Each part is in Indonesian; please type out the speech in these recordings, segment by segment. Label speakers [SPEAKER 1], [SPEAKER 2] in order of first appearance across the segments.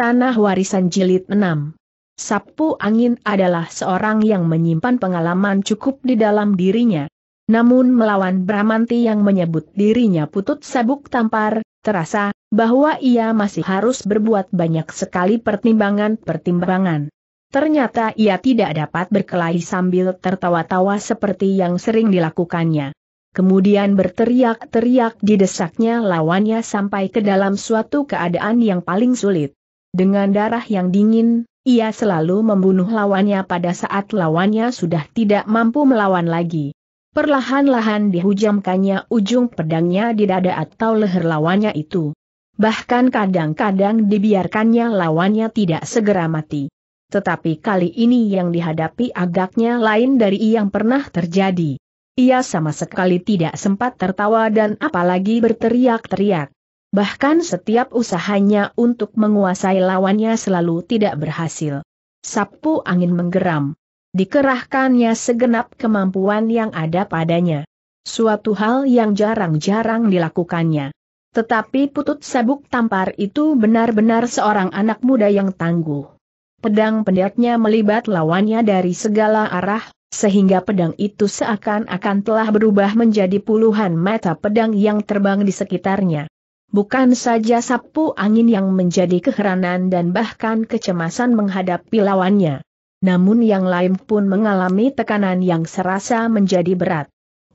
[SPEAKER 1] Tanah Warisan Jilid 6 Sapu Angin adalah seorang yang menyimpan pengalaman cukup di dalam dirinya. Namun melawan Bramanti yang menyebut dirinya putut sabuk tampar, terasa bahwa ia masih harus berbuat banyak sekali pertimbangan-pertimbangan. Ternyata ia tidak dapat berkelahi sambil tertawa-tawa seperti yang sering dilakukannya. Kemudian berteriak-teriak didesaknya lawannya sampai ke dalam suatu keadaan yang paling sulit. Dengan darah yang dingin, ia selalu membunuh lawannya pada saat lawannya sudah tidak mampu melawan lagi. Perlahan-lahan dihujamkannya ujung pedangnya di dada atau leher lawannya itu. Bahkan kadang-kadang dibiarkannya lawannya tidak segera mati. Tetapi kali ini yang dihadapi agaknya lain dari yang pernah terjadi. Ia sama sekali tidak sempat tertawa dan apalagi berteriak-teriak. Bahkan setiap usahanya untuk menguasai lawannya selalu tidak berhasil. Sapu angin menggeram. Dikerahkannya segenap kemampuan yang ada padanya. Suatu hal yang jarang-jarang dilakukannya. Tetapi putut sabuk tampar itu benar-benar seorang anak muda yang tangguh. Pedang pendeknya melibat lawannya dari segala arah, sehingga pedang itu seakan-akan telah berubah menjadi puluhan mata pedang yang terbang di sekitarnya. Bukan saja sapu angin yang menjadi keheranan dan bahkan kecemasan menghadapi lawannya. Namun yang lain pun mengalami tekanan yang serasa menjadi berat.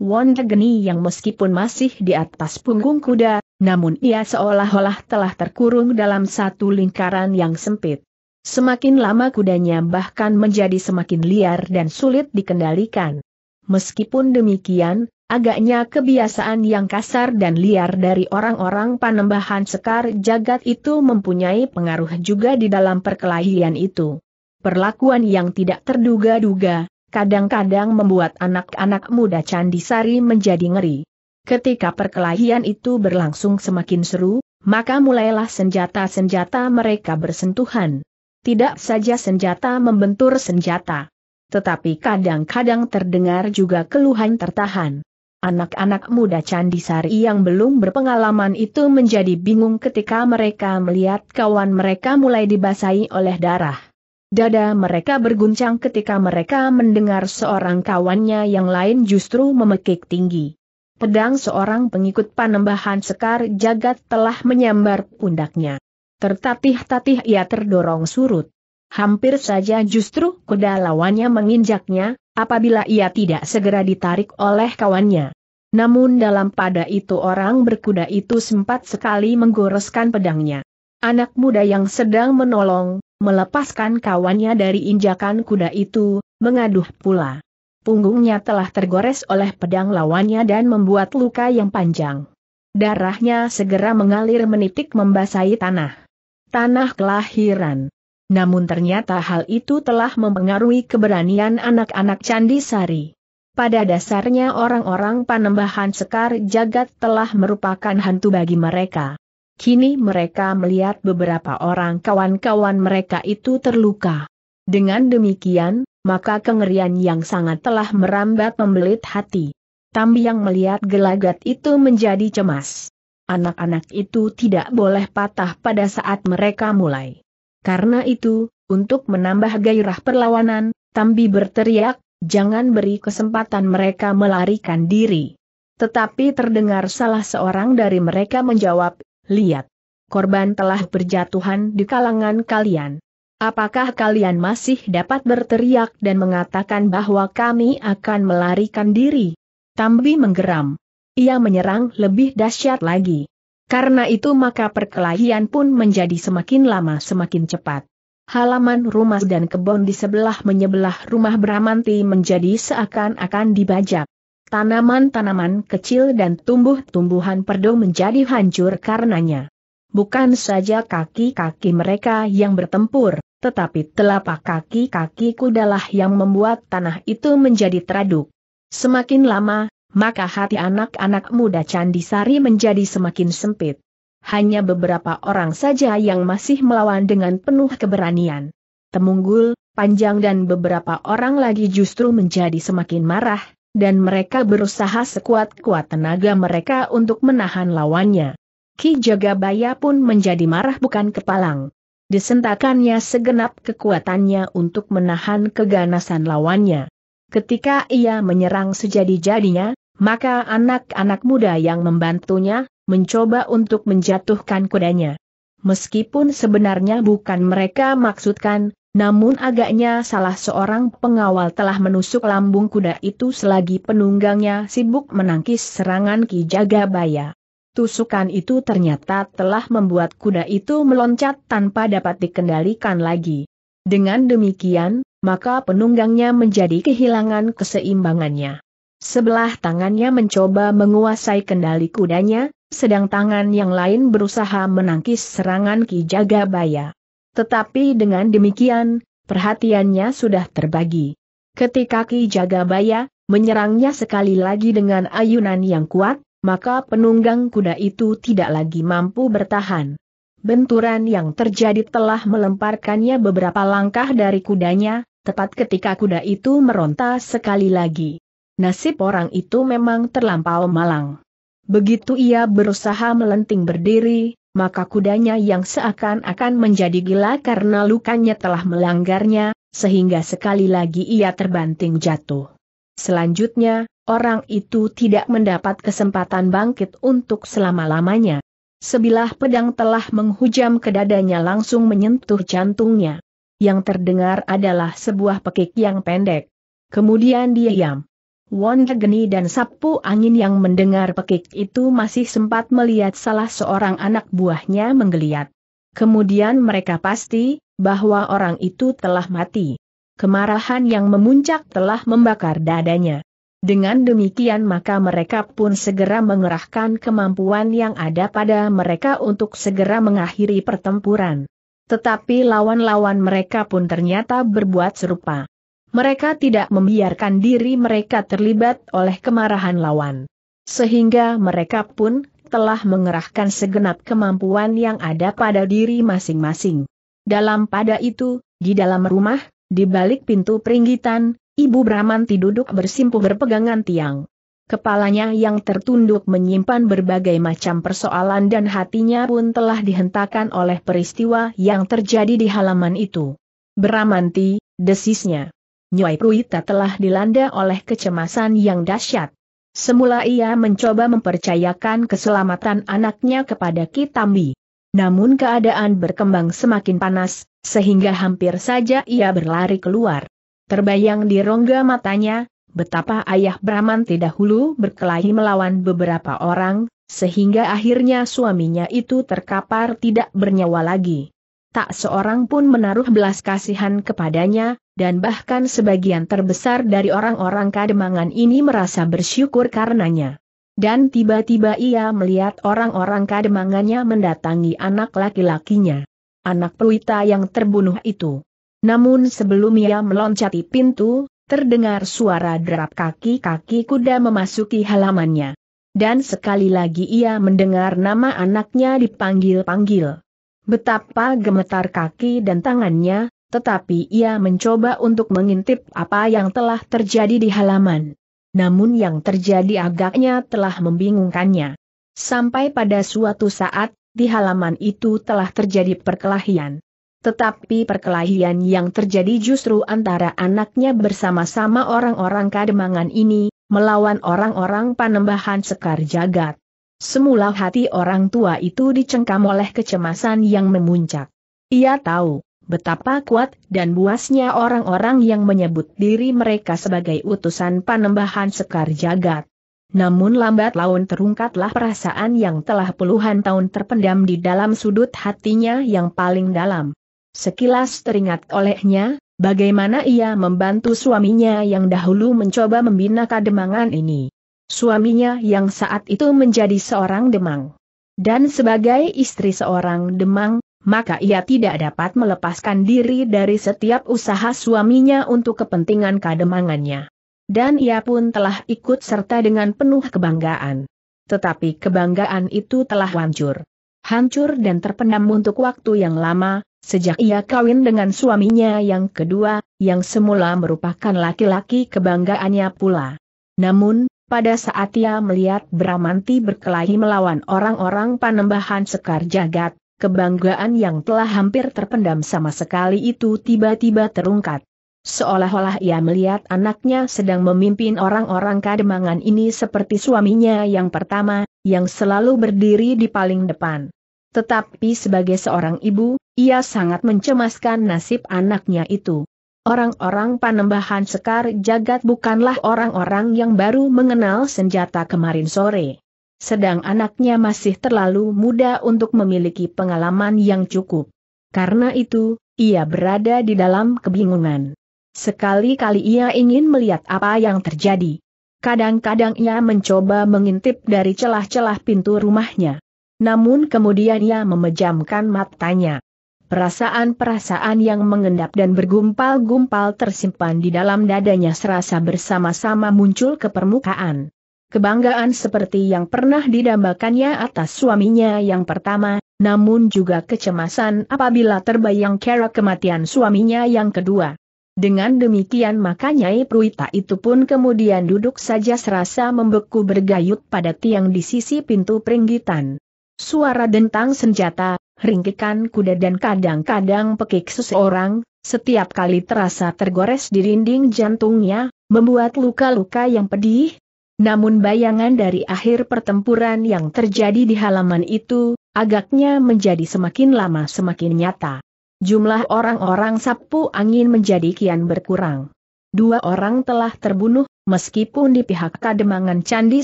[SPEAKER 1] Wanda Geni yang meskipun masih di atas punggung kuda, namun ia seolah-olah telah terkurung dalam satu lingkaran yang sempit. Semakin lama kudanya bahkan menjadi semakin liar dan sulit dikendalikan. Meskipun demikian, Agaknya kebiasaan yang kasar dan liar dari orang-orang panembahan sekar jagat itu mempunyai pengaruh juga di dalam perkelahian itu. Perlakuan yang tidak terduga-duga, kadang-kadang membuat anak-anak muda Candisari menjadi ngeri. Ketika perkelahian itu berlangsung semakin seru, maka mulailah senjata-senjata mereka bersentuhan. Tidak saja senjata membentur senjata. Tetapi kadang-kadang terdengar juga keluhan tertahan. Anak-anak muda Candisari yang belum berpengalaman itu menjadi bingung ketika mereka melihat kawan mereka mulai dibasahi oleh darah. Dada mereka berguncang ketika mereka mendengar seorang kawannya yang lain justru memekik tinggi. Pedang seorang pengikut panembahan Sekar Jagat telah menyambar pundaknya. Tertatih-tatih ia terdorong surut. Hampir saja justru kuda lawannya menginjaknya, apabila ia tidak segera ditarik oleh kawannya. Namun dalam pada itu orang berkuda itu sempat sekali menggoreskan pedangnya. Anak muda yang sedang menolong, melepaskan kawannya dari injakan kuda itu, mengaduh pula. Punggungnya telah tergores oleh pedang lawannya dan membuat luka yang panjang. Darahnya segera mengalir menitik membasahi tanah. Tanah kelahiran. Namun ternyata hal itu telah mempengaruhi keberanian anak-anak Candi Sari. Pada dasarnya orang-orang panembahan Sekar Jagat telah merupakan hantu bagi mereka. Kini mereka melihat beberapa orang kawan-kawan mereka itu terluka. Dengan demikian, maka kengerian yang sangat telah merambat membelit hati. Tambi yang melihat gelagat itu menjadi cemas. Anak-anak itu tidak boleh patah pada saat mereka mulai karena itu, untuk menambah gairah perlawanan, Tambi berteriak, jangan beri kesempatan mereka melarikan diri. Tetapi terdengar salah seorang dari mereka menjawab, lihat, korban telah berjatuhan di kalangan kalian. Apakah kalian masih dapat berteriak dan mengatakan bahwa kami akan melarikan diri? Tambi menggeram. Ia menyerang lebih dahsyat lagi. Karena itu maka perkelahian pun menjadi semakin lama semakin cepat. Halaman rumah dan kebun di sebelah menyebelah rumah Bramanti menjadi seakan-akan dibajak. Tanaman-tanaman kecil dan tumbuh-tumbuhan perdu menjadi hancur karenanya. Bukan saja kaki-kaki mereka yang bertempur, tetapi telapak kaki-kaki kudalah yang membuat tanah itu menjadi teraduk. Semakin lama, maka hati anak-anak muda Candi Sari menjadi semakin sempit. Hanya beberapa orang saja yang masih melawan dengan penuh keberanian. Temunggul, Panjang dan beberapa orang lagi justru menjadi semakin marah, dan mereka berusaha sekuat-kuat tenaga mereka untuk menahan lawannya. Ki Jagabaya pun menjadi marah bukan kepalang. Desentakannya segenap kekuatannya untuk menahan keganasan lawannya. Ketika ia menyerang sejadi-jadinya, maka anak-anak muda yang membantunya, mencoba untuk menjatuhkan kudanya. Meskipun sebenarnya bukan mereka maksudkan, namun agaknya salah seorang pengawal telah menusuk lambung kuda itu selagi penunggangnya sibuk menangkis serangan Ki Jagabaya. Tusukan itu ternyata telah membuat kuda itu meloncat tanpa dapat dikendalikan lagi. Dengan demikian, maka penunggangnya menjadi kehilangan keseimbangannya. Sebelah tangannya mencoba menguasai kendali kudanya, sedang tangan yang lain berusaha menangkis serangan Ki Jagabaya. Tetapi dengan demikian, perhatiannya sudah terbagi. Ketika Ki Jagabaya menyerangnya sekali lagi dengan ayunan yang kuat, maka penunggang kuda itu tidak lagi mampu bertahan. Benturan yang terjadi telah melemparkannya beberapa langkah dari kudanya, tepat ketika kuda itu meronta sekali lagi. Nasib orang itu memang terlampau malang. Begitu ia berusaha melenting berdiri, maka kudanya yang seakan-akan menjadi gila karena lukanya telah melanggarnya, sehingga sekali lagi ia terbanting jatuh. Selanjutnya, orang itu tidak mendapat kesempatan bangkit untuk selama-lamanya. Sebilah pedang telah menghujam ke dadanya langsung menyentuh jantungnya. Yang terdengar adalah sebuah pekik yang pendek. Kemudian dia diam. Wong Geni dan Sapu Angin yang mendengar pekik itu masih sempat melihat salah seorang anak buahnya menggeliat. Kemudian mereka pasti, bahwa orang itu telah mati. Kemarahan yang memuncak telah membakar dadanya. Dengan demikian maka mereka pun segera mengerahkan kemampuan yang ada pada mereka untuk segera mengakhiri pertempuran. Tetapi lawan-lawan mereka pun ternyata berbuat serupa mereka tidak membiarkan diri mereka terlibat oleh kemarahan lawan. Sehingga mereka pun telah mengerahkan segenap kemampuan yang ada pada diri masing-masing. Dalam pada itu, di dalam rumah, di balik pintu peringgitan, Ibu Bramanti duduk bersimpuh berpegangan tiang. Kepalanya yang tertunduk menyimpan berbagai macam persoalan dan hatinya pun telah dihentakkan oleh peristiwa yang terjadi di halaman itu. Bramanti, desisnya. Nyuai Pruita telah dilanda oleh kecemasan yang dahsyat. Semula ia mencoba mempercayakan keselamatan anaknya kepada Kitambi. Namun keadaan berkembang semakin panas, sehingga hampir saja ia berlari keluar. Terbayang di rongga matanya, betapa ayah tidak dahulu berkelahi melawan beberapa orang, sehingga akhirnya suaminya itu terkapar tidak bernyawa lagi tak seorang pun menaruh belas kasihan kepadanya, dan bahkan sebagian terbesar dari orang-orang kademangan ini merasa bersyukur karenanya. Dan tiba-tiba ia melihat orang-orang kademangannya mendatangi anak laki-lakinya. Anak peluita yang terbunuh itu. Namun sebelum ia meloncati pintu, terdengar suara derap kaki-kaki kuda memasuki halamannya. Dan sekali lagi ia mendengar nama anaknya dipanggil-panggil. Betapa gemetar kaki dan tangannya, tetapi ia mencoba untuk mengintip apa yang telah terjadi di halaman. Namun yang terjadi agaknya telah membingungkannya. Sampai pada suatu saat, di halaman itu telah terjadi perkelahian. Tetapi perkelahian yang terjadi justru antara anaknya bersama-sama orang-orang kademangan ini, melawan orang-orang panembahan sekar jagat. Semula hati orang tua itu dicengkam oleh kecemasan yang memuncak. Ia tahu betapa kuat dan buasnya orang-orang yang menyebut diri mereka sebagai utusan panembahan sekar jagat. Namun lambat laun terungkatlah perasaan yang telah puluhan tahun terpendam di dalam sudut hatinya yang paling dalam. Sekilas teringat olehnya, bagaimana ia membantu suaminya yang dahulu mencoba membina kademangan ini. Suaminya yang saat itu menjadi seorang demang. Dan sebagai istri seorang demang, maka ia tidak dapat melepaskan diri dari setiap usaha suaminya untuk kepentingan kademangannya. Dan ia pun telah ikut serta dengan penuh kebanggaan. Tetapi kebanggaan itu telah hancur. Hancur dan terpendam untuk waktu yang lama, sejak ia kawin dengan suaminya yang kedua, yang semula merupakan laki-laki kebanggaannya pula. Namun, pada saat ia melihat Bramanti berkelahi melawan orang-orang panembahan Sekar Jagat, kebanggaan yang telah hampir terpendam sama sekali itu tiba-tiba terungkat. Seolah-olah ia melihat anaknya sedang memimpin orang-orang kademangan ini seperti suaminya yang pertama, yang selalu berdiri di paling depan. Tetapi sebagai seorang ibu, ia sangat mencemaskan nasib anaknya itu. Orang-orang panembahan Sekar Jagat bukanlah orang-orang yang baru mengenal senjata kemarin sore. Sedang anaknya masih terlalu muda untuk memiliki pengalaman yang cukup. Karena itu, ia berada di dalam kebingungan. Sekali-kali ia ingin melihat apa yang terjadi. Kadang-kadang ia mencoba mengintip dari celah-celah pintu rumahnya. Namun kemudian ia memejamkan matanya. Perasaan-perasaan yang mengendap dan bergumpal-gumpal tersimpan di dalam dadanya serasa bersama-sama muncul ke permukaan. Kebanggaan seperti yang pernah didambakannya atas suaminya yang pertama, namun juga kecemasan apabila terbayang kera kematian suaminya yang kedua. Dengan demikian makanya Pruita itu pun kemudian duduk saja serasa membeku bergayut pada tiang di sisi pintu peringgitan. Suara dentang senjata, ringkikan kuda dan kadang-kadang pekik seseorang, setiap kali terasa tergores di dinding jantungnya, membuat luka-luka yang pedih. Namun bayangan dari akhir pertempuran yang terjadi di halaman itu, agaknya menjadi semakin lama semakin nyata. Jumlah orang-orang sapu angin menjadi kian berkurang. Dua orang telah terbunuh, meskipun di pihak kademangan Candi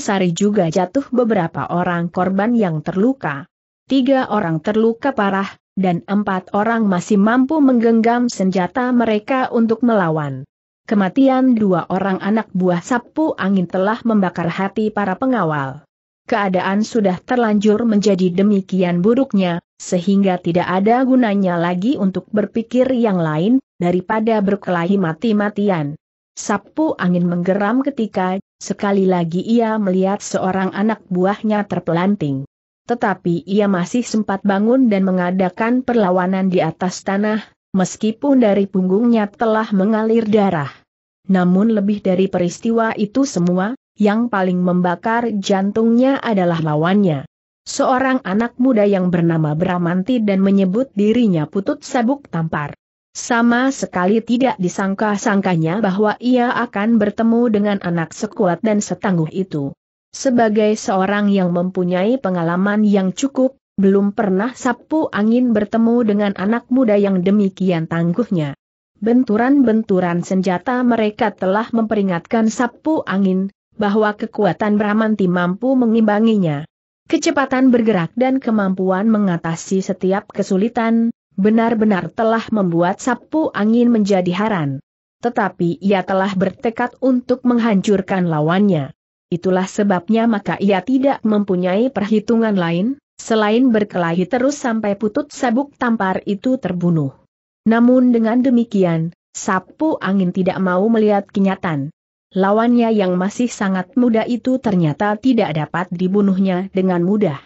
[SPEAKER 1] Sari juga jatuh beberapa orang korban yang terluka tiga orang terluka parah, dan empat orang masih mampu menggenggam senjata mereka untuk melawan. Kematian dua orang anak buah sapu angin telah membakar hati para pengawal. Keadaan sudah terlanjur menjadi demikian buruknya, sehingga tidak ada gunanya lagi untuk berpikir yang lain, daripada berkelahi mati-matian. Sapu angin menggeram ketika, sekali lagi ia melihat seorang anak buahnya terpelanting. Tetapi ia masih sempat bangun dan mengadakan perlawanan di atas tanah, meskipun dari punggungnya telah mengalir darah. Namun lebih dari peristiwa itu semua, yang paling membakar jantungnya adalah lawannya. Seorang anak muda yang bernama Bramanti dan menyebut dirinya putut sabuk tampar. Sama sekali tidak disangka-sangkanya bahwa ia akan bertemu dengan anak sekuat dan setangguh itu. Sebagai seorang yang mempunyai pengalaman yang cukup, belum pernah sapu angin bertemu dengan anak muda yang demikian tangguhnya. Benturan-benturan senjata mereka telah memperingatkan sapu angin, bahwa kekuatan Bramanti mampu mengimbanginya. Kecepatan bergerak dan kemampuan mengatasi setiap kesulitan, benar-benar telah membuat sapu angin menjadi haran. Tetapi ia telah bertekad untuk menghancurkan lawannya itulah sebabnya maka ia tidak mempunyai perhitungan lain, selain berkelahi terus sampai putut sabuk tampar itu terbunuh. Namun dengan demikian, sapu angin tidak mau melihat kenyataan. Lawannya yang masih sangat muda itu ternyata tidak dapat dibunuhnya dengan mudah.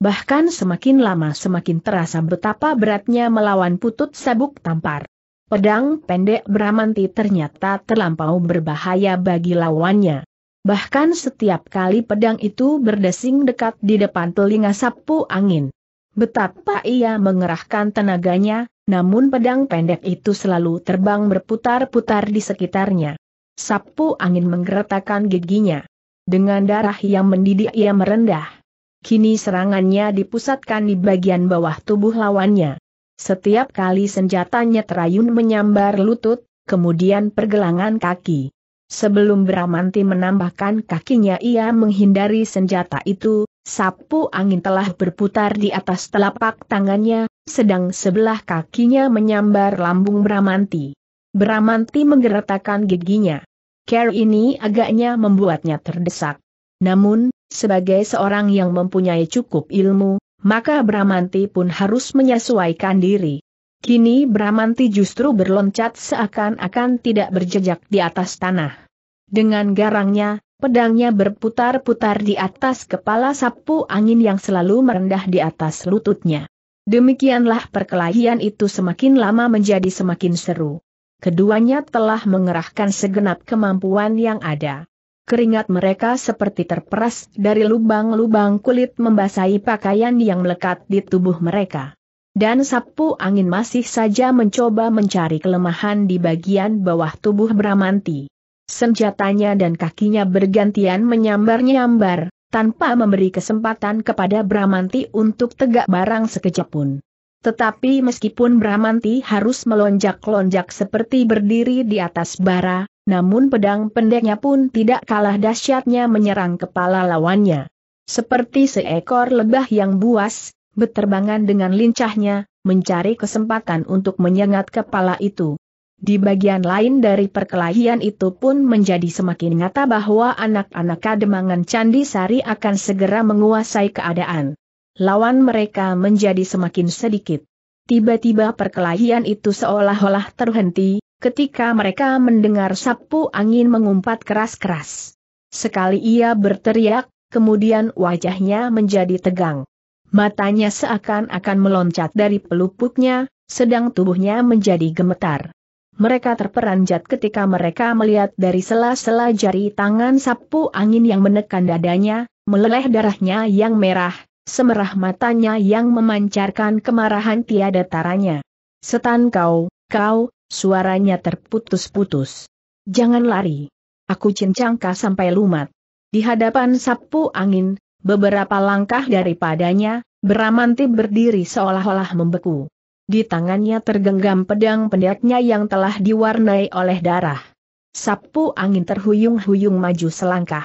[SPEAKER 1] Bahkan semakin lama semakin terasa betapa beratnya melawan putut sabuk tampar. Pedang pendek Bramanti ternyata terlampau berbahaya bagi lawannya. Bahkan setiap kali pedang itu berdesing dekat di depan telinga sapu angin. Betapa ia mengerahkan tenaganya, namun pedang pendek itu selalu terbang berputar-putar di sekitarnya. Sapu angin menggeretakkan giginya. Dengan darah yang mendidih ia merendah. Kini serangannya dipusatkan di bagian bawah tubuh lawannya. Setiap kali senjatanya terayun menyambar lutut, kemudian pergelangan kaki. Sebelum Bramanti menambahkan kakinya ia menghindari senjata itu, sapu angin telah berputar di atas telapak tangannya, sedang sebelah kakinya menyambar lambung Bramanti. Bramanti menggeretakkan giginya. Care ini agaknya membuatnya terdesak. Namun, sebagai seorang yang mempunyai cukup ilmu, maka Bramanti pun harus menyesuaikan diri. Kini Bramanti justru berloncat seakan-akan tidak berjejak di atas tanah. Dengan garangnya, pedangnya berputar-putar di atas kepala sapu angin yang selalu merendah di atas lututnya. Demikianlah perkelahian itu semakin lama menjadi semakin seru. Keduanya telah mengerahkan segenap kemampuan yang ada. Keringat mereka seperti terperas dari lubang-lubang kulit membasahi pakaian yang melekat di tubuh mereka dan sapu angin masih saja mencoba mencari kelemahan di bagian bawah tubuh Bramanti. Senjatanya dan kakinya bergantian menyambar-nyambar, tanpa memberi kesempatan kepada Bramanti untuk tegak barang sekejap pun. Tetapi meskipun Bramanti harus melonjak-lonjak seperti berdiri di atas bara, namun pedang pendeknya pun tidak kalah dahsyatnya menyerang kepala lawannya. Seperti seekor lebah yang buas, beterbangan dengan lincahnya, mencari kesempatan untuk menyengat kepala itu. Di bagian lain dari perkelahian itu pun menjadi semakin nyata bahwa anak-anak kademangan Candi Sari akan segera menguasai keadaan. Lawan mereka menjadi semakin sedikit. Tiba-tiba perkelahian itu seolah-olah terhenti, ketika mereka mendengar sapu angin mengumpat keras-keras. Sekali ia berteriak, kemudian wajahnya menjadi tegang. Matanya seakan-akan meloncat dari pelupuknya, sedang tubuhnya menjadi gemetar. Mereka terperanjat ketika mereka melihat dari sela-sela jari tangan sapu angin yang menekan dadanya, meleleh darahnya yang merah, semerah matanya yang memancarkan kemarahan tiada taranya. Setan kau, kau, suaranya terputus-putus. Jangan lari. Aku cincangka sampai lumat. Di hadapan sapu angin, Beberapa langkah daripadanya, Bramanti berdiri seolah-olah membeku. Di tangannya tergenggam pedang pendeknya yang telah diwarnai oleh darah. Sapu angin terhuyung-huyung maju selangkah.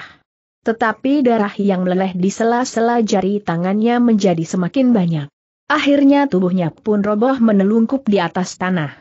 [SPEAKER 1] Tetapi darah yang meleleh di sela-sela jari tangannya menjadi semakin banyak. Akhirnya tubuhnya pun roboh menelungkup di atas tanah.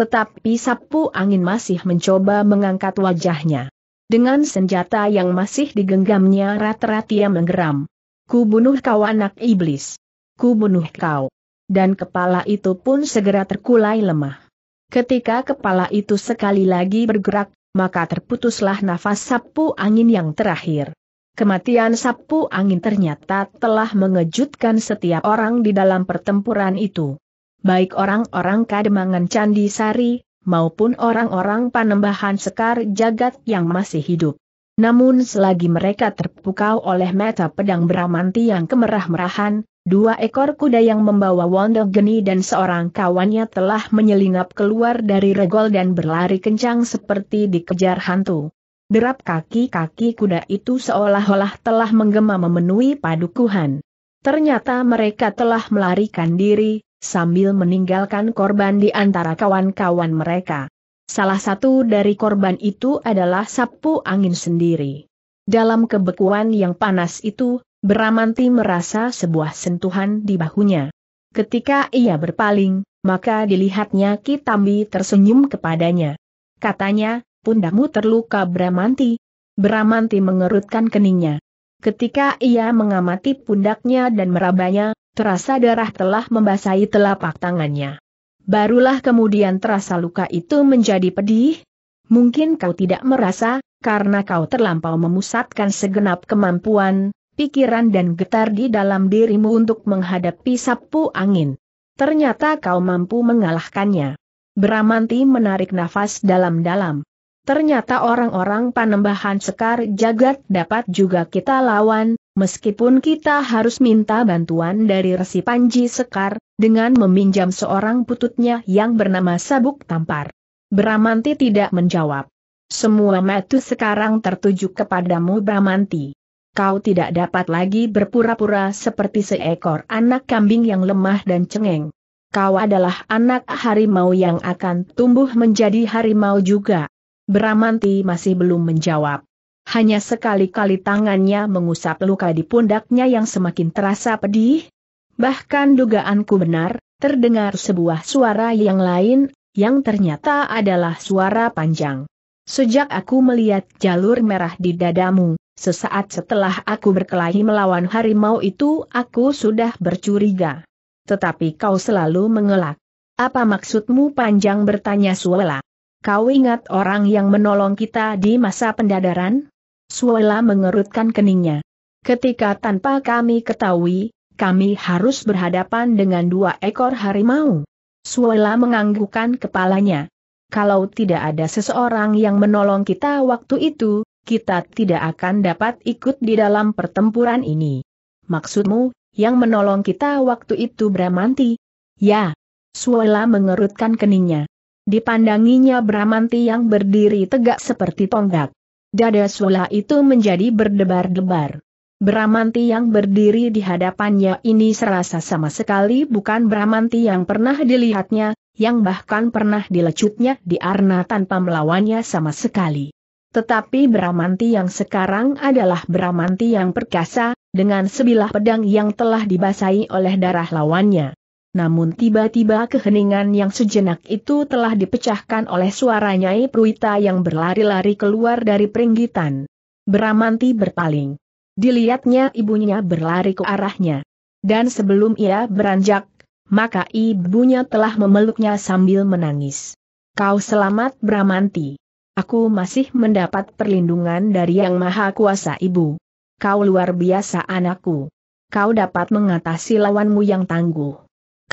[SPEAKER 1] Tetapi sapu angin masih mencoba mengangkat wajahnya. Dengan senjata yang masih digenggamnya rat-rat menggeram. Ku bunuh kau anak iblis. Ku bunuh kau. Dan kepala itu pun segera terkulai lemah. Ketika kepala itu sekali lagi bergerak, maka terputuslah nafas sapu angin yang terakhir. Kematian sapu angin ternyata telah mengejutkan setiap orang di dalam pertempuran itu. Baik orang-orang kademangan Candi Sari, maupun orang-orang panembahan sekar jagat yang masih hidup. Namun selagi mereka terpukau oleh mata pedang beramanti yang kemerah-merahan, dua ekor kuda yang membawa wondok geni dan seorang kawannya telah menyelinap keluar dari regol dan berlari kencang seperti dikejar hantu. Derap kaki-kaki kuda itu seolah-olah telah menggema memenuhi padukuhan. Ternyata mereka telah melarikan diri, sambil meninggalkan korban di antara kawan-kawan mereka. Salah satu dari korban itu adalah sapu angin sendiri. Dalam kebekuan yang panas itu, Beramanti merasa sebuah sentuhan di bahunya. Ketika ia berpaling, maka dilihatnya Kitambi tersenyum kepadanya. Katanya, pundamu terluka Bramanti. Bramanti mengerutkan keningnya. Ketika ia mengamati pundaknya dan merabanya, terasa darah telah membasahi telapak tangannya. Barulah kemudian terasa luka itu menjadi pedih. Mungkin kau tidak merasa, karena kau terlampau memusatkan segenap kemampuan, pikiran dan getar di dalam dirimu untuk menghadapi sapu angin. Ternyata kau mampu mengalahkannya. Bramanti menarik nafas dalam-dalam. Ternyata orang-orang panembahan sekar jagat dapat juga kita lawan, meskipun kita harus minta bantuan dari Resi Panji Sekar, dengan meminjam seorang pututnya yang bernama Sabuk Tampar. Bramanti tidak menjawab. Semua metu sekarang tertuju kepadamu Bramanti. Kau tidak dapat lagi berpura-pura seperti seekor anak kambing yang lemah dan cengeng. Kau adalah anak harimau yang akan tumbuh menjadi harimau juga. Beramanti masih belum menjawab. Hanya sekali-kali tangannya mengusap luka di pundaknya yang semakin terasa pedih. Bahkan dugaanku benar, terdengar sebuah suara yang lain, yang ternyata adalah suara panjang. Sejak aku melihat jalur merah di dadamu, sesaat setelah aku berkelahi melawan harimau itu aku sudah bercuriga. Tetapi kau selalu mengelak. Apa maksudmu panjang bertanya Suela? Kau ingat orang yang menolong kita di masa pendadaran? Suela mengerutkan keningnya. Ketika tanpa kami ketahui, kami harus berhadapan dengan dua ekor harimau. Suela menganggukkan kepalanya. Kalau tidak ada seseorang yang menolong kita waktu itu, kita tidak akan dapat ikut di dalam pertempuran ini. Maksudmu, yang menolong kita waktu itu Bramanti? Ya. Suela mengerutkan keningnya. Dipandanginya Bramanti yang berdiri tegak seperti tonggak. Dada Sula itu menjadi berdebar-debar. Bramanti yang berdiri di hadapannya ini serasa sama sekali bukan Bramanti yang pernah dilihatnya, yang bahkan pernah dilecutnya di Arna tanpa melawannya sama sekali. Tetapi Bramanti yang sekarang adalah Bramanti yang perkasa, dengan sebilah pedang yang telah dibasahi oleh darah lawannya. Namun tiba-tiba keheningan yang sejenak itu telah dipecahkan oleh suara Nyai Pruita yang berlari-lari keluar dari peringgitan. Bramanti berpaling. Dilihatnya ibunya berlari ke arahnya. Dan sebelum ia beranjak, maka ibunya telah memeluknya sambil menangis. Kau selamat Bramanti. Aku masih mendapat perlindungan dari Yang Maha Kuasa Ibu. Kau luar biasa anakku. Kau dapat mengatasi lawanmu yang tangguh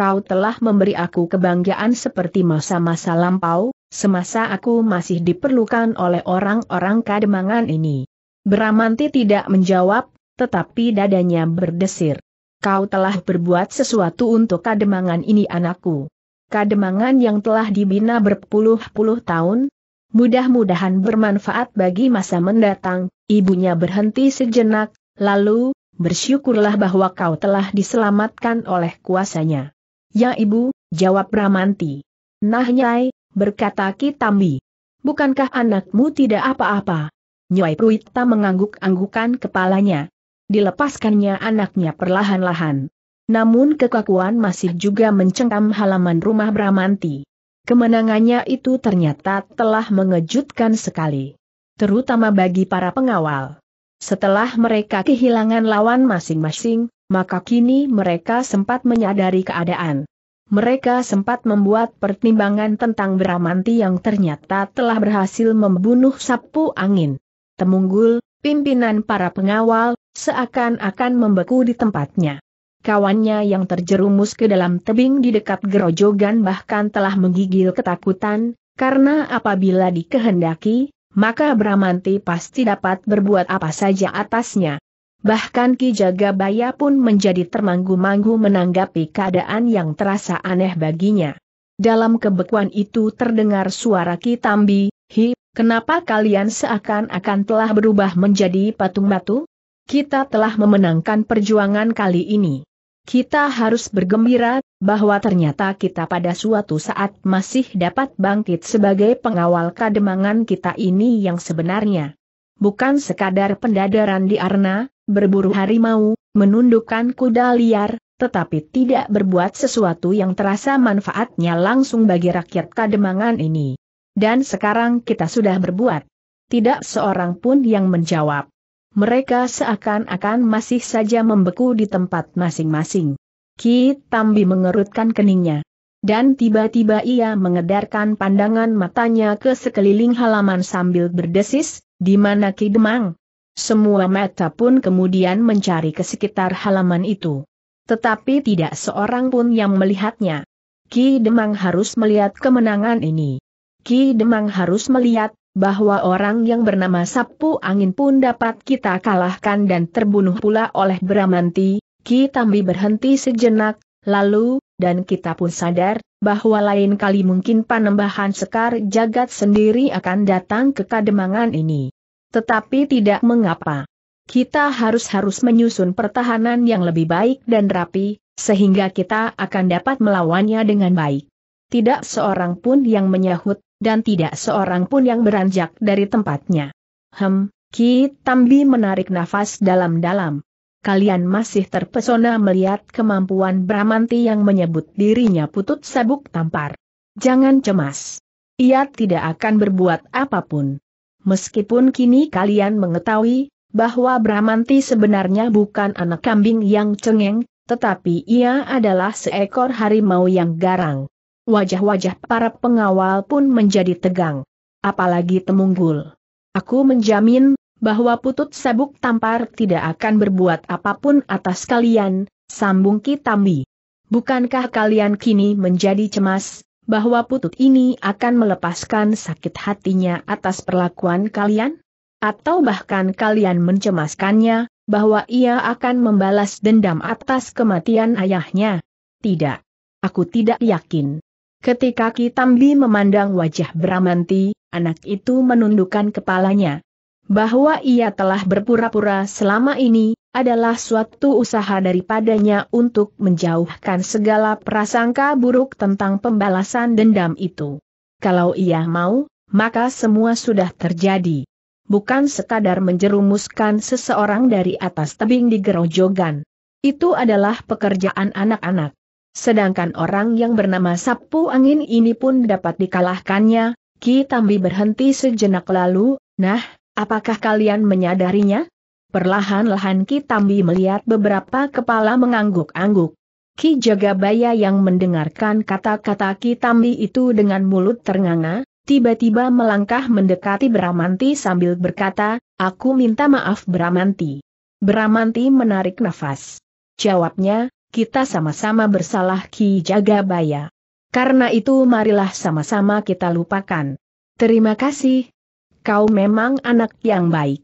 [SPEAKER 1] kau telah memberi aku kebanggaan seperti masa-masa lampau, semasa aku masih diperlukan oleh orang-orang kademangan ini. Bramanti tidak menjawab, tetapi dadanya berdesir. Kau telah berbuat sesuatu untuk kademangan ini anakku. Kademangan yang telah dibina berpuluh-puluh tahun, mudah-mudahan bermanfaat bagi masa mendatang, ibunya berhenti sejenak, lalu, bersyukurlah bahwa kau telah diselamatkan oleh kuasanya. Ya ibu, jawab Ramanti. Nah Nyai, berkata Kitambi. Bukankah anakmu tidak apa-apa? Nyai Pruita mengangguk-anggukan kepalanya. Dilepaskannya anaknya perlahan-lahan. Namun kekakuan masih juga mencengkam halaman rumah Bramanti. Kemenangannya itu ternyata telah mengejutkan sekali. Terutama bagi para pengawal. Setelah mereka kehilangan lawan masing-masing, maka kini mereka sempat menyadari keadaan. Mereka sempat membuat pertimbangan tentang Bramanti yang ternyata telah berhasil membunuh sapu angin. Temunggul, pimpinan para pengawal, seakan-akan membeku di tempatnya. Kawannya yang terjerumus ke dalam tebing di dekat gerojogan bahkan telah menggigil ketakutan, karena apabila dikehendaki, maka Bramanti pasti dapat berbuat apa saja atasnya. Bahkan Ki Jagabaya pun menjadi termanggu-manggu menanggapi keadaan yang terasa aneh baginya. Dalam kebekuan itu terdengar suara Ki Tambi, Hi, kenapa kalian seakan-akan telah berubah menjadi patung batu? Kita telah memenangkan perjuangan kali ini. Kita harus bergembira, bahwa ternyata kita pada suatu saat masih dapat bangkit sebagai pengawal kademangan kita ini yang sebenarnya. Bukan sekadar pendadaran di Arna, berburu harimau, menundukkan kuda liar, tetapi tidak berbuat sesuatu yang terasa manfaatnya langsung bagi rakyat Kademangan ini. Dan sekarang kita sudah berbuat. Tidak seorang pun yang menjawab. Mereka seakan-akan masih saja membeku di tempat masing-masing. Ki Tambi mengerutkan keningnya. Dan tiba-tiba ia mengedarkan pandangan matanya ke sekeliling halaman sambil berdesis, di mana Ki Demang, semua mata pun kemudian mencari ke sekitar halaman itu. Tetapi tidak seorang pun yang melihatnya. Ki Demang harus melihat kemenangan ini. Ki Demang harus melihat bahwa orang yang bernama Sapu Angin pun dapat kita kalahkan dan terbunuh pula oleh Bramanti, Ki Tambi berhenti sejenak, lalu, dan kita pun sadar, bahwa lain kali mungkin panembahan sekar jagat sendiri akan datang ke kademangan ini. Tetapi tidak mengapa. Kita harus-harus menyusun pertahanan yang lebih baik dan rapi, sehingga kita akan dapat melawannya dengan baik. Tidak seorang pun yang menyahut, dan tidak seorang pun yang beranjak dari tempatnya. Hem, Ki Tambi menarik nafas dalam-dalam. Kalian masih terpesona melihat kemampuan Bramanti yang menyebut dirinya putut sabuk tampar. Jangan cemas. Ia tidak akan berbuat apapun. Meskipun kini kalian mengetahui bahwa Bramanti sebenarnya bukan anak kambing yang cengeng, tetapi ia adalah seekor harimau yang garang. Wajah-wajah para pengawal pun menjadi tegang. Apalagi Temunggul. Aku menjamin bahwa Putut Sabuk Tampar tidak akan berbuat apapun atas kalian, sambung Kitambi. Bukankah kalian kini menjadi cemas, bahwa putut ini akan melepaskan sakit hatinya atas perlakuan kalian? Atau bahkan kalian mencemaskannya, bahwa ia akan membalas dendam atas kematian ayahnya? Tidak. Aku tidak yakin. Ketika Kitambi memandang wajah Bramanti, anak itu menundukkan kepalanya. Bahwa ia telah berpura-pura selama ini, adalah suatu usaha daripadanya untuk menjauhkan segala prasangka buruk tentang pembalasan dendam itu. Kalau ia mau, maka semua sudah terjadi. Bukan sekadar menjerumuskan seseorang dari atas tebing di gerojogan. Itu adalah pekerjaan anak-anak. Sedangkan orang yang bernama Sapu Angin ini pun dapat dikalahkannya, Ki Tambi berhenti sejenak lalu, nah, apakah kalian menyadarinya? Perlahan-lahan Ki Tambi melihat beberapa kepala mengangguk-angguk. Ki Jagabaya yang mendengarkan kata-kata Ki Tambi itu dengan mulut ternganga, tiba-tiba melangkah mendekati Bramanti sambil berkata, Aku minta maaf Bramanti. Bramanti menarik nafas. Jawabnya, kita sama-sama bersalah Ki Jagabaya. Karena itu marilah sama-sama kita lupakan. Terima kasih. Kau memang anak yang baik.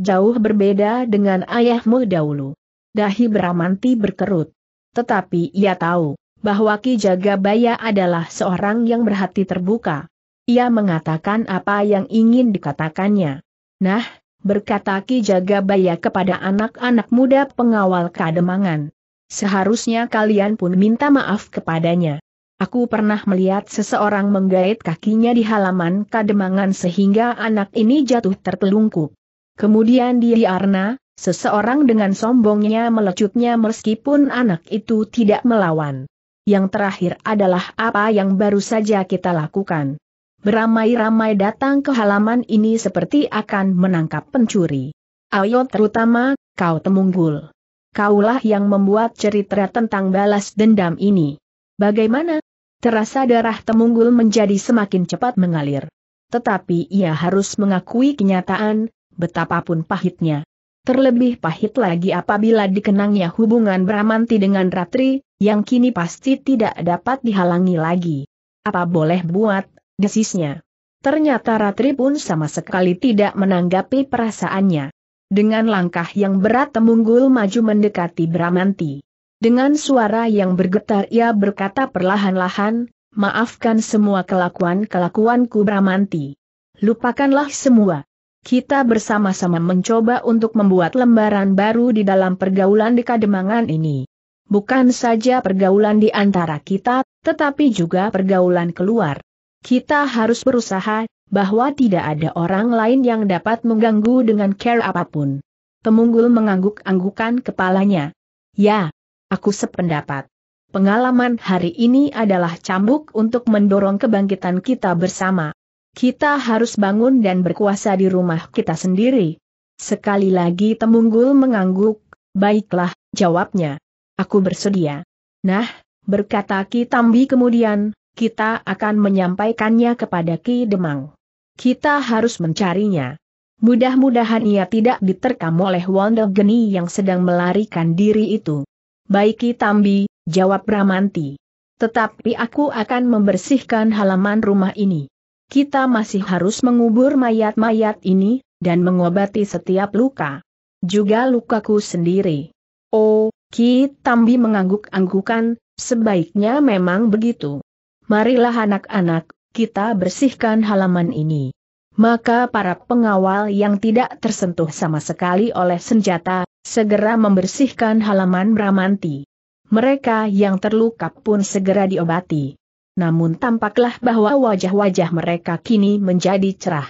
[SPEAKER 1] Jauh berbeda dengan ayahmu dahulu. Dahi Bramanti berkerut. Tetapi ia tahu bahwa Ki Jagabaya adalah seorang yang berhati terbuka. Ia mengatakan apa yang ingin dikatakannya. Nah, berkata Ki Jagabaya kepada anak-anak muda pengawal kademangan. Seharusnya kalian pun minta maaf kepadanya. Aku pernah melihat seseorang menggait kakinya di halaman kademangan sehingga anak ini jatuh tertelungkup. Kemudian Arna, seseorang dengan sombongnya melecutnya meskipun anak itu tidak melawan. Yang terakhir adalah apa yang baru saja kita lakukan. Beramai-ramai datang ke halaman ini seperti akan menangkap pencuri. Ayo terutama, kau temunggul. Kaulah yang membuat cerita tentang balas dendam ini. Bagaimana? Terasa darah temunggul menjadi semakin cepat mengalir. Tetapi ia harus mengakui kenyataan, betapapun pahitnya. Terlebih pahit lagi apabila dikenangnya hubungan Bramanti dengan Ratri, yang kini pasti tidak dapat dihalangi lagi. Apa boleh buat, desisnya. Ternyata Ratri pun sama sekali tidak menanggapi perasaannya. Dengan langkah yang berat Temunggul maju mendekati Bramanti. Dengan suara yang bergetar ia berkata perlahan-lahan, maafkan semua kelakuan-kelakuanku Bramanti. Lupakanlah semua. Kita bersama-sama mencoba untuk membuat lembaran baru di dalam pergaulan di Kademangan ini. Bukan saja pergaulan di antara kita, tetapi juga pergaulan keluar. Kita harus berusaha bahwa tidak ada orang lain yang dapat mengganggu dengan care apapun. Temunggul mengangguk-anggukan kepalanya. Ya, aku sependapat. Pengalaman hari ini adalah cambuk untuk mendorong kebangkitan kita bersama. Kita harus bangun dan berkuasa di rumah kita sendiri. Sekali lagi Temunggul mengangguk, baiklah, jawabnya. Aku bersedia. Nah, berkata Ki Tambi kemudian, kita akan menyampaikannya kepada Ki Demang. Kita harus mencarinya. Mudah-mudahan ia tidak diterkam oleh Wanda Geni yang sedang melarikan diri itu. Baik Ki Tambi, jawab Ramanti. Tetapi aku akan membersihkan halaman rumah ini kita masih harus mengubur mayat-mayat ini, dan mengobati setiap luka. Juga lukaku sendiri. Oh, Ki Tambi mengangguk-anggukan, sebaiknya memang begitu. Marilah anak-anak, kita bersihkan halaman ini. Maka para pengawal yang tidak tersentuh sama sekali oleh senjata, segera membersihkan halaman Bramanti. Mereka yang terluka pun segera diobati namun tampaklah bahwa wajah-wajah mereka kini menjadi cerah.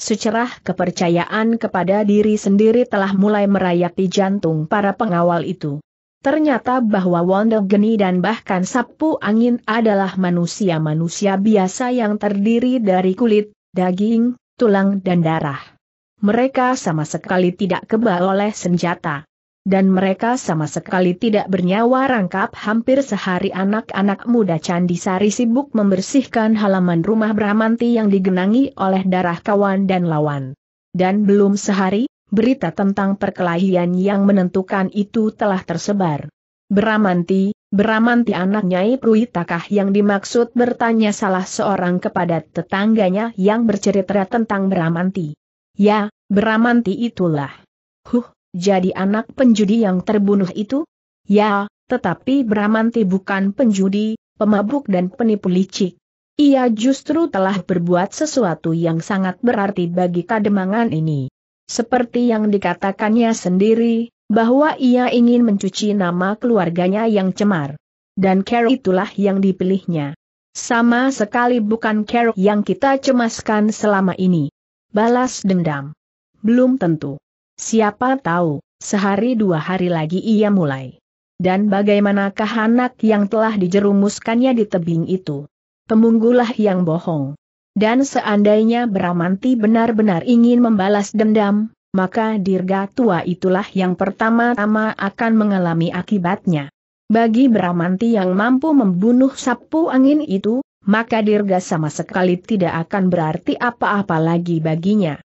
[SPEAKER 1] Secerah kepercayaan kepada diri sendiri telah mulai merayap jantung para pengawal itu. Ternyata bahwa Wanda Geni dan bahkan Sapu Angin adalah manusia-manusia biasa yang terdiri dari kulit, daging, tulang dan darah. Mereka sama sekali tidak kebal oleh senjata dan mereka sama sekali tidak bernyawa rangkap hampir sehari anak-anak muda Candi Sari sibuk membersihkan halaman rumah Bramanti yang digenangi oleh darah kawan dan lawan. Dan belum sehari, berita tentang perkelahian yang menentukan itu telah tersebar. Bramanti, Bramanti anak Nyai Pruitakah yang dimaksud bertanya salah seorang kepada tetangganya yang bercerita tentang Bramanti. Ya, Bramanti itulah. Huh, jadi anak penjudi yang terbunuh itu? Ya, tetapi Bramanti bukan penjudi, pemabuk dan penipu licik. Ia justru telah berbuat sesuatu yang sangat berarti bagi kademangan ini. Seperti yang dikatakannya sendiri, bahwa ia ingin mencuci nama keluarganya yang cemar. Dan Carol itulah yang dipilihnya. Sama sekali bukan Carol yang kita cemaskan selama ini. Balas dendam. Belum tentu. Siapa tahu, sehari dua hari lagi ia mulai. Dan bagaimanakah anak yang telah dijerumuskannya di tebing itu? Pemunggulah yang bohong. Dan seandainya Bramanti benar-benar ingin membalas dendam, maka dirga tua itulah yang pertama-tama akan mengalami akibatnya. Bagi Bramanti yang mampu membunuh sapu angin itu, maka dirga sama sekali tidak akan berarti apa-apa lagi baginya.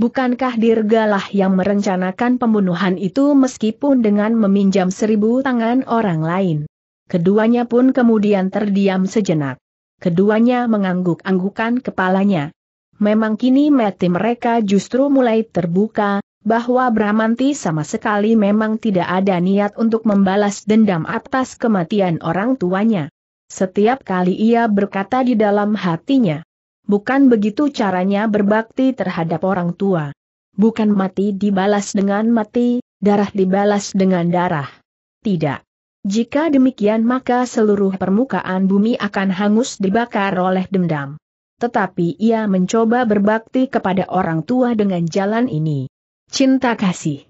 [SPEAKER 1] Bukankah Dirgalah yang merencanakan pembunuhan itu meskipun dengan meminjam seribu tangan orang lain? Keduanya pun kemudian terdiam sejenak. Keduanya mengangguk-anggukan kepalanya. Memang kini mati mereka justru mulai terbuka, bahwa Bramanti sama sekali memang tidak ada niat untuk membalas dendam atas kematian orang tuanya. Setiap kali ia berkata di dalam hatinya, Bukan begitu caranya berbakti terhadap orang tua. Bukan mati dibalas dengan mati, darah dibalas dengan darah. Tidak. Jika demikian maka seluruh permukaan bumi akan hangus dibakar oleh dendam. Tetapi ia mencoba berbakti kepada orang tua dengan jalan ini. Cinta kasih.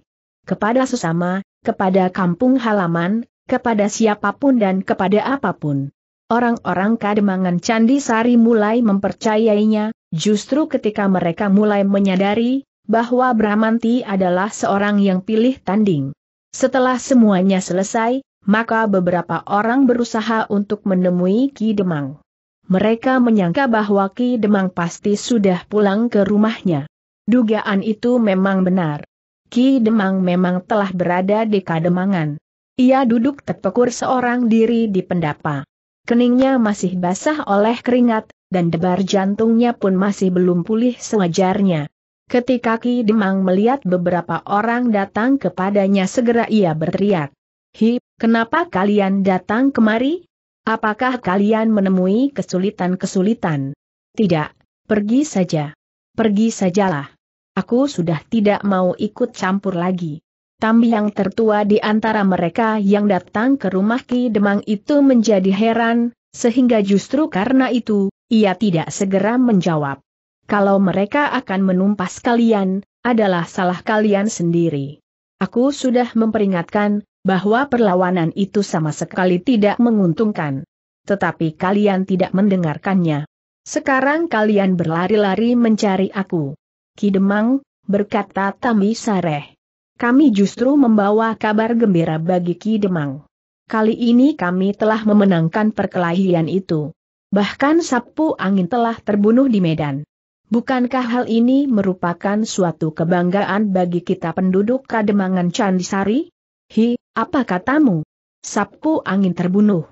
[SPEAKER 1] Kepada sesama, kepada kampung halaman, kepada siapapun dan kepada apapun. Orang-orang kademangan Candi Sari mulai mempercayainya, justru ketika mereka mulai menyadari bahwa Bramanti adalah seorang yang pilih tanding. Setelah semuanya selesai, maka beberapa orang berusaha untuk menemui Ki Demang. Mereka menyangka bahwa Ki Demang pasti sudah pulang ke rumahnya. Dugaan itu memang benar. Ki Demang memang telah berada di Kademangan. Ia duduk terpekur seorang diri di pendapa keningnya masih basah oleh keringat, dan debar jantungnya pun masih belum pulih sewajarnya. Ketika Ki Demang melihat beberapa orang datang kepadanya segera ia berteriak. Hi, kenapa kalian datang kemari? Apakah kalian menemui kesulitan-kesulitan? Tidak, pergi saja. Pergi sajalah. Aku sudah tidak mau ikut campur lagi. Tambi yang tertua di antara mereka yang datang ke rumah Ki Demang itu menjadi heran, sehingga justru karena itu, ia tidak segera menjawab. Kalau mereka akan menumpas kalian, adalah salah kalian sendiri. Aku sudah memperingatkan, bahwa perlawanan itu sama sekali tidak menguntungkan. Tetapi kalian tidak mendengarkannya. Sekarang kalian berlari-lari mencari aku. Ki Demang, berkata Tami Sareh. Kami justru membawa kabar gembira bagi Ki Demang. Kali ini kami telah memenangkan perkelahian itu. Bahkan sapu angin telah terbunuh di Medan. Bukankah hal ini merupakan suatu kebanggaan bagi kita penduduk Kademangan Candisari? Hi, apa katamu? Sapu angin terbunuh.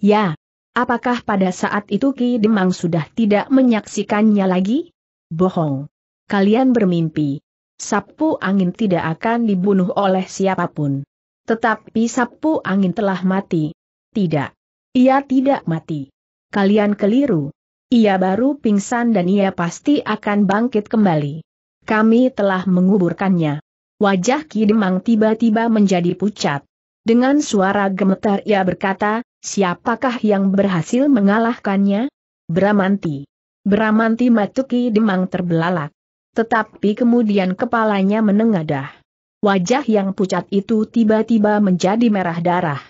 [SPEAKER 1] Ya, apakah pada saat itu Ki Demang sudah tidak menyaksikannya lagi? Bohong. Kalian bermimpi sapu angin tidak akan dibunuh oleh siapapun. Tetapi sapu angin telah mati. Tidak. Ia tidak mati. Kalian keliru. Ia baru pingsan dan ia pasti akan bangkit kembali. Kami telah menguburkannya. Wajah Ki Demang tiba-tiba menjadi pucat. Dengan suara gemetar ia berkata, siapakah yang berhasil mengalahkannya? Bramanti. Bramanti Matuki Demang terbelalak. Tetapi kemudian kepalanya menengadah. Wajah yang pucat itu tiba-tiba menjadi merah darah.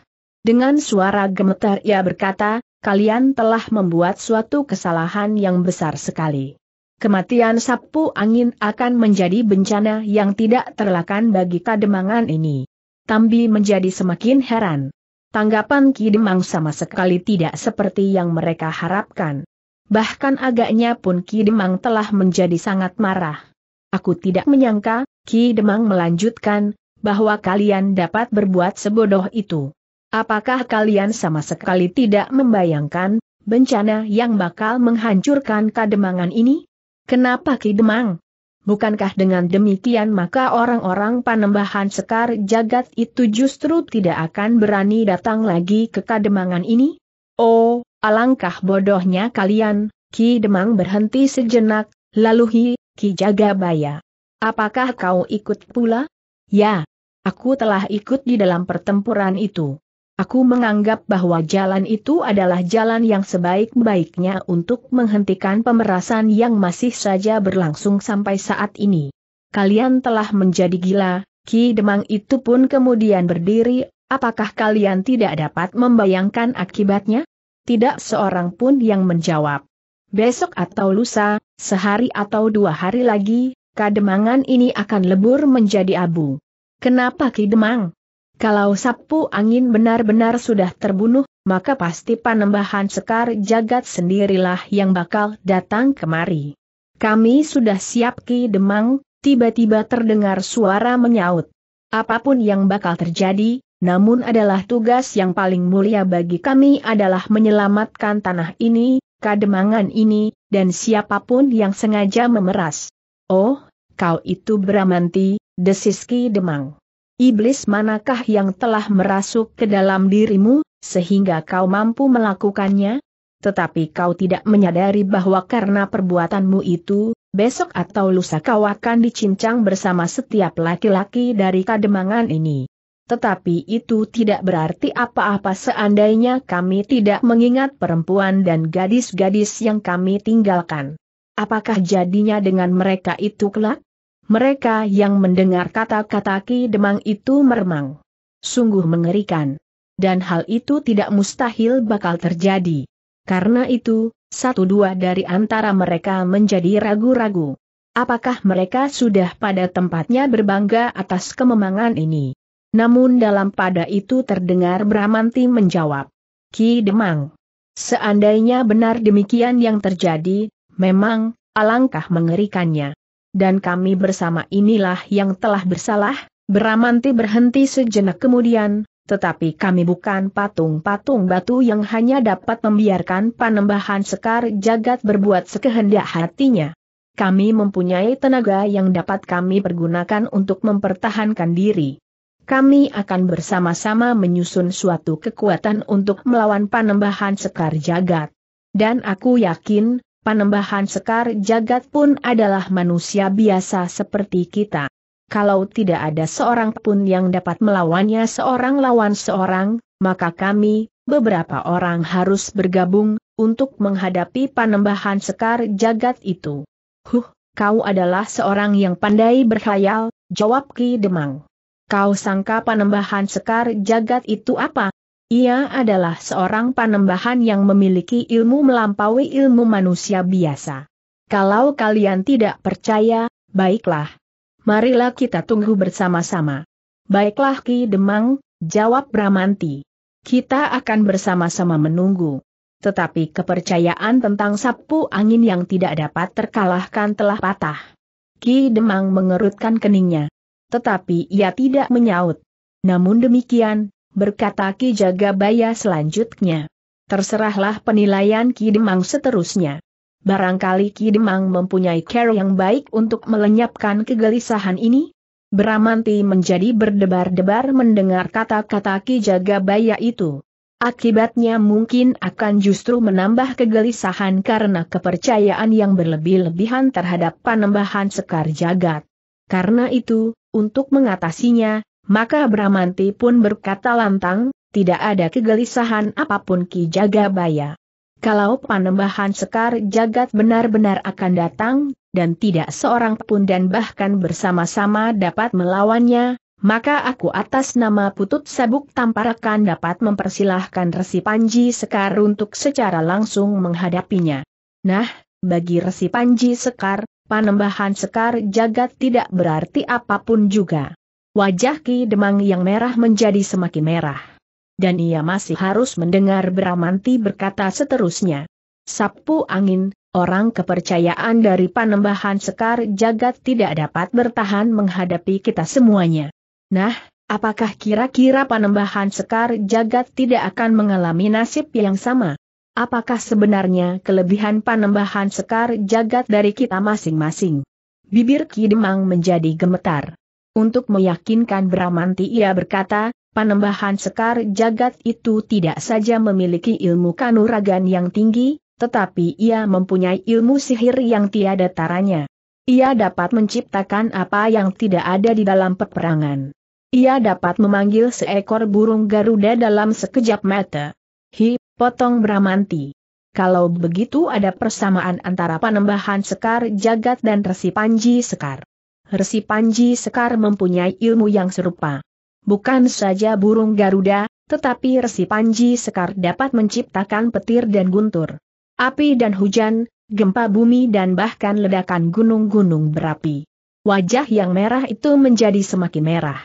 [SPEAKER 1] Dengan suara gemetar ia berkata, kalian telah membuat suatu kesalahan yang besar sekali. Kematian sapu angin akan menjadi bencana yang tidak terlakan bagi kademangan ini. Tambi menjadi semakin heran. Tanggapan Ki Demang sama sekali tidak seperti yang mereka harapkan. Bahkan agaknya pun Ki Demang telah menjadi sangat marah. Aku tidak menyangka, Ki Demang melanjutkan, bahwa kalian dapat berbuat sebodoh itu. Apakah kalian sama sekali tidak membayangkan, bencana yang bakal menghancurkan kademangan ini? Kenapa Ki Demang? Bukankah dengan demikian maka orang-orang panembahan sekar jagat itu justru tidak akan berani datang lagi ke kademangan ini? Oh, Alangkah bodohnya kalian, Ki Demang berhenti sejenak, lalu Hi, Ki Jagabaya. Apakah kau ikut pula? Ya, aku telah ikut di dalam pertempuran itu. Aku menganggap bahwa jalan itu adalah jalan yang sebaik-baiknya untuk menghentikan pemerasan yang masih saja berlangsung sampai saat ini. Kalian telah menjadi gila, Ki Demang itu pun kemudian berdiri, apakah kalian tidak dapat membayangkan akibatnya? tidak seorang pun yang menjawab. Besok atau lusa, sehari atau dua hari lagi, kademangan ini akan lebur menjadi abu. Kenapa kidemang? Kalau sapu angin benar-benar sudah terbunuh, maka pasti panembahan sekar jagat sendirilah yang bakal datang kemari. Kami sudah siap Ki Demang, tiba-tiba terdengar suara menyaut. Apapun yang bakal terjadi, namun adalah tugas yang paling mulia bagi kami adalah menyelamatkan tanah ini, kademangan ini, dan siapapun yang sengaja memeras. Oh, kau itu beramanti, desiski Demang. Iblis manakah yang telah merasuk ke dalam dirimu, sehingga kau mampu melakukannya? Tetapi kau tidak menyadari bahwa karena perbuatanmu itu, besok atau lusa kau akan dicincang bersama setiap laki-laki dari kademangan ini. Tetapi itu tidak berarti apa-apa seandainya kami tidak mengingat perempuan dan gadis-gadis yang kami tinggalkan. Apakah jadinya dengan mereka itu kelak? Mereka yang mendengar kata-kata Ki Demang itu meremang. Sungguh mengerikan. Dan hal itu tidak mustahil bakal terjadi. Karena itu, satu dua dari antara mereka menjadi ragu-ragu. Apakah mereka sudah pada tempatnya berbangga atas kememangan ini? Namun dalam pada itu terdengar Bramanti menjawab. Ki Demang. Seandainya benar demikian yang terjadi, memang, alangkah mengerikannya. Dan kami bersama inilah yang telah bersalah, Bramanti berhenti sejenak kemudian, tetapi kami bukan patung-patung batu yang hanya dapat membiarkan panembahan sekar jagat berbuat sekehendak hatinya. Kami mempunyai tenaga yang dapat kami pergunakan untuk mempertahankan diri kami akan bersama-sama menyusun suatu kekuatan untuk melawan panembahan Sekar Jagat. Dan aku yakin, panembahan Sekar Jagat pun adalah manusia biasa seperti kita. Kalau tidak ada seorang pun yang dapat melawannya seorang lawan seorang, maka kami, beberapa orang harus bergabung, untuk menghadapi panembahan Sekar Jagat itu. Huh, kau adalah seorang yang pandai berkhayal, jawab Ki Demang. Kau sangka panembahan sekar jagat itu apa? Ia adalah seorang panembahan yang memiliki ilmu melampaui ilmu manusia biasa. Kalau kalian tidak percaya, baiklah. Marilah kita tunggu bersama-sama. Baiklah Ki Demang, jawab Bramanti. Kita akan bersama-sama menunggu. Tetapi kepercayaan tentang sapu angin yang tidak dapat terkalahkan telah patah. Ki Demang mengerutkan keningnya tetapi ia tidak menyaut. Namun demikian, berkata Ki Jagabaya selanjutnya. Terserahlah penilaian Ki Demang seterusnya. Barangkali Ki Demang mempunyai care yang baik untuk melenyapkan kegelisahan ini? Bramanti menjadi berdebar-debar mendengar kata-kata Ki Jagabaya itu. Akibatnya mungkin akan justru menambah kegelisahan karena kepercayaan yang berlebih-lebihan terhadap panembahan sekar jagat. Karena itu, untuk mengatasinya, maka Bramanti pun berkata lantang, tidak ada kegelisahan apapun Ki Jagabaya. Kalau panembahan Sekar Jagat benar-benar akan datang, dan tidak seorang pun dan bahkan bersama-sama dapat melawannya, maka aku atas nama Putut Sabuk Tamparakan dapat mempersilahkan Resi Panji Sekar untuk secara langsung menghadapinya. Nah, bagi Resi Panji Sekar, panembahan sekar jagat tidak berarti apapun juga. Wajah Ki Demang yang merah menjadi semakin merah. Dan ia masih harus mendengar Bramanti berkata seterusnya. Sapu angin, orang kepercayaan dari panembahan sekar jagat tidak dapat bertahan menghadapi kita semuanya. Nah, apakah kira-kira panembahan sekar jagat tidak akan mengalami nasib yang sama? apakah sebenarnya kelebihan panembahan sekar jagat dari kita masing-masing. Bibir Ki Demang menjadi gemetar. Untuk meyakinkan Bramanti ia berkata, panembahan sekar jagat itu tidak saja memiliki ilmu kanuragan yang tinggi, tetapi ia mempunyai ilmu sihir yang tiada taranya. Ia dapat menciptakan apa yang tidak ada di dalam peperangan. Ia dapat memanggil seekor burung Garuda dalam sekejap mata. Hi, potong Bramanti. Kalau begitu ada persamaan antara panembahan Sekar Jagat dan Resi Panji Sekar. Resi Panji Sekar mempunyai ilmu yang serupa. Bukan saja burung Garuda, tetapi Resi Panji Sekar dapat menciptakan petir dan guntur. Api dan hujan, gempa bumi dan bahkan ledakan gunung-gunung berapi. Wajah yang merah itu menjadi semakin merah.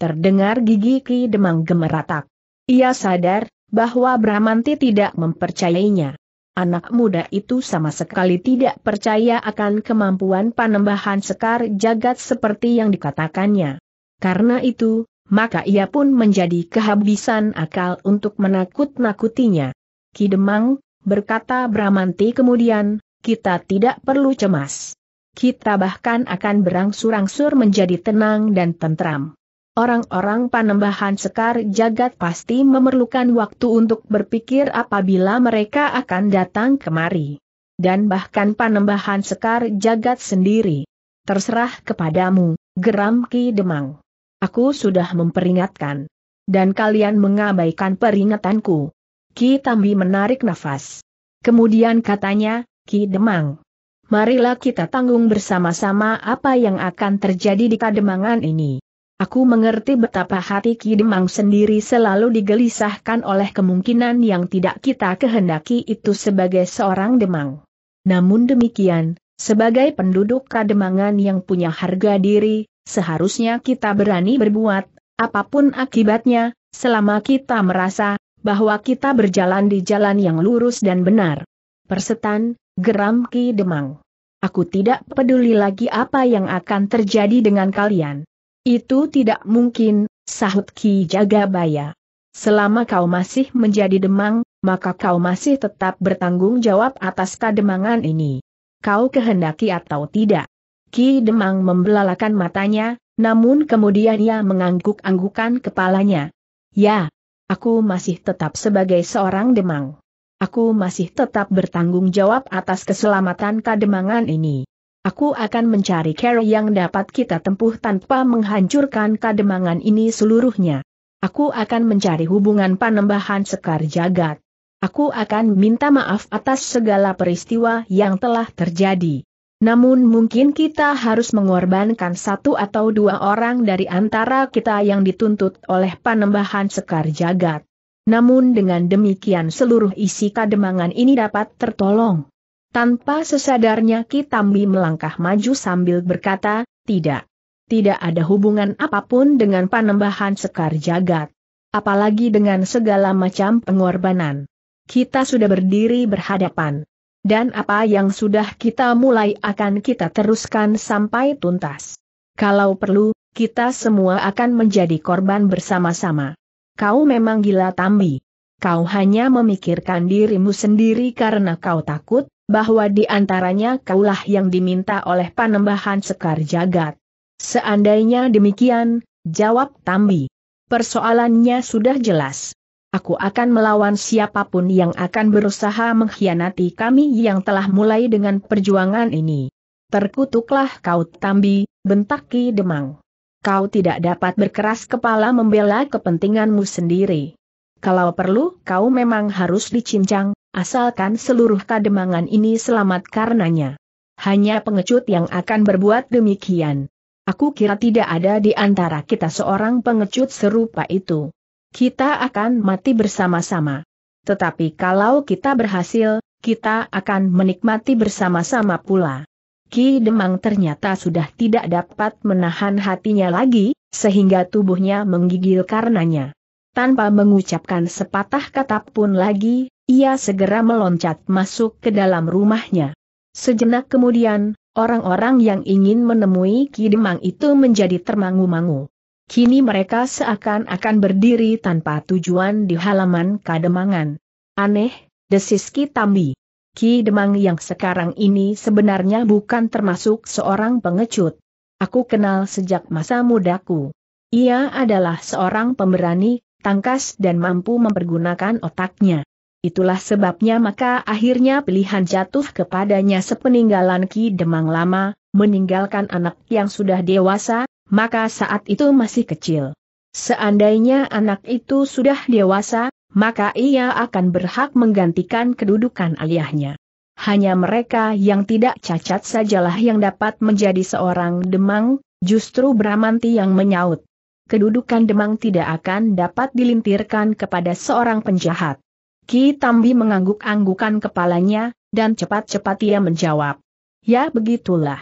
[SPEAKER 1] Terdengar gigi Ki Demang gemeratak. Ia sadar, bahwa Bramanti tidak mempercayainya. Anak muda itu sama sekali tidak percaya akan kemampuan panembahan sekar jagat seperti yang dikatakannya. Karena itu, maka ia pun menjadi kehabisan akal untuk menakut-nakutinya. Kidemang, berkata Bramanti kemudian, kita tidak perlu cemas. Kita bahkan akan berangsur-angsur menjadi tenang dan tentram orang-orang panembahan sekar jagat pasti memerlukan waktu untuk berpikir apabila mereka akan datang kemari. Dan bahkan panembahan sekar jagat sendiri. Terserah kepadamu, geram Ki Demang. Aku sudah memperingatkan. Dan kalian mengabaikan peringatanku. Ki Tambi menarik nafas. Kemudian katanya, Ki Demang. Marilah kita tanggung bersama-sama apa yang akan terjadi di kademangan ini. Aku mengerti betapa hati Ki Demang sendiri selalu digelisahkan oleh kemungkinan yang tidak kita kehendaki itu sebagai seorang Demang. Namun demikian, sebagai penduduk Kademangan yang punya harga diri, seharusnya kita berani berbuat, apapun akibatnya, selama kita merasa bahwa kita berjalan di jalan yang lurus dan benar. Persetan, geram Ki Demang. Aku tidak peduli lagi apa yang akan terjadi dengan kalian. Itu tidak mungkin, sahut Ki Jagabaya. Selama kau masih menjadi demang, maka kau masih tetap bertanggung jawab atas kademangan ini. Kau kehendaki atau tidak? Ki Demang membelalakan matanya, namun kemudian ia mengangguk-anggukan kepalanya. Ya, aku masih tetap sebagai seorang demang. Aku masih tetap bertanggung jawab atas keselamatan kademangan ini. Aku akan mencari cara yang dapat kita tempuh tanpa menghancurkan kademangan ini seluruhnya. Aku akan mencari hubungan panembahan sekar jagat. Aku akan minta maaf atas segala peristiwa yang telah terjadi. Namun mungkin kita harus mengorbankan satu atau dua orang dari antara kita yang dituntut oleh panembahan sekar jagat. Namun dengan demikian seluruh isi kademangan ini dapat tertolong. Tanpa sesadarnya Kitambi melangkah maju sambil berkata, tidak. Tidak ada hubungan apapun dengan panembahan sekar jagat. Apalagi dengan segala macam pengorbanan. Kita sudah berdiri berhadapan. Dan apa yang sudah kita mulai akan kita teruskan sampai tuntas. Kalau perlu, kita semua akan menjadi korban bersama-sama. Kau memang gila Tambi. Kau hanya memikirkan dirimu sendiri karena kau takut, bahwa di antaranya kaulah yang diminta oleh panembahan sekar jagat. Seandainya demikian, jawab Tambi. Persoalannya sudah jelas. Aku akan melawan siapapun yang akan berusaha mengkhianati kami yang telah mulai dengan perjuangan ini. Terkutuklah kau Tambi, bentak Ki Demang. Kau tidak dapat berkeras kepala membela kepentinganmu sendiri. Kalau perlu, kau memang harus dicincang, asalkan seluruh kademangan ini selamat karenanya. Hanya pengecut yang akan berbuat demikian. Aku kira tidak ada di antara kita seorang pengecut serupa itu. Kita akan mati bersama-sama. Tetapi kalau kita berhasil, kita akan menikmati bersama-sama pula. Ki Demang ternyata sudah tidak dapat menahan hatinya lagi, sehingga tubuhnya menggigil karenanya. Tanpa mengucapkan sepatah kata pun lagi, ia segera meloncat masuk ke dalam rumahnya. Sejenak kemudian, orang-orang yang ingin menemui Ki Demang itu menjadi termangu-mangu. Kini mereka seakan-akan berdiri tanpa tujuan di halaman Kademangan. Aneh, desis Ki Tambi. Ki Demang yang sekarang ini sebenarnya bukan termasuk seorang pengecut. Aku kenal sejak masa mudaku. Ia adalah seorang pemberani tangkas dan mampu mempergunakan otaknya. Itulah sebabnya maka akhirnya pilihan jatuh kepadanya sepeninggalan Ki Demang lama, meninggalkan anak yang sudah dewasa, maka saat itu masih kecil. Seandainya anak itu sudah dewasa, maka ia akan berhak menggantikan kedudukan ayahnya. Hanya mereka yang tidak cacat sajalah yang dapat menjadi seorang demang, justru Bramanti yang menyaut kedudukan Demang tidak akan dapat dilintirkan kepada seorang penjahat. Ki Tambi mengangguk-anggukan kepalanya, dan cepat-cepat ia menjawab. Ya begitulah.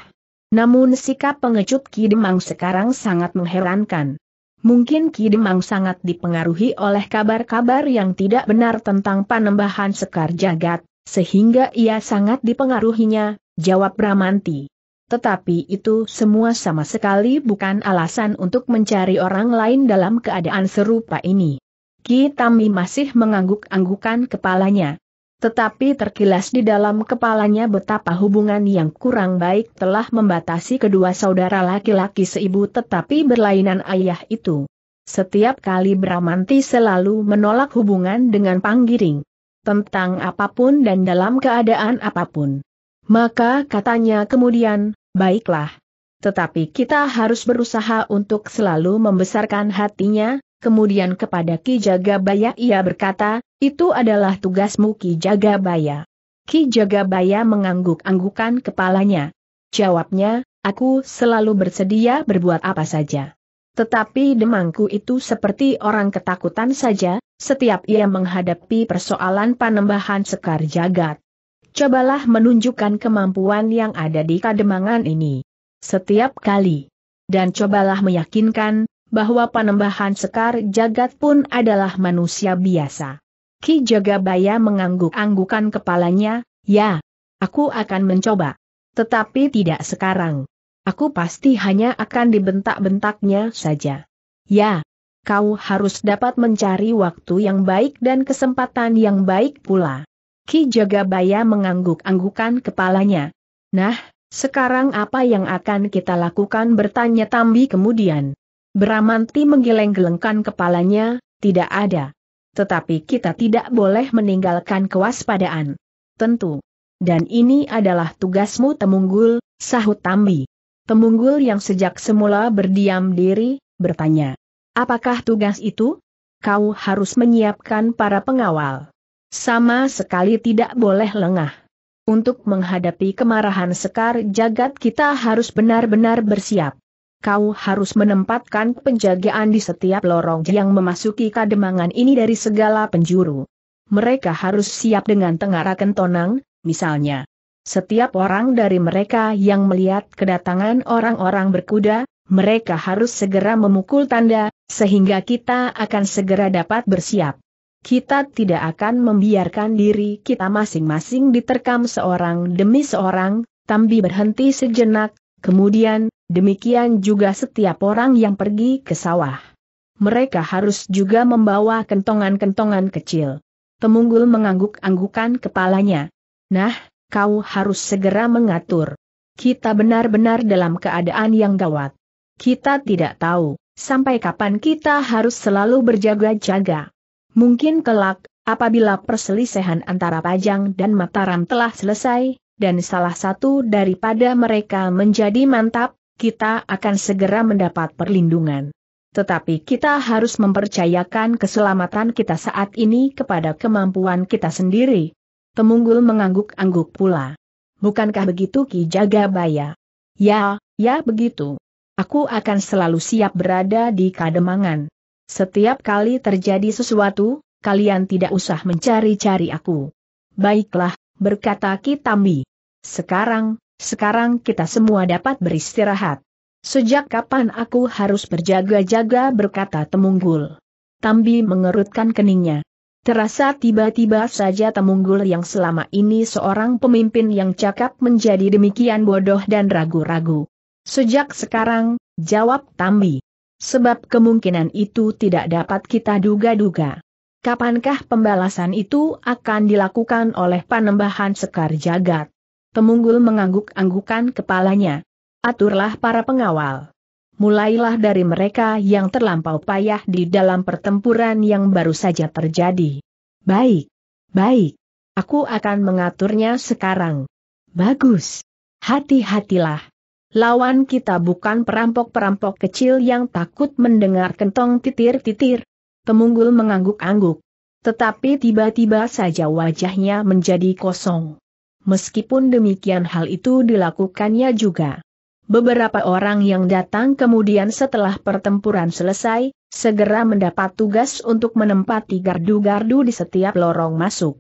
[SPEAKER 1] Namun sikap pengecut Ki Demang sekarang sangat mengherankan. Mungkin Ki Demang sangat dipengaruhi oleh kabar-kabar yang tidak benar tentang panembahan Sekar Jagat, sehingga ia sangat dipengaruhinya, jawab Bramanti. Tetapi itu semua sama sekali bukan alasan untuk mencari orang lain dalam keadaan serupa ini. Kitami masih mengangguk-anggukan kepalanya. Tetapi terkilas di dalam kepalanya betapa hubungan yang kurang baik telah membatasi kedua saudara laki-laki seibu tetapi berlainan ayah itu. Setiap kali Bramanti selalu menolak hubungan dengan Panggiring. Tentang apapun dan dalam keadaan apapun. Maka katanya kemudian, baiklah. Tetapi kita harus berusaha untuk selalu membesarkan hatinya, kemudian kepada Ki Jagabaya ia berkata, itu adalah tugasmu Ki Jagabaya. Ki Jagabaya mengangguk-anggukan kepalanya. Jawabnya, aku selalu bersedia berbuat apa saja. Tetapi demangku itu seperti orang ketakutan saja, setiap ia menghadapi persoalan panembahan sekar jagat cobalah menunjukkan kemampuan yang ada di kademangan ini. Setiap kali. Dan cobalah meyakinkan, bahwa penembahan sekar jagat pun adalah manusia biasa. Ki Jagabaya mengangguk-anggukan kepalanya, ya, aku akan mencoba. Tetapi tidak sekarang. Aku pasti hanya akan dibentak-bentaknya saja. Ya, kau harus dapat mencari waktu yang baik dan kesempatan yang baik pula. Ki Jagabaya mengangguk-anggukan kepalanya. Nah, sekarang apa yang akan kita lakukan bertanya Tambi kemudian. Bramanti menggeleng-gelengkan kepalanya, tidak ada. Tetapi kita tidak boleh meninggalkan kewaspadaan. Tentu. Dan ini adalah tugasmu Temunggul, sahut Tambi. Temunggul yang sejak semula berdiam diri, bertanya. Apakah tugas itu? Kau harus menyiapkan para pengawal. Sama sekali tidak boleh lengah. Untuk menghadapi kemarahan Sekar Jagat kita harus benar-benar bersiap. Kau harus menempatkan penjagaan di setiap lorong yang memasuki kademangan ini dari segala penjuru. Mereka harus siap dengan tengara kentonang, misalnya. Setiap orang dari mereka yang melihat kedatangan orang-orang berkuda, mereka harus segera memukul tanda, sehingga kita akan segera dapat bersiap. Kita tidak akan membiarkan diri kita masing-masing diterkam seorang demi seorang, Tambi berhenti sejenak, kemudian, demikian juga setiap orang yang pergi ke sawah. Mereka harus juga membawa kentongan-kentongan kecil. Temunggul mengangguk-anggukan kepalanya. Nah, kau harus segera mengatur. Kita benar-benar dalam keadaan yang gawat. Kita tidak tahu, sampai kapan kita harus selalu berjaga-jaga. Mungkin kelak, apabila perselisihan antara Pajang dan Mataram telah selesai, dan salah satu daripada mereka menjadi mantap, kita akan segera mendapat perlindungan. Tetapi kita harus mempercayakan keselamatan kita saat ini kepada kemampuan kita sendiri. Temunggul mengangguk-angguk pula. Bukankah begitu Ki Jagabaya? Ya, ya begitu. Aku akan selalu siap berada di kademangan. Setiap kali terjadi sesuatu, kalian tidak usah mencari-cari aku. Baiklah, berkata Kitambi. Sekarang, sekarang kita semua dapat beristirahat. Sejak kapan aku harus berjaga-jaga berkata Temunggul. Tambi mengerutkan keningnya. Terasa tiba-tiba saja Temunggul yang selama ini seorang pemimpin yang cakap menjadi demikian bodoh dan ragu-ragu. Sejak sekarang, jawab Tambi. Sebab kemungkinan itu tidak dapat kita duga-duga. Kapankah pembalasan itu akan dilakukan oleh panembahan sekar jagat? Pemunggul mengangguk-anggukan kepalanya. Aturlah para pengawal. Mulailah dari mereka yang terlampau payah di dalam pertempuran yang baru saja terjadi. Baik. Baik. Aku akan mengaturnya sekarang. Bagus. Hati-hatilah. Lawan kita bukan perampok-perampok kecil yang takut mendengar kentong titir-titir. Temunggul mengangguk-angguk. Tetapi tiba-tiba saja wajahnya menjadi kosong. Meskipun demikian hal itu dilakukannya juga. Beberapa orang yang datang kemudian setelah pertempuran selesai, segera mendapat tugas untuk menempati gardu-gardu di setiap lorong masuk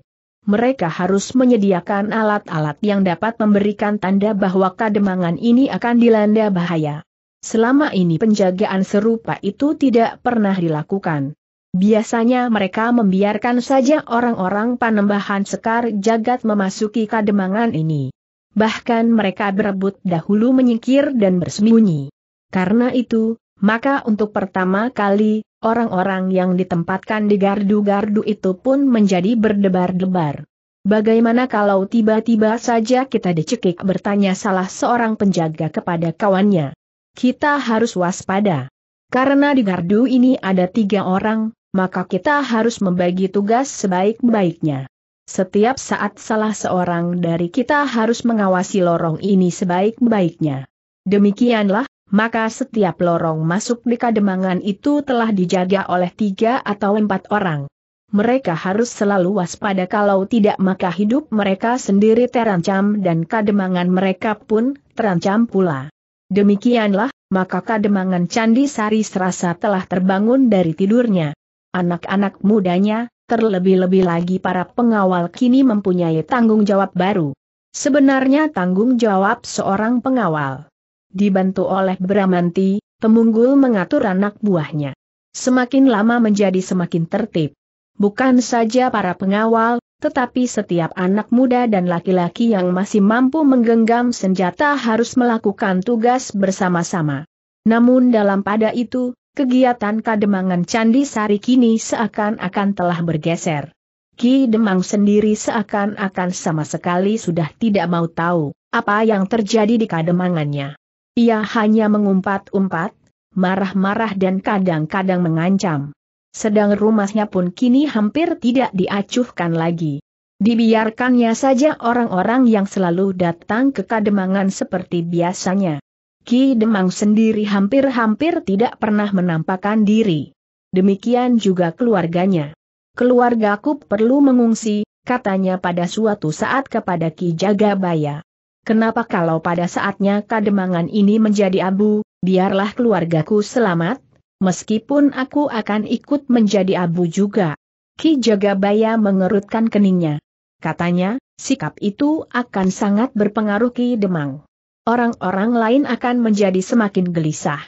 [SPEAKER 1] mereka harus menyediakan alat-alat yang dapat memberikan tanda bahwa kademangan ini akan dilanda bahaya. Selama ini penjagaan serupa itu tidak pernah dilakukan. Biasanya mereka membiarkan saja orang-orang panembahan sekar jagat memasuki kademangan ini. Bahkan mereka berebut dahulu menyingkir dan bersembunyi. Karena itu, maka untuk pertama kali, Orang-orang yang ditempatkan di gardu-gardu itu pun menjadi berdebar-debar. Bagaimana kalau tiba-tiba saja kita dicekik bertanya salah seorang penjaga kepada kawannya? Kita harus waspada. Karena di gardu ini ada tiga orang, maka kita harus membagi tugas sebaik-baiknya. Setiap saat salah seorang dari kita harus mengawasi lorong ini sebaik-baiknya. Demikianlah, maka setiap lorong masuk di kademangan itu telah dijaga oleh tiga atau empat orang. Mereka harus selalu waspada kalau tidak maka hidup mereka sendiri terancam dan kademangan mereka pun terancam pula. Demikianlah, maka kademangan Candi Sari serasa telah terbangun dari tidurnya. Anak-anak mudanya, terlebih-lebih lagi para pengawal kini mempunyai tanggung jawab baru. Sebenarnya tanggung jawab seorang pengawal dibantu oleh Bramanti, Temunggul mengatur anak buahnya. Semakin lama menjadi semakin tertib. Bukan saja para pengawal, tetapi setiap anak muda dan laki-laki yang masih mampu menggenggam senjata harus melakukan tugas bersama-sama. Namun dalam pada itu, kegiatan kademangan Candi Sari kini seakan-akan telah bergeser. Ki Demang sendiri seakan-akan sama sekali sudah tidak mau tahu apa yang terjadi di kademangannya. Ia hanya mengumpat-umpat, marah-marah dan kadang-kadang mengancam. Sedang rumahnya pun kini hampir tidak diacuhkan lagi. Dibiarkannya saja orang-orang yang selalu datang ke Kademangan seperti biasanya. Ki Demang sendiri hampir-hampir tidak pernah menampakkan diri. Demikian juga keluarganya. Keluargaku perlu mengungsi, katanya pada suatu saat kepada Ki Jagabaya. Kenapa kalau pada saatnya kademangan ini menjadi abu, biarlah keluargaku selamat, meskipun aku akan ikut menjadi abu juga. Ki Jagabaya mengerutkan keningnya. Katanya, sikap itu akan sangat berpengaruh Ki Demang. Orang-orang lain akan menjadi semakin gelisah.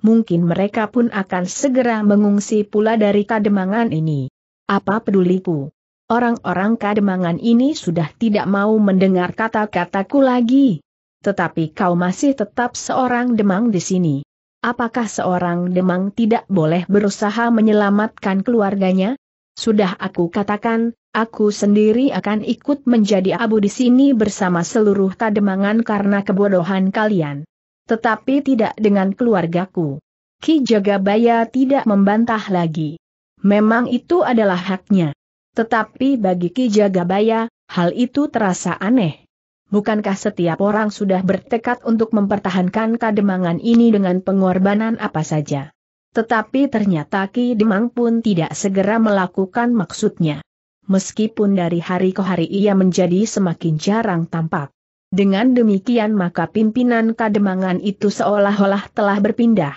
[SPEAKER 1] Mungkin mereka pun akan segera mengungsi pula dari kademangan ini. Apa peduliku? Orang-orang kademangan ini sudah tidak mau mendengar kata-kataku lagi. Tetapi kau masih tetap seorang demang di sini. Apakah seorang demang tidak boleh berusaha menyelamatkan keluarganya? Sudah aku katakan, aku sendiri akan ikut menjadi abu di sini bersama seluruh kademangan karena kebodohan kalian. Tetapi tidak dengan keluargaku. Ki Jagabaya tidak membantah lagi. Memang itu adalah haknya. Tetapi bagi Ki Jagabaya, hal itu terasa aneh. Bukankah setiap orang sudah bertekad untuk mempertahankan kademangan ini dengan pengorbanan apa saja? Tetapi ternyata Ki Demang pun tidak segera melakukan maksudnya. Meskipun dari hari ke hari ia menjadi semakin jarang tampak. Dengan demikian maka pimpinan kademangan itu seolah-olah telah berpindah.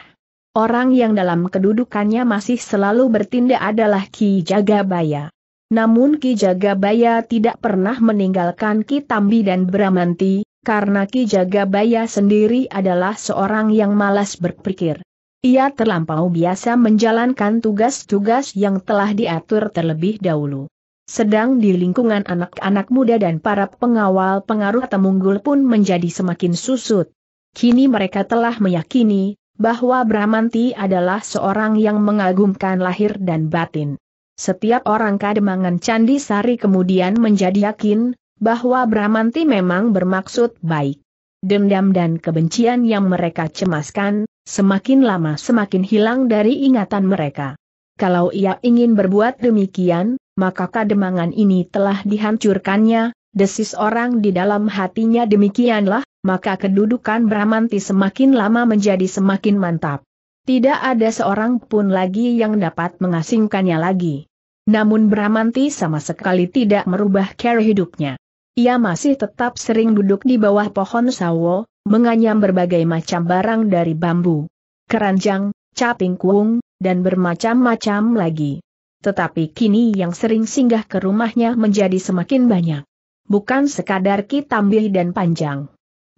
[SPEAKER 1] Orang yang dalam kedudukannya masih selalu bertindak adalah Ki Jagabaya. Namun Ki Jagabaya tidak pernah meninggalkan Ki Tambi dan Bramanti, karena Ki Jagabaya sendiri adalah seorang yang malas berpikir. Ia terlampau biasa menjalankan tugas-tugas yang telah diatur terlebih dahulu. Sedang di lingkungan anak-anak muda dan para pengawal pengaruh Temunggul pun menjadi semakin susut. Kini mereka telah meyakini bahwa Bramanti adalah seorang yang mengagumkan lahir dan batin. Setiap orang kademangan Candi Sari kemudian menjadi yakin, bahwa Bramanti memang bermaksud baik. Dendam dan kebencian yang mereka cemaskan, semakin lama semakin hilang dari ingatan mereka. Kalau ia ingin berbuat demikian, maka kademangan ini telah dihancurkannya, desis orang di dalam hatinya demikianlah, maka kedudukan Bramanti semakin lama menjadi semakin mantap. Tidak ada seorang pun lagi yang dapat mengasingkannya lagi. Namun Bramanti sama sekali tidak merubah cara hidupnya. Ia masih tetap sering duduk di bawah pohon sawo, menganyam berbagai macam barang dari bambu, keranjang, caping kuung, dan bermacam-macam lagi. Tetapi kini yang sering singgah ke rumahnya menjadi semakin banyak. Bukan sekadar Ki Tambih dan Panjang.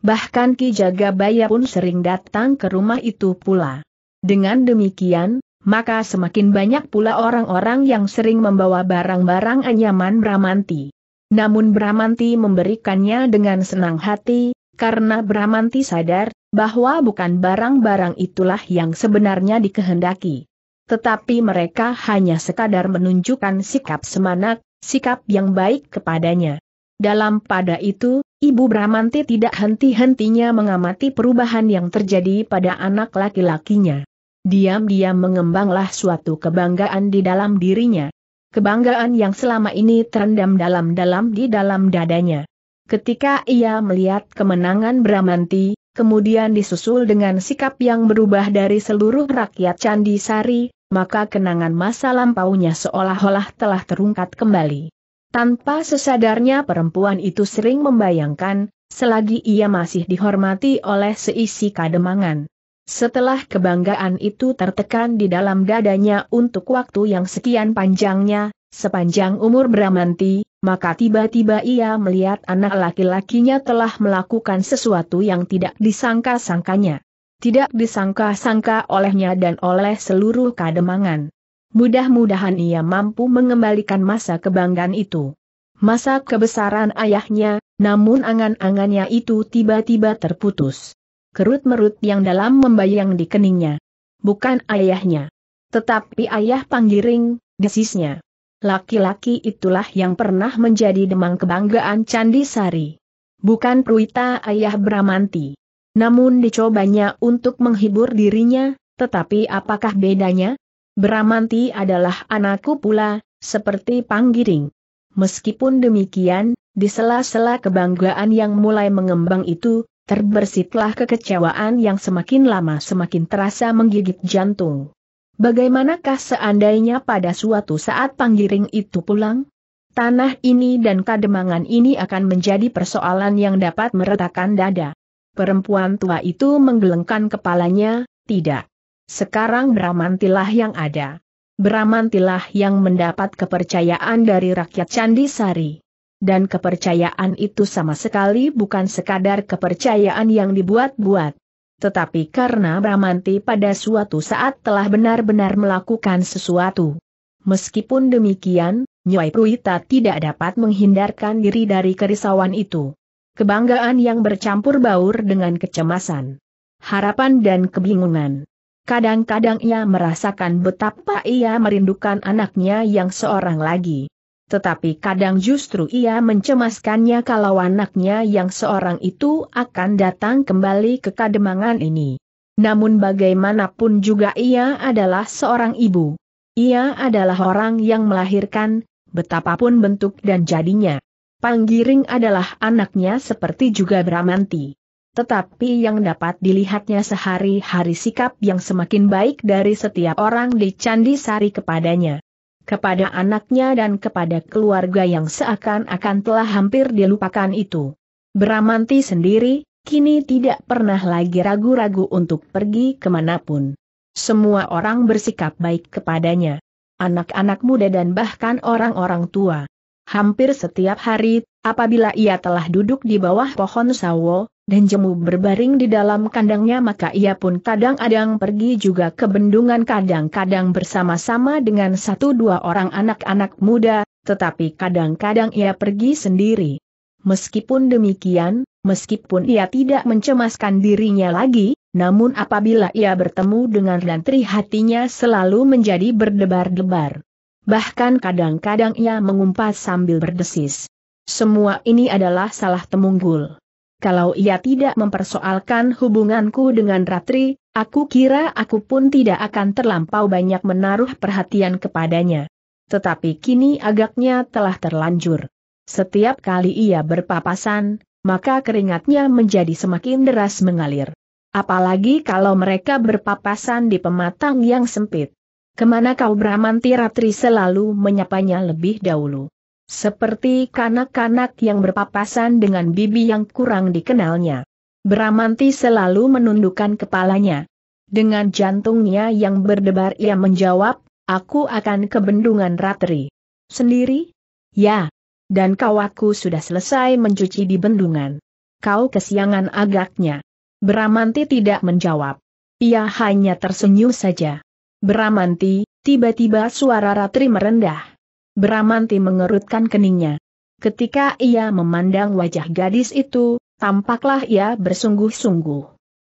[SPEAKER 1] Bahkan Ki Jagabaya pun sering datang ke rumah itu pula. Dengan demikian, maka semakin banyak pula orang-orang yang sering membawa barang-barang anyaman Bramanti. Namun Bramanti memberikannya dengan senang hati, karena Bramanti sadar bahwa bukan barang-barang itulah yang sebenarnya dikehendaki. Tetapi mereka hanya sekadar menunjukkan sikap semanak, sikap yang baik kepadanya. Dalam pada itu, Ibu Bramanti tidak henti-hentinya mengamati perubahan yang terjadi pada anak laki-lakinya. Diam-diam mengembanglah suatu kebanggaan di dalam dirinya. Kebanggaan yang selama ini terendam dalam-dalam di dalam dadanya. Ketika ia melihat kemenangan Bramanti, kemudian disusul dengan sikap yang berubah dari seluruh rakyat Candi Sari, maka kenangan masa lampaunya seolah-olah telah terungkat kembali. Tanpa sesadarnya perempuan itu sering membayangkan, selagi ia masih dihormati oleh seisi kademangan. Setelah kebanggaan itu tertekan di dalam dadanya untuk waktu yang sekian panjangnya, sepanjang umur Bramanti, maka tiba-tiba ia melihat anak laki-lakinya telah melakukan sesuatu yang tidak disangka-sangkanya. Tidak disangka-sangka olehnya dan oleh seluruh kademangan. Mudah-mudahan ia mampu mengembalikan masa kebanggaan itu. Masa kebesaran ayahnya, namun angan-angannya itu tiba-tiba terputus kerut-merut yang dalam membayang di keningnya. Bukan ayahnya. Tetapi ayah panggiring, desisnya. Laki-laki itulah yang pernah menjadi demang kebanggaan Candi Sari Bukan Pruita ayah Bramanti. Namun dicobanya untuk menghibur dirinya, tetapi apakah bedanya? Bramanti adalah anakku pula, seperti Panggiring. Meskipun demikian, di sela-sela kebanggaan yang mulai mengembang itu, Terbersitlah kekecewaan yang semakin lama semakin terasa menggigit jantung. Bagaimanakah seandainya pada suatu saat panggiring itu pulang? Tanah ini dan kademangan ini akan menjadi persoalan yang dapat meretakkan dada. Perempuan tua itu menggelengkan kepalanya, tidak. Sekarang beramantilah yang ada. Beramantilah yang mendapat kepercayaan dari rakyat Candi Sari dan kepercayaan itu sama sekali bukan sekadar kepercayaan yang dibuat-buat. Tetapi karena Bramanti pada suatu saat telah benar-benar melakukan sesuatu. Meskipun demikian, Nyai Pruita tidak dapat menghindarkan diri dari kerisauan itu. Kebanggaan yang bercampur baur dengan kecemasan, harapan dan kebingungan. Kadang-kadang ia merasakan betapa ia merindukan anaknya yang seorang lagi tetapi kadang justru ia mencemaskannya kalau anaknya yang seorang itu akan datang kembali ke kademangan ini. Namun bagaimanapun juga ia adalah seorang ibu. Ia adalah orang yang melahirkan, betapapun bentuk dan jadinya. Panggiring adalah anaknya seperti juga Bramanti. Tetapi yang dapat dilihatnya sehari-hari sikap yang semakin baik dari setiap orang di Candi Sari kepadanya kepada anaknya dan kepada keluarga yang seakan-akan telah hampir dilupakan itu. Bramanti sendiri, kini tidak pernah lagi ragu-ragu untuk pergi kemanapun. Semua orang bersikap baik kepadanya. Anak-anak muda dan bahkan orang-orang tua. Hampir setiap hari, apabila ia telah duduk di bawah pohon sawo, dan jemu berbaring di dalam kandangnya maka ia pun kadang-kadang pergi juga ke bendungan kadang-kadang bersama-sama dengan satu dua orang anak-anak muda, tetapi kadang-kadang ia pergi sendiri. Meskipun demikian, meskipun ia tidak mencemaskan dirinya lagi, namun apabila ia bertemu dengan Lantri hatinya selalu menjadi berdebar-debar. Bahkan kadang-kadang ia mengumpat sambil berdesis. Semua ini adalah salah Temunggul kalau ia tidak mempersoalkan hubunganku dengan Ratri, aku kira aku pun tidak akan terlampau banyak menaruh perhatian kepadanya. Tetapi kini agaknya telah terlanjur. Setiap kali ia berpapasan, maka keringatnya menjadi semakin deras mengalir. Apalagi kalau mereka berpapasan di pematang yang sempit. Kemana kau Bramanti Ratri selalu menyapanya lebih dahulu. Seperti kanak-kanak yang berpapasan dengan bibi yang kurang dikenalnya. Bramanti selalu menundukkan kepalanya. Dengan jantungnya yang berdebar ia menjawab, aku akan ke bendungan ratri. Sendiri? Ya. Dan kawaku sudah selesai mencuci di bendungan. Kau kesiangan agaknya. Bramanti tidak menjawab. Ia hanya tersenyum saja. Bramanti, tiba-tiba suara Ratri merendah. Beramanti mengerutkan keningnya. Ketika ia memandang wajah gadis itu, tampaklah ia bersungguh-sungguh.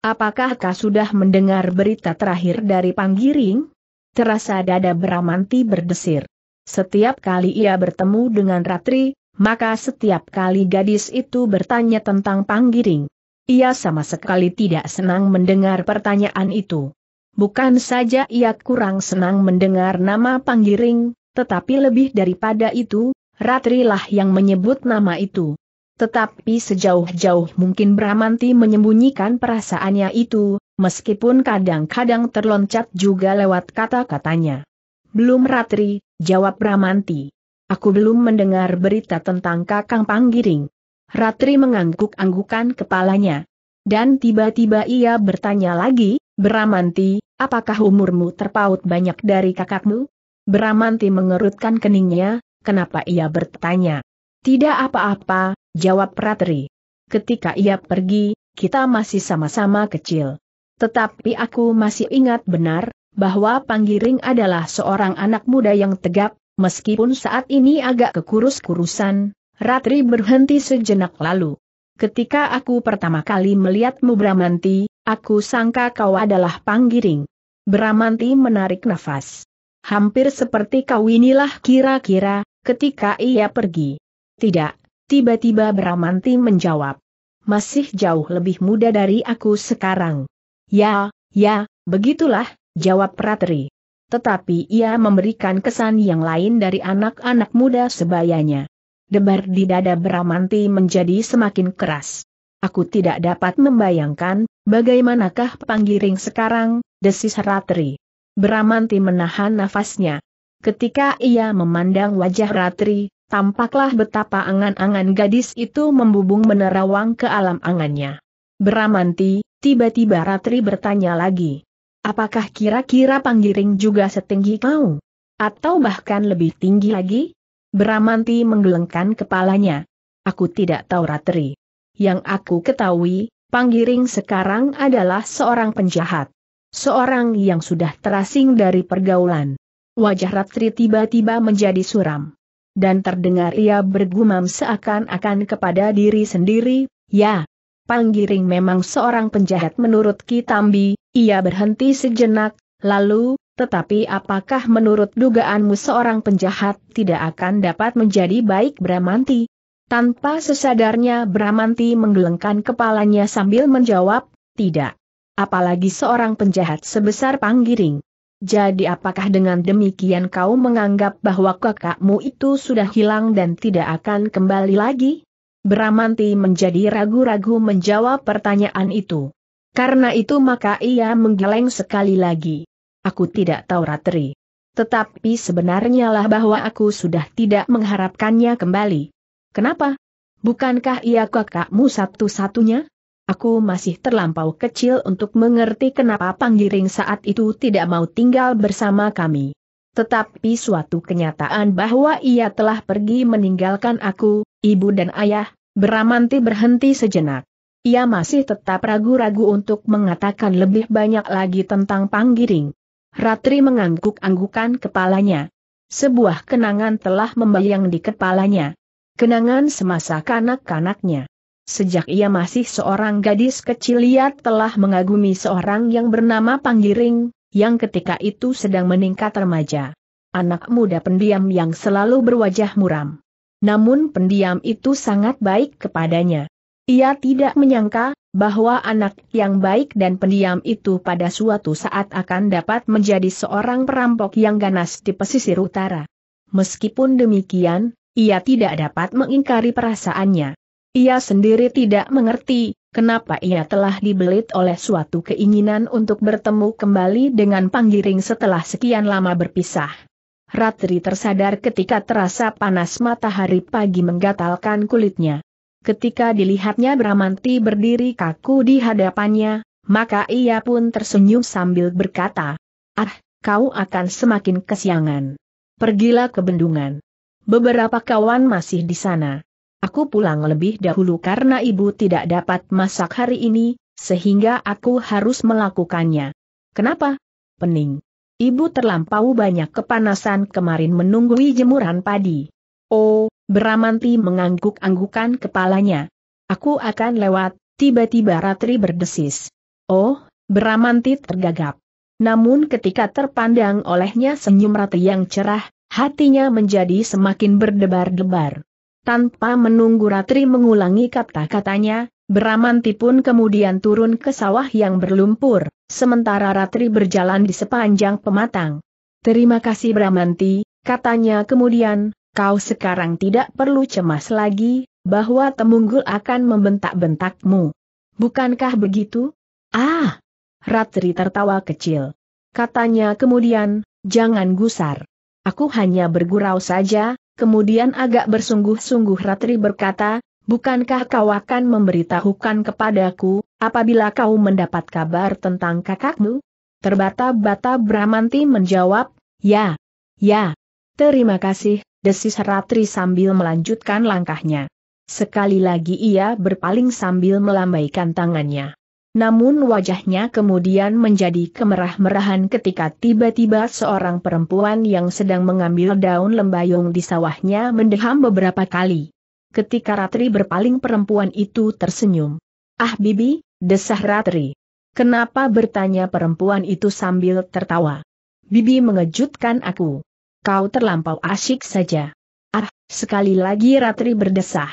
[SPEAKER 1] Apakah kau sudah mendengar berita terakhir dari Panggiring? Terasa dada Beramanti berdesir. Setiap kali ia bertemu dengan Ratri, maka setiap kali gadis itu bertanya tentang Panggiring. Ia sama sekali tidak senang mendengar pertanyaan itu. Bukan saja ia kurang senang mendengar nama Panggiring, tetapi lebih daripada itu, Ratrilah yang menyebut nama itu. Tetapi sejauh-jauh mungkin Bramanti menyembunyikan perasaannya itu, meskipun kadang-kadang terloncat juga lewat kata-katanya. Belum Ratri, jawab Bramanti. Aku belum mendengar berita tentang Kakang Panggiring. Ratri mengangguk-anggukan kepalanya. Dan tiba-tiba ia bertanya lagi, Bramanti, apakah umurmu terpaut banyak dari kakakmu? Bramanti mengerutkan keningnya, kenapa ia bertanya. Tidak apa-apa, jawab Ratri. Ketika ia pergi, kita masih sama-sama kecil. Tetapi aku masih ingat benar, bahwa Panggiring adalah seorang anak muda yang tegap, meskipun saat ini agak kekurus-kurusan, Ratri berhenti sejenak lalu. Ketika aku pertama kali melihatmu Bramanti, aku sangka kau adalah Panggiring. Bramanti menarik nafas. Hampir seperti kau inilah kira-kira, ketika ia pergi. Tidak, tiba-tiba Bramanti menjawab. Masih jauh lebih muda dari aku sekarang. Ya, ya, begitulah, jawab Pratri. Tetapi ia memberikan kesan yang lain dari anak-anak muda sebayanya. Debar di dada Bramanti menjadi semakin keras. Aku tidak dapat membayangkan, bagaimanakah Panggiring sekarang, desis Ratri. Beramanti menahan nafasnya. Ketika ia memandang wajah Ratri, tampaklah betapa angan-angan gadis itu membubung menerawang ke alam angannya. Beramanti, tiba-tiba Ratri bertanya lagi. Apakah kira-kira panggiring juga setinggi kau? Atau bahkan lebih tinggi lagi? Beramanti menggelengkan kepalanya. Aku tidak tahu Ratri. Yang aku ketahui, Panggiring sekarang adalah seorang penjahat. Seorang yang sudah terasing dari pergaulan. Wajah Ratri tiba-tiba menjadi suram. Dan terdengar ia bergumam seakan-akan kepada diri sendiri, ya, Panggiring memang seorang penjahat menurut Kitambi, ia berhenti sejenak, lalu, tetapi apakah menurut dugaanmu seorang penjahat tidak akan dapat menjadi baik Bramanti? Tanpa sesadarnya Bramanti menggelengkan kepalanya sambil menjawab, tidak apalagi seorang penjahat sebesar Panggiring. Jadi apakah dengan demikian kau menganggap bahwa kakakmu itu sudah hilang dan tidak akan kembali lagi? Bramanti menjadi ragu-ragu menjawab pertanyaan itu. Karena itu maka ia menggeleng sekali lagi. Aku tidak tahu Ratri. Tetapi sebenarnya lah bahwa aku sudah tidak mengharapkannya kembali. Kenapa? Bukankah ia kakakmu satu-satunya? Aku masih terlampau kecil untuk mengerti kenapa Panggiring saat itu tidak mau tinggal bersama kami. Tetapi suatu kenyataan bahwa ia telah pergi meninggalkan aku, ibu dan ayah, Beramanti berhenti sejenak. Ia masih tetap ragu-ragu untuk mengatakan lebih banyak lagi tentang Panggiring. Ratri mengangguk-anggukan kepalanya. Sebuah kenangan telah membayang di kepalanya. Kenangan semasa kanak-kanaknya. Sejak ia masih seorang gadis kecil ia telah mengagumi seorang yang bernama Panggiring, yang ketika itu sedang meningkat remaja. Anak muda pendiam yang selalu berwajah muram. Namun pendiam itu sangat baik kepadanya. Ia tidak menyangka bahwa anak yang baik dan pendiam itu pada suatu saat akan dapat menjadi seorang perampok yang ganas di pesisir utara. Meskipun demikian, ia tidak dapat mengingkari perasaannya. Ia sendiri tidak mengerti, kenapa ia telah dibelit oleh suatu keinginan untuk bertemu kembali dengan Panggiring setelah sekian lama berpisah. Ratri tersadar ketika terasa panas matahari pagi menggatalkan kulitnya. Ketika dilihatnya Bramanti berdiri kaku di hadapannya, maka ia pun tersenyum sambil berkata, Ah, kau akan semakin kesiangan. Pergilah ke bendungan. Beberapa kawan masih di sana. Aku pulang lebih dahulu karena ibu tidak dapat masak hari ini, sehingga aku harus melakukannya. Kenapa? Pening. Ibu terlampau banyak kepanasan kemarin menunggui jemuran padi. Oh, Bramanti mengangguk-anggukan kepalanya. Aku akan lewat, tiba-tiba Ratri berdesis. Oh, Bramanti tergagap. Namun ketika terpandang olehnya senyum Ratri yang cerah, hatinya menjadi semakin berdebar-debar. Tanpa menunggu Ratri mengulangi kata-katanya, Bramanti pun kemudian turun ke sawah yang berlumpur, sementara Ratri berjalan di sepanjang pematang. Terima kasih Bramanti, katanya kemudian, kau sekarang tidak perlu cemas lagi, bahwa Temunggul akan membentak-bentakmu. Bukankah begitu? Ah! Ratri tertawa kecil. Katanya kemudian, jangan gusar. Aku hanya bergurau saja, Kemudian agak bersungguh-sungguh Ratri berkata, Bukankah kau akan memberitahukan kepadaku, apabila kau mendapat kabar tentang kakakmu? Terbata-bata Bramanti menjawab, ya, ya. Terima kasih, desis Ratri sambil melanjutkan langkahnya. Sekali lagi ia berpaling sambil melambaikan tangannya namun wajahnya kemudian menjadi kemerah-merahan ketika tiba-tiba seorang perempuan yang sedang mengambil daun lembayung di sawahnya mendeham beberapa kali. Ketika Ratri berpaling perempuan itu tersenyum. Ah Bibi, desah Ratri. Kenapa bertanya perempuan itu sambil tertawa? Bibi mengejutkan aku. Kau terlampau asyik saja. Ah, sekali lagi Ratri berdesah.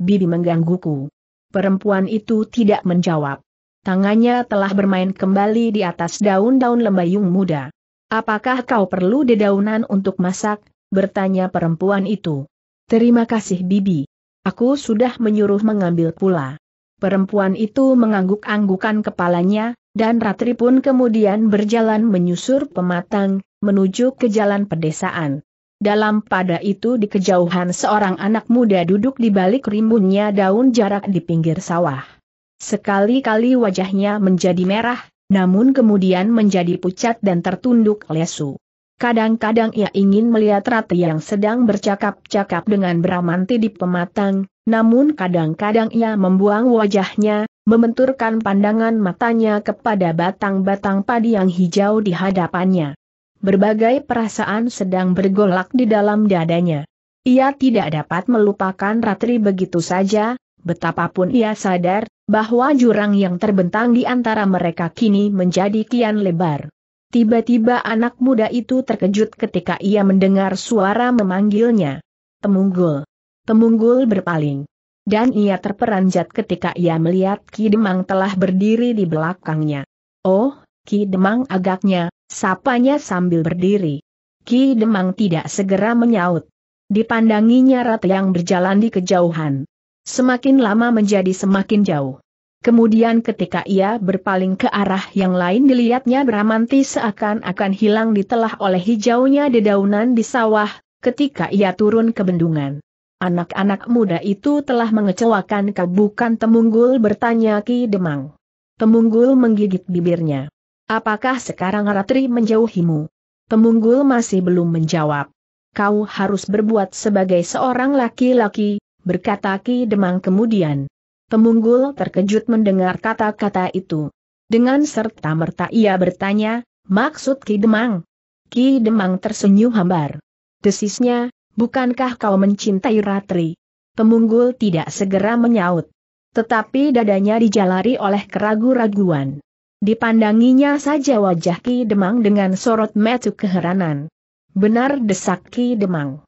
[SPEAKER 1] Bibi menggangguku. Perempuan itu tidak menjawab. Tangannya telah bermain kembali di atas daun-daun lembayung muda. Apakah kau perlu dedaunan untuk masak? Bertanya perempuan itu. Terima kasih Bibi. Aku sudah menyuruh mengambil pula. Perempuan itu mengangguk-anggukan kepalanya, dan Ratri pun kemudian berjalan menyusur pematang, menuju ke jalan pedesaan. Dalam pada itu di kejauhan seorang anak muda duduk di balik rimbunnya daun jarak di pinggir sawah. Sekali-kali wajahnya menjadi merah, namun kemudian menjadi pucat dan tertunduk lesu. Kadang-kadang ia ingin melihat Rati yang sedang bercakap-cakap dengan Bramanti di pematang, namun kadang-kadang ia membuang wajahnya, membenturkan pandangan matanya kepada batang-batang padi yang hijau di hadapannya. Berbagai perasaan sedang bergolak di dalam dadanya. Ia tidak dapat melupakan Ratri begitu saja, Betapapun ia sadar, bahwa jurang yang terbentang di antara mereka kini menjadi kian lebar. Tiba-tiba anak muda itu terkejut ketika ia mendengar suara memanggilnya. Temunggul. Temunggul berpaling. Dan ia terperanjat ketika ia melihat Ki Demang telah berdiri di belakangnya. Oh, Ki Demang agaknya, sapanya sambil berdiri. Ki Demang tidak segera menyaut. Dipandanginya Rat yang berjalan di kejauhan. Semakin lama menjadi semakin jauh. Kemudian ketika ia berpaling ke arah yang lain dilihatnya Bramanti seakan-akan hilang ditelah oleh hijaunya dedaunan di sawah, ketika ia turun ke bendungan. Anak-anak muda itu telah mengecewakan bukan Temunggul bertanya Ki Demang. Temunggul menggigit bibirnya. Apakah sekarang Ratri menjauhimu? Temunggul masih belum menjawab. Kau harus berbuat sebagai seorang laki-laki, berkata Ki Demang kemudian. Pemunggul terkejut mendengar kata-kata itu. Dengan serta-merta ia bertanya, maksud Ki Demang? Ki Demang tersenyum hambar. Desisnya, bukankah kau mencintai Ratri? Pemunggul tidak segera menyaut. Tetapi dadanya dijalari oleh keragu-raguan. Dipandanginya saja wajah Ki Demang dengan sorot metu keheranan. Benar desak Ki Demang.